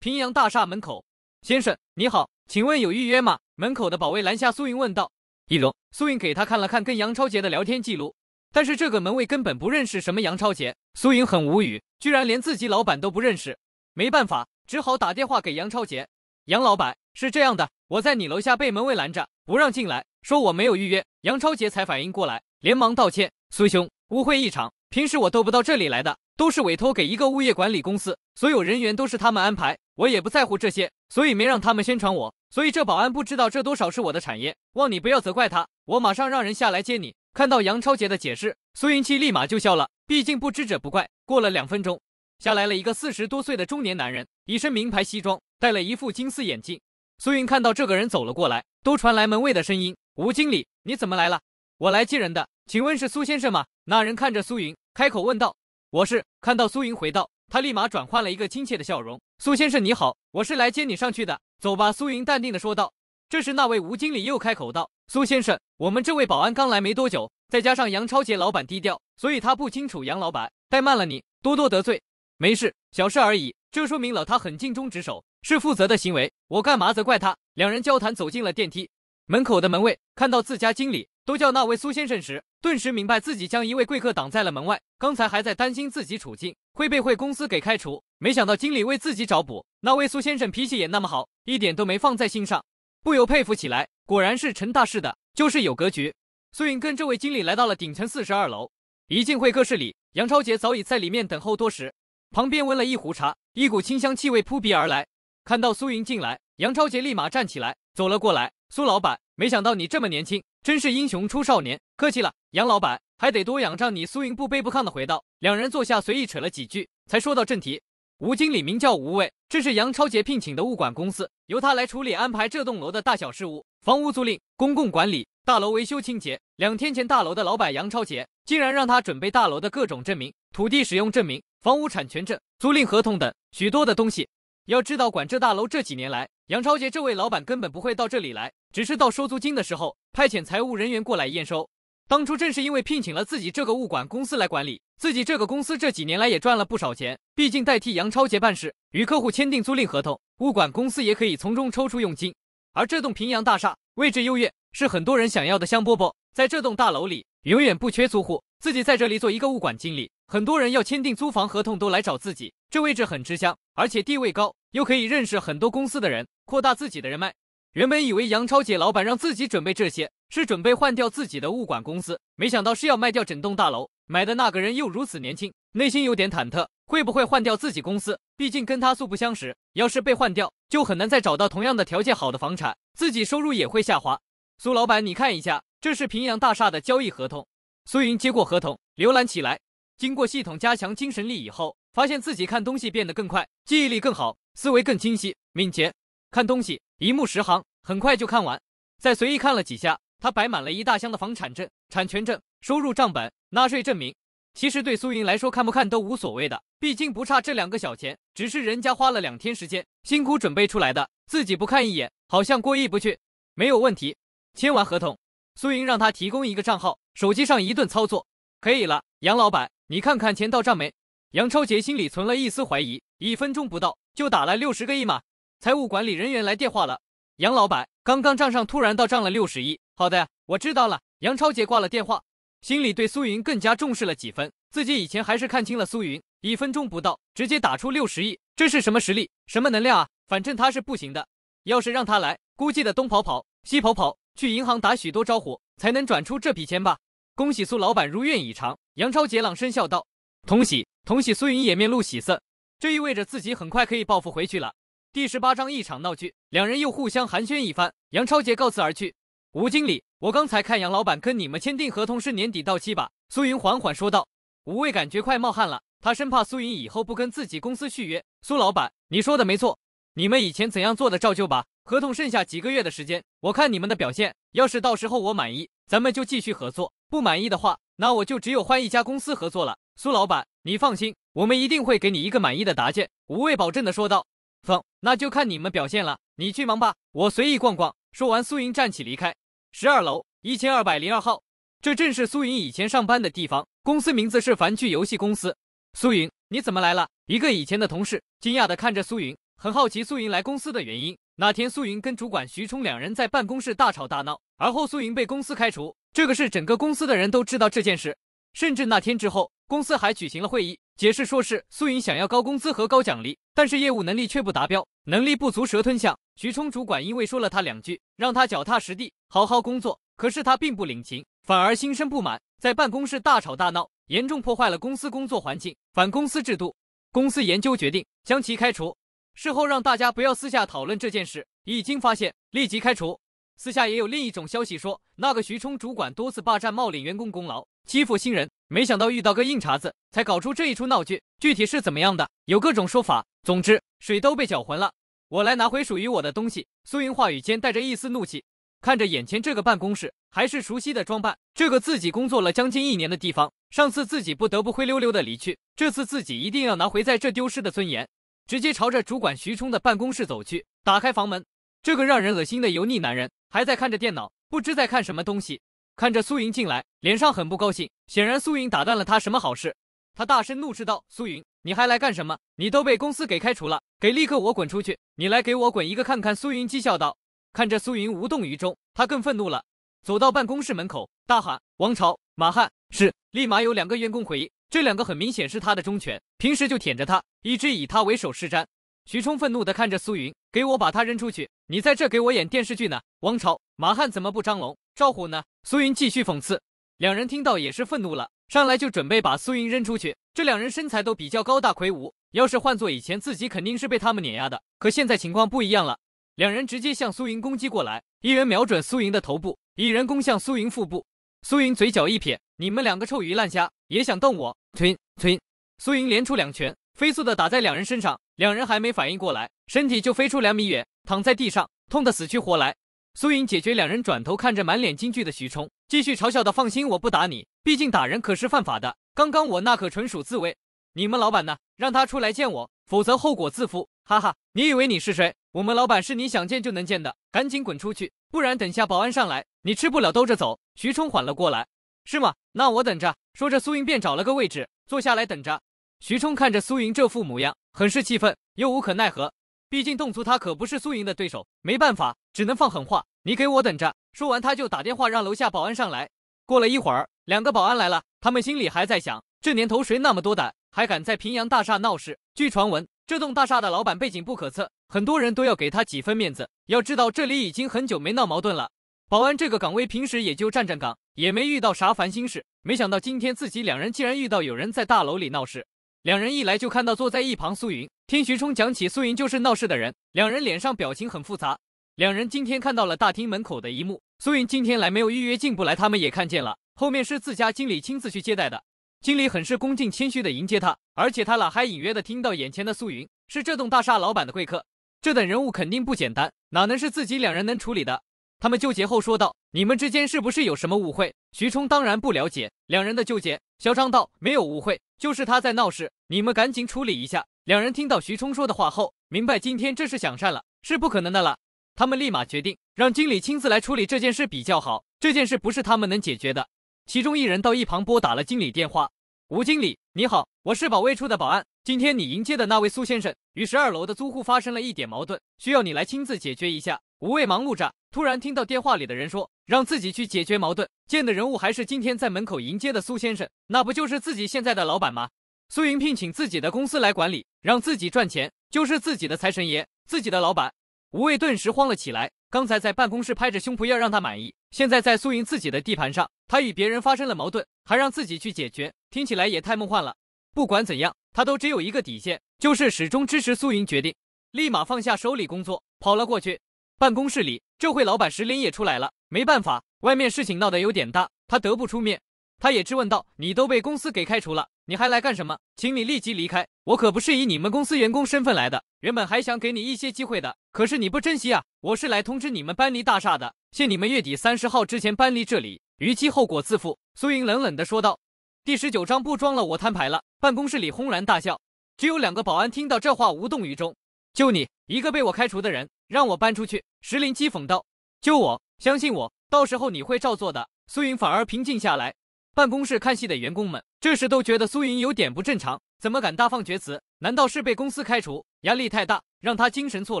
平阳大厦门口，先生你好，请问有预约吗？门口的保卫拦下苏云问道。易容，苏韵给他看了看跟杨超杰的聊天记录，但是这个门卫根本不认识什么杨超杰，苏韵很无语，居然连自己老板都不认识，没办法，只好打电话给杨超杰。杨老板是这样的，我在你楼下被门卫拦着不让进来，说我没有预约。杨超杰才反应过来，连忙道歉，苏兄，误会一场。平时我都不到这里来的，都是委托给一个物业管理公司，所有人员都是他们安排。我也不在乎这些，所以没让他们宣传我，所以这保安不知道这多少是我的产业，望你不要责怪他。我马上让人下来接你。看到杨超杰的解释，苏云气立马就笑了，毕竟不知者不怪。过了两分钟，下来了一个四十多岁的中年男人，一身名牌西装，戴了一副金丝眼镜。苏云看到这个人走了过来，都传来门卫的声音：“吴经理，你怎么来了？我来接人的，请问是苏先生吗？”那人看着苏云，开口问道：“我是。”看到苏云回道。他立马转换了一个亲切的笑容：“苏先生你好，我是来接你上去的，走吧。”苏云淡定的说道。这时，那位吴经理又开口道：“苏先生，我们这位保安刚来没多久，再加上杨超杰老板低调，所以他不清楚杨老板怠慢了你，多多得罪。没事，小事而已。这说明了他很尽忠职守，是负责的行为，我干嘛责怪他？”两人交谈，走进了电梯门口的门卫看到自家经理。都叫那位苏先生时，顿时明白自己将一位贵客挡在了门外。刚才还在担心自己处境会被会公司给开除，没想到经理为自己找补。那位苏先生脾气也那么好，一点都没放在心上，不由佩服起来。果然是成大事的，就是有格局。苏云跟这位经理来到了顶层四十二楼，一进会客室里，杨超杰早已在里面等候多时，旁边温了一壶茶，一股清香气味扑鼻而来。看到苏云进来，杨超杰立马站起来。走了过来，苏老板，没想到你这么年轻，真是英雄出少年。客气了，杨老板，还得多仰仗你。苏云不卑不亢的回道。两人坐下随意扯了几句，才说到正题。吴经理名叫吴卫，这是杨超杰聘请的物管公司，由他来处理安排这栋楼的大小事务，房屋租赁、公共管理、大楼维修、清洁。两天前，大楼的老板杨超杰竟然让他准备大楼的各种证明，土地使用证明、房屋产权证、租赁合同等许多的东西。要知道，管这大楼这几年来。杨超杰这位老板根本不会到这里来，只是到收租金的时候派遣财务人员过来验收。当初正是因为聘请了自己这个物管公司来管理，自己这个公司这几年来也赚了不少钱。毕竟代替杨超杰办事，与客户签订租赁合同，物管公司也可以从中抽出佣金。而这栋平阳大厦位置优越，是很多人想要的香饽饽。在这栋大楼里永远不缺租户，自己在这里做一个物管经理，很多人要签订租房合同都来找自己。这位置很吃香，而且地位高。又可以认识很多公司的人，扩大自己的人脉。原本以为杨超姐老板让自己准备这些，是准备换掉自己的物管公司，没想到是要卖掉整栋大楼。买的那个人又如此年轻，内心有点忐忑，会不会换掉自己公司？毕竟跟他素不相识，要是被换掉，就很难再找到同样的条件好的房产，自己收入也会下滑。苏老板，你看一下，这是平阳大厦的交易合同。苏云接过合同，浏览起来。经过系统加强精神力以后，发现自己看东西变得更快，记忆力更好。思维更清晰、敏捷，看东西一目十行，很快就看完。再随意看了几下，他摆满了一大箱的房产证、产权证、收入账本、纳税证明。其实对苏云来说，看不看都无所谓的，毕竟不差这两个小钱。只是人家花了两天时间辛苦准备出来的，自己不看一眼，好像过意不去。没有问题，签完合同，苏云让他提供一个账号，手机上一顿操作，可以了。杨老板，你看看钱到账没？杨超杰心里存了一丝怀疑，一分钟不到。就打了六十个亿嘛！财务管理人员来电话了，杨老板，刚刚账上突然到账了六十亿。好的，我知道了。杨超杰挂了电话，心里对苏云更加重视了几分。自己以前还是看清了苏云，一分钟不到，直接打出六十亿，这是什么实力，什么能量啊！反正他是不行的。要是让他来，估计得东跑跑，西跑跑去银行打许多招呼，才能转出这笔钱吧。恭喜苏老板如愿以偿，杨超杰朗声笑道。同喜，同喜！苏云也面露喜色。这意味着自己很快可以报复回去了。第十八章一场闹剧，两人又互相寒暄一番，杨超杰告辞而去。吴经理，我刚才看杨老板跟你们签订合同是年底到期吧？苏云缓缓说道。吴畏感觉快冒汗了，他生怕苏云以后不跟自己公司续约。苏老板，你说的没错，你们以前怎样做的照旧吧。合同剩下几个月的时间，我看你们的表现，要是到时候我满意，咱们就继续合作；不满意的话，那我就只有换一家公司合作了。苏老板，你放心，我们一定会给你一个满意的答卷。”无畏保证的说道。“放，那就看你们表现了。你去忙吧，我随意逛逛。”说完，苏云站起离开。十二楼一千二百零二号，这正是苏云以前上班的地方。公司名字是凡趣游戏公司。苏云，你怎么来了？一个以前的同事惊讶的看着苏云，很好奇苏云来公司的原因。那天，苏云跟主管徐冲两人在办公室大吵大闹，而后苏云被公司开除。这个是整个公司的人都知道这件事，甚至那天之后。公司还举行了会议，解释说是苏云想要高工资和高奖励，但是业务能力却不达标，能力不足蛇吞象。徐冲主管因为说了他两句，让他脚踏实地好好工作，可是他并不领情，反而心生不满，在办公室大吵大闹，严重破坏了公司工作环境，反公司制度。公司研究决定将其开除。事后让大家不要私下讨论这件事，一经发现立即开除。私下也有另一种消息说，那个徐冲主管多次霸占、冒领员工功劳。欺负新人，没想到遇到个硬茬子，才搞出这一出闹剧。具体是怎么样的，有各种说法。总之，水都被搅浑了。我来拿回属于我的东西。苏莹话语间带着一丝怒气，看着眼前这个办公室，还是熟悉的装扮，这个自己工作了将近一年的地方。上次自己不得不灰溜溜的离去，这次自己一定要拿回在这丢失的尊严。直接朝着主管徐冲的办公室走去，打开房门，这个让人恶心的油腻男人还在看着电脑，不知在看什么东西。看着苏云进来，脸上很不高兴。显然苏云打断了他什么好事，他大声怒斥道：“苏云，你还来干什么？你都被公司给开除了，给立刻我滚出去！你来给我滚一个看看！”苏云讥笑道。看着苏云无动于衷，他更愤怒了，走到办公室门口大喊：“王朝，马汉，是！”立马有两个员工回应。这两个很明显是他的忠犬，平时就舔着他，一直以他为首是瞻。徐冲愤怒地看着苏云：“给我把他扔出去！你在这给我演电视剧呢？王朝马汉怎么不张龙？”招呼呢？苏云继续讽刺，两人听到也是愤怒了，上来就准备把苏云扔出去。这两人身材都比较高大魁梧，要是换做以前自己肯定是被他们碾压的，可现在情况不一样了，两人直接向苏云攻击过来，一人瞄准苏云的头部，一人攻向苏云腹部。苏云嘴角一撇，你们两个臭鱼烂虾也想动我？吞吞！苏云连出两拳，飞速的打在两人身上，两人还没反应过来，身体就飞出两米远，躺在地上，痛得死去活来。苏云解决两人，转头看着满脸惊惧的徐冲，继续嘲笑道：“放心，我不打你，毕竟打人可是犯法的。刚刚我那可纯属自卫。你们老板呢？让他出来见我，否则后果自负。哈哈，你以为你是谁？我们老板是你想见就能见的？赶紧滚出去，不然等下保安上来，你吃不了兜着走。”徐冲缓了过来，是吗？那我等着。说着，苏云便找了个位置坐下来等着。徐冲看着苏云这副模样，很是气愤，又无可奈何。毕竟动粗他可不是苏莹的对手，没办法，只能放狠话。你给我等着！说完，他就打电话让楼下保安上来。过了一会儿，两个保安来了，他们心里还在想：这年头谁那么多胆，还敢在平阳大厦闹事？据传闻，这栋大厦的老板背景不可测，很多人都要给他几分面子。要知道，这里已经很久没闹矛盾了。保安这个岗位平时也就站站岗，也没遇到啥烦心事。没想到今天自己两人竟然遇到有人在大楼里闹事。两人一来就看到坐在一旁苏云，听徐冲讲起苏云就是闹事的人，两人脸上表情很复杂。两人今天看到了大厅门口的一幕，苏云今天来没有预约进不来，他们也看见了，后面是自家经理亲自去接待的，经理很是恭敬谦虚的迎接他，而且他俩还隐约的听到眼前的苏云是这栋大厦老板的贵客，这等人物肯定不简单，哪能是自己两人能处理的。他们纠结后说道：“你们之间是不是有什么误会？”徐冲当然不了解两人的纠结。嚣张道：“没有误会，就是他在闹事，你们赶紧处理一下。”两人听到徐冲说的话后，明白今天这是想善了是不可能的了。他们立马决定让经理亲自来处理这件事比较好。这件事不是他们能解决的。其中一人到一旁拨打了经理电话：“吴经理，你好，我是保卫处的保安，今天你迎接的那位苏先生与十二楼的租户发生了一点矛盾，需要你来亲自解决一下。”吴卫忙碌着，突然听到电话里的人说让自己去解决矛盾。见的人物还是今天在门口迎接的苏先生，那不就是自己现在的老板吗？苏云聘请自己的公司来管理，让自己赚钱，就是自己的财神爷，自己的老板。吴畏顿时慌了起来。刚才在办公室拍着胸脯要让他满意，现在在苏云自己的地盘上，他与别人发生了矛盾，还让自己去解决，听起来也太梦幻了。不管怎样，他都只有一个底线，就是始终支持苏云决定。立马放下手里工作，跑了过去。办公室里，这会老板石林也出来了。没办法，外面事情闹得有点大，他得不出面。他也质问道：“你都被公司给开除了，你还来干什么？请你立即离开，我可不是以你们公司员工身份来的。原本还想给你一些机会的，可是你不珍惜啊！我是来通知你们搬离大厦的，限你们月底三十号之前搬离这里，逾期后果自负。”苏莹冷冷地说道。第十九章不装了，我摊牌了。办公室里轰然大笑，只有两个保安听到这话无动于衷。就你一个被我开除的人，让我搬出去。”石林讥讽道。“救我！相信我，到时候你会照做的。”苏云反而平静下来。办公室看戏的员工们这时都觉得苏云有点不正常，怎么敢大放厥词？难道是被公司开除，压力太大，让他精神错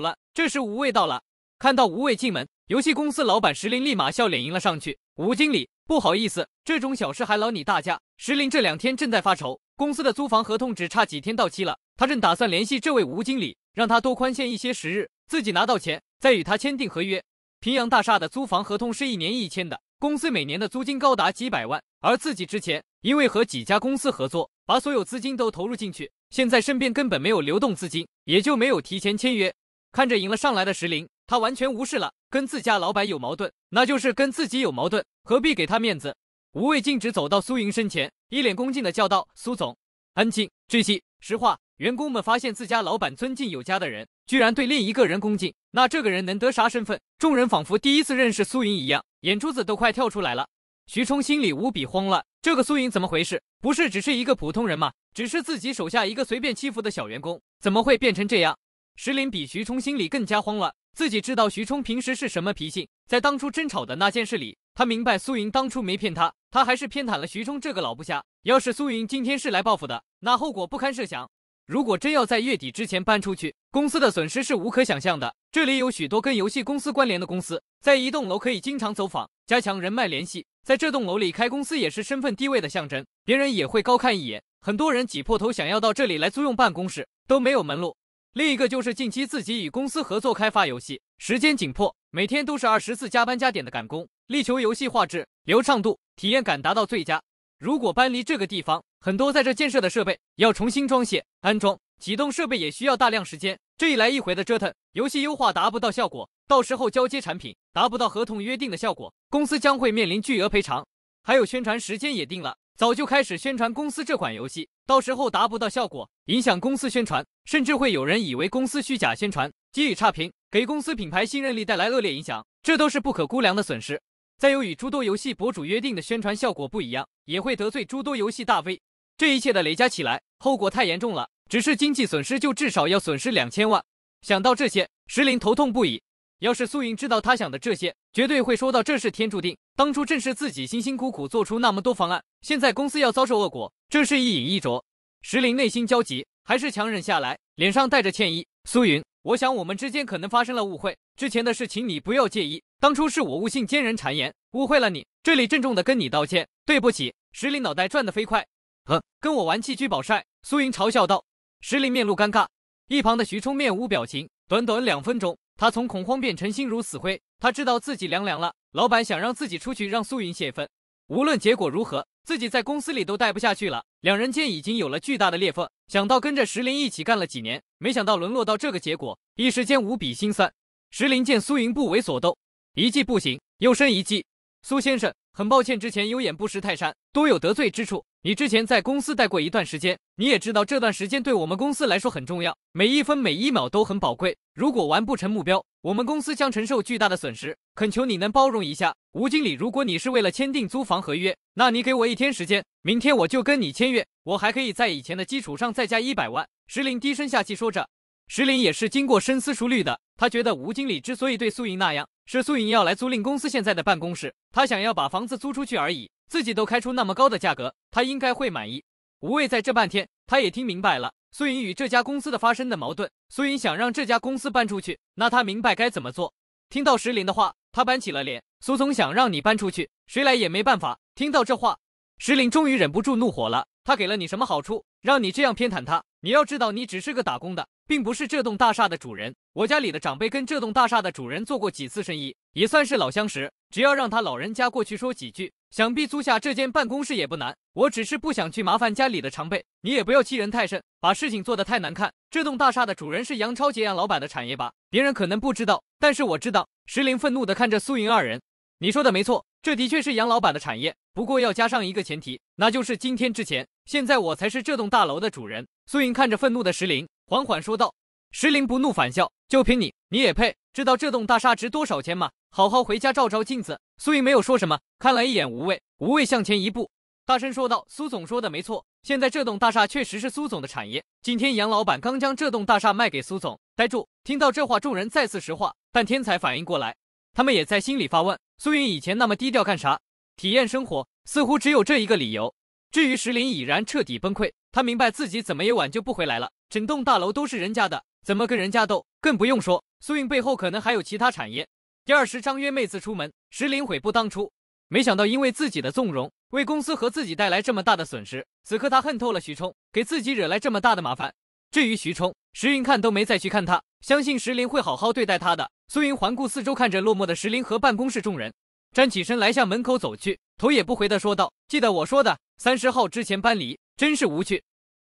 乱？这时吴卫到了，看到吴卫进门，游戏公司老板石林立马笑脸迎了上去。“吴经理，不好意思，这种小事还劳你大驾。”石林这两天正在发愁，公司的租房合同只差几天到期了，他正打算联系这位吴经理。让他多宽限一些时日，自己拿到钱再与他签订合约。平阳大厦的租房合同是一年一签的，公司每年的租金高达几百万，而自己之前因为和几家公司合作，把所有资金都投入进去，现在身边根本没有流动资金，也就没有提前签约。看着迎了上来的石林，他完全无视了跟自家老板有矛盾，那就是跟自己有矛盾，何必给他面子？无畏径直走到苏云身前，一脸恭敬的叫道：“苏总，安静，注意，实话。”员工们发现自家老板尊敬有加的人，居然对另一个人恭敬，那这个人能得啥身份？众人仿佛第一次认识苏云一样，眼珠子都快跳出来了。徐冲心里无比慌乱，这个苏云怎么回事？不是只是一个普通人吗？只是自己手下一个随便欺负的小员工，怎么会变成这样？石林比徐冲心里更加慌乱，自己知道徐冲平时是什么脾性，在当初争吵的那件事里，他明白苏云当初没骗他，他还是偏袒了徐冲这个老部下。要是苏云今天是来报复的，那后果不堪设想。如果真要在月底之前搬出去，公司的损失是无可想象的。这里有许多跟游戏公司关联的公司，在一栋楼可以经常走访，加强人脉联系。在这栋楼里开公司也是身份地位的象征，别人也会高看一眼。很多人挤破头想要到这里来租用办公室，都没有门路。另一个就是近期自己与公司合作开发游戏，时间紧迫，每天都是二十四加班加点的赶工，力求游戏画质、流畅度、体验感达到最佳。如果搬离这个地方，很多在这建设的设备要重新装卸、安装、启动，设备也需要大量时间。这一来一回的折腾，游戏优化达不到效果，到时候交接产品达不到合同约定的效果，公司将会面临巨额赔偿。还有宣传时间也定了，早就开始宣传公司这款游戏，到时候达不到效果，影响公司宣传，甚至会有人以为公司虚假宣传，给予差评，给公司品牌信任力带来恶劣影响，这都是不可估量的损失。再有与诸多游戏博主约定的宣传效果不一样，也会得罪诸多游戏大 V。这一切的累加起来，后果太严重了。只是经济损失就至少要损失两千万。想到这些，石林头痛不已。要是苏云知道他想的这些，绝对会说到这是天注定。当初正是自己辛辛苦苦做出那么多方案，现在公司要遭受恶果，这是一饮一啄。石林内心焦急，还是强忍下来，脸上带着歉意。苏云。我想我们之间可能发生了误会，之前的事情你不要介意。当初是我误信奸人谗言，误会了你，这里郑重的跟你道歉，对不起。石林脑袋转得飞快，呵，跟我玩弃居保帅？苏云嘲笑道。石林面露尴尬，一旁的徐冲面无表情。短短两分钟，他从恐慌变成心如死灰，他知道自己凉凉了。老板想让自己出去，让苏云泄愤，无论结果如何。自己在公司里都待不下去了，两人间已经有了巨大的裂缝。想到跟着石林一起干了几年，没想到沦落到这个结果，一时间无比心酸。石林见苏云不为所动，一计不行，又生一计。苏先生，很抱歉之前有眼不识泰山，多有得罪之处。你之前在公司待过一段时间，你也知道这段时间对我们公司来说很重要，每一分每一秒都很宝贵。如果完不成目标，我们公司将承受巨大的损失，恳求你能包容一下。吴经理，如果你是为了签订租房合约，那你给我一天时间，明天我就跟你签约，我还可以在以前的基础上再加一百万。石林低声下气说着，石林也是经过深思熟虑的，他觉得吴经理之所以对苏莹那样。是苏莹要来租赁公司现在的办公室，他想要把房子租出去而已，自己都开出那么高的价格，他应该会满意。无畏在这半天，他也听明白了苏莹与这家公司的发生的矛盾。苏莹想让这家公司搬出去，那他明白该怎么做。听到石林的话，他板起了脸。苏总想让你搬出去，谁来也没办法。听到这话，石林终于忍不住怒火了。他给了你什么好处，让你这样偏袒他？你要知道，你只是个打工的。并不是这栋大厦的主人，我家里的长辈跟这栋大厦的主人做过几次生意，也算是老相识。只要让他老人家过去说几句，想必租下这间办公室也不难。我只是不想去麻烦家里的长辈，你也不要欺人太甚，把事情做得太难看。这栋大厦的主人是杨超杰杨老板的产业吧？别人可能不知道，但是我知道。石林愤怒地看着苏云二人，你说的没错，这的确是杨老板的产业。不过要加上一个前提，那就是今天之前，现在我才是这栋大楼的主人。苏云看着愤怒的石林。缓缓说道：“石林不怒反笑，就凭你，你也配知道这栋大厦值多少钱吗？好好回家照照镜子。”苏云没有说什么，看了一眼无畏，无畏向前一步，大声说道：“苏总说的没错，现在这栋大厦确实是苏总的产业。今天杨老板刚将这栋大厦卖给苏总。”呆住，听到这话，众人再次石化，但天才反应过来，他们也在心里发问：苏云以前那么低调干啥？体验生活似乎只有这一个理由。至于石林，已然彻底崩溃，他明白自己怎么也挽救不回来了。整栋大楼都是人家的，怎么跟人家斗？更不用说苏韵背后可能还有其他产业。第二十章约妹子出门，石林悔不当初。没想到因为自己的纵容，为公司和自己带来这么大的损失。此刻他恨透了徐冲，给自己惹来这么大的麻烦。至于徐冲，石云看都没再去看他，相信石林会好好对待他的。苏云环顾四周，看着落寞的石林和办公室众人，站起身来向门口走去，头也不回的说道：“记得我说的，三十号之前搬离。”真是无趣。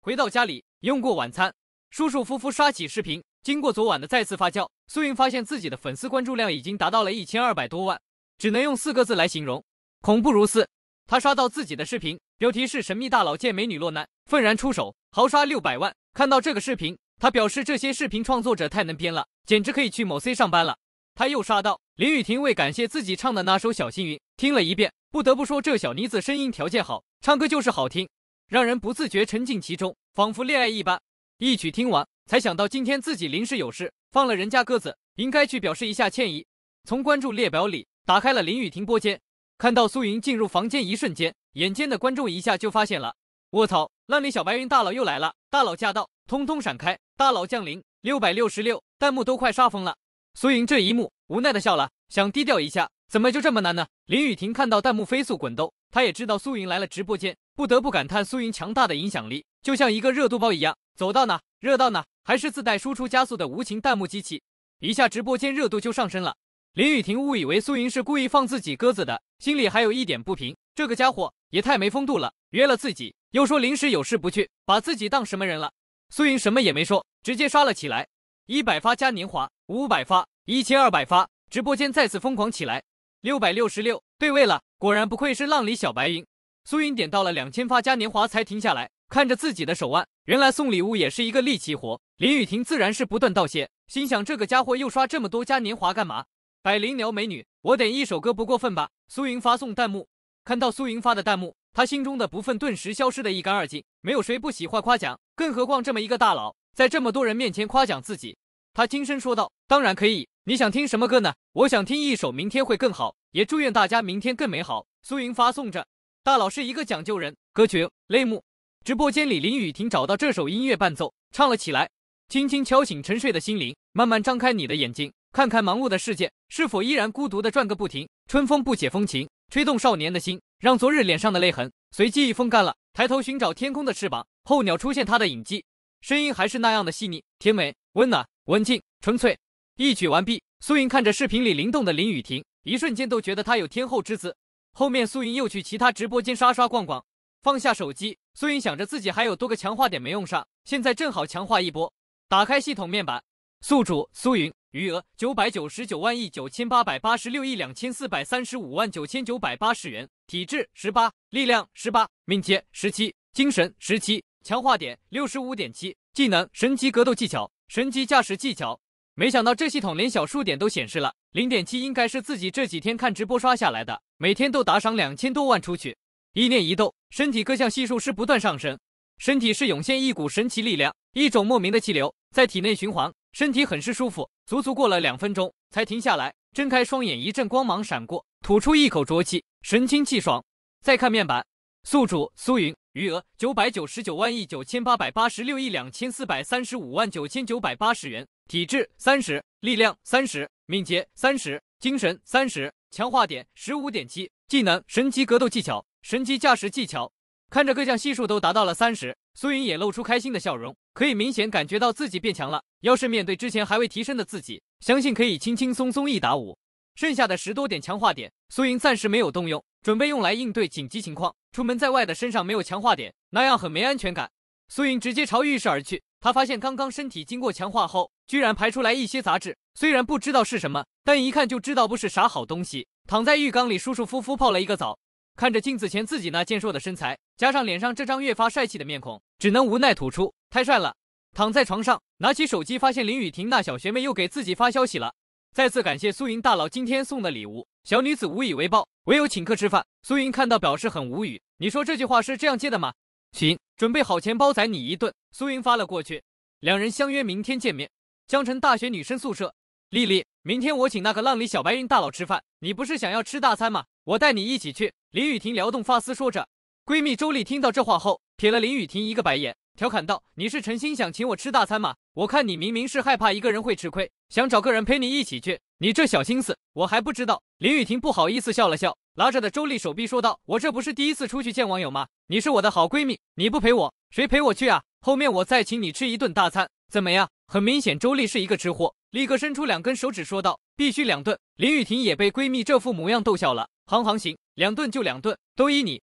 回到家里。用过晚餐，舒舒服服刷起视频。经过昨晚的再次发酵，苏云发现自己的粉丝关注量已经达到了一千二百多万，只能用四个字来形容：恐怖如斯。他刷到自己的视频，标题是“神秘大佬见美女落难，愤然出手豪刷六百万”。看到这个视频，他表示这些视频创作者太能编了，简直可以去某 C 上班了。他又刷到林雨婷为感谢自己唱的那首《小幸运》，听了一遍，不得不说这小妮子声音条件好，唱歌就是好听。让人不自觉沉浸其中，仿佛恋爱一般。一曲听完，才想到今天自己临时有事，放了人家鸽子，应该去表示一下歉意。从关注列表里打开了林雨婷播间，看到苏云进入房间，一瞬间，眼尖的观众一下就发现了。卧槽，烂里小白云大佬又来了！大佬驾到，通通闪开！大佬降临，六百六十六，弹幕都快杀疯了。苏云这一幕无奈的笑了，想低调一下，怎么就这么难呢？林雨婷看到弹幕飞速滚动。他也知道苏云来了直播间，不得不感叹苏云强大的影响力，就像一个热度包一样，走到哪热到哪，还是自带输出加速的无情弹幕机器，一下直播间热度就上升了。林雨婷误以为苏云是故意放自己鸽子的，心里还有一点不平，这个家伙也太没风度了，约了自己又说临时有事不去，把自己当什么人了？苏云什么也没说，直接刷了起来，一百发嘉年华，五百发，一千二百发，直播间再次疯狂起来，六百六十六对位了。果然不愧是浪里小白云，苏云点到了两千发嘉年华才停下来，看着自己的手腕，原来送礼物也是一个力气活。林雨婷自然是不断道谢，心想这个家伙又刷这么多嘉年华干嘛？百灵鸟美女，我点一首歌不过分吧？苏云发送弹幕，看到苏云发的弹幕，他心中的不忿顿时消失的一干二净。没有谁不喜欢夸奖，更何况这么一个大佬，在这么多人面前夸奖自己，他轻声说道：“当然可以。”你想听什么歌呢？我想听一首《明天会更好》，也祝愿大家明天更美好。苏云发送着，大佬是一个讲究人。歌曲类目，直播间里林雨婷找到这首音乐伴奏，唱了起来，轻轻敲醒沉睡的心灵，慢慢张开你的眼睛，看看忙碌的世界是否依然孤独的转个不停。春风不解风情，吹动少年的心，让昨日脸上的泪痕随记忆风干了。抬头寻找天空的翅膀，候鸟出现它的影迹，声音还是那样的细腻、甜美、温暖、文静、纯粹。一曲完毕，苏云看着视频里灵动的林雨婷，一瞬间都觉得她有天后之姿。后面苏云又去其他直播间刷刷逛逛，放下手机，苏云想着自己还有多个强化点没用上，现在正好强化一波。打开系统面板，宿主苏云，余额九百九十九万亿九千八百八十六亿两千四百三十五万九千九百八十元，体质十八，力量十八，敏捷十七，精神十七，强化点六十五点七，技能神级格斗技巧，神级驾驶技巧。没想到这系统连小数点都显示了，零点七应该是自己这几天看直播刷下来的。每天都打赏两千多万出去，一念一动，身体各项系数是不断上升，身体是涌现一股神奇力量，一种莫名的气流在体内循环，身体很是舒服。足足过了两分钟才停下来，睁开双眼，一阵光芒闪过，吐出一口浊气，神清气爽。再看面板，宿主苏云余额九百九十九万亿九千八百八十六亿两千四百三十五万九千九百八十元。体质三十，力量三十，敏捷三十，精神三十，强化点十五点七，技能神级格斗技巧，神级驾驶技巧。看着各项系数都达到了三十，苏云也露出开心的笑容，可以明显感觉到自己变强了。要是面对之前还未提升的自己，相信可以轻轻松松一打五。剩下的十多点强化点，苏云暂时没有动用，准备用来应对紧急情况。出门在外的身上没有强化点，那样很没安全感。苏云直接朝浴室而去。他发现刚刚身体经过强化后，居然排出来一些杂质，虽然不知道是什么，但一看就知道不是啥好东西。躺在浴缸里舒舒服服泡了一个澡，看着镜子前自己那健硕的身材，加上脸上这张越发帅气的面孔，只能无奈吐出：太帅了。躺在床上，拿起手机发现林雨婷那小学妹又给自己发消息了，再次感谢苏云大佬今天送的礼物，小女子无以为报，唯有请客吃饭。苏云看到表示很无语，你说这句话是这样借的吗？行。准备好钱包宰你一顿，苏云发了过去。两人相约明天见面，江城大学女生宿舍。丽丽，明天我请那个浪里小白云大佬吃饭，你不是想要吃大餐吗？我带你一起去。林雨婷撩动发丝，说着。闺蜜周丽听到这话后，瞥了林雨婷一个白眼，调侃道：“你是诚心想请我吃大餐吗？我看你明明是害怕一个人会吃亏，想找个人陪你一起去。你这小心思，我还不知道。”林雨婷不好意思笑了笑。拉着的周丽手臂说道：“我这不是第一次出去见网友吗？你是我的好闺蜜，你不陪我，谁陪我去啊？后面我再请你吃一顿大餐，怎么样？”很明显，周丽是一个吃货，立刻伸出两根手指说道：“必须两顿。”林雨婷也被闺蜜这副模样逗笑了：“行行行，两顿就两顿，都依你。”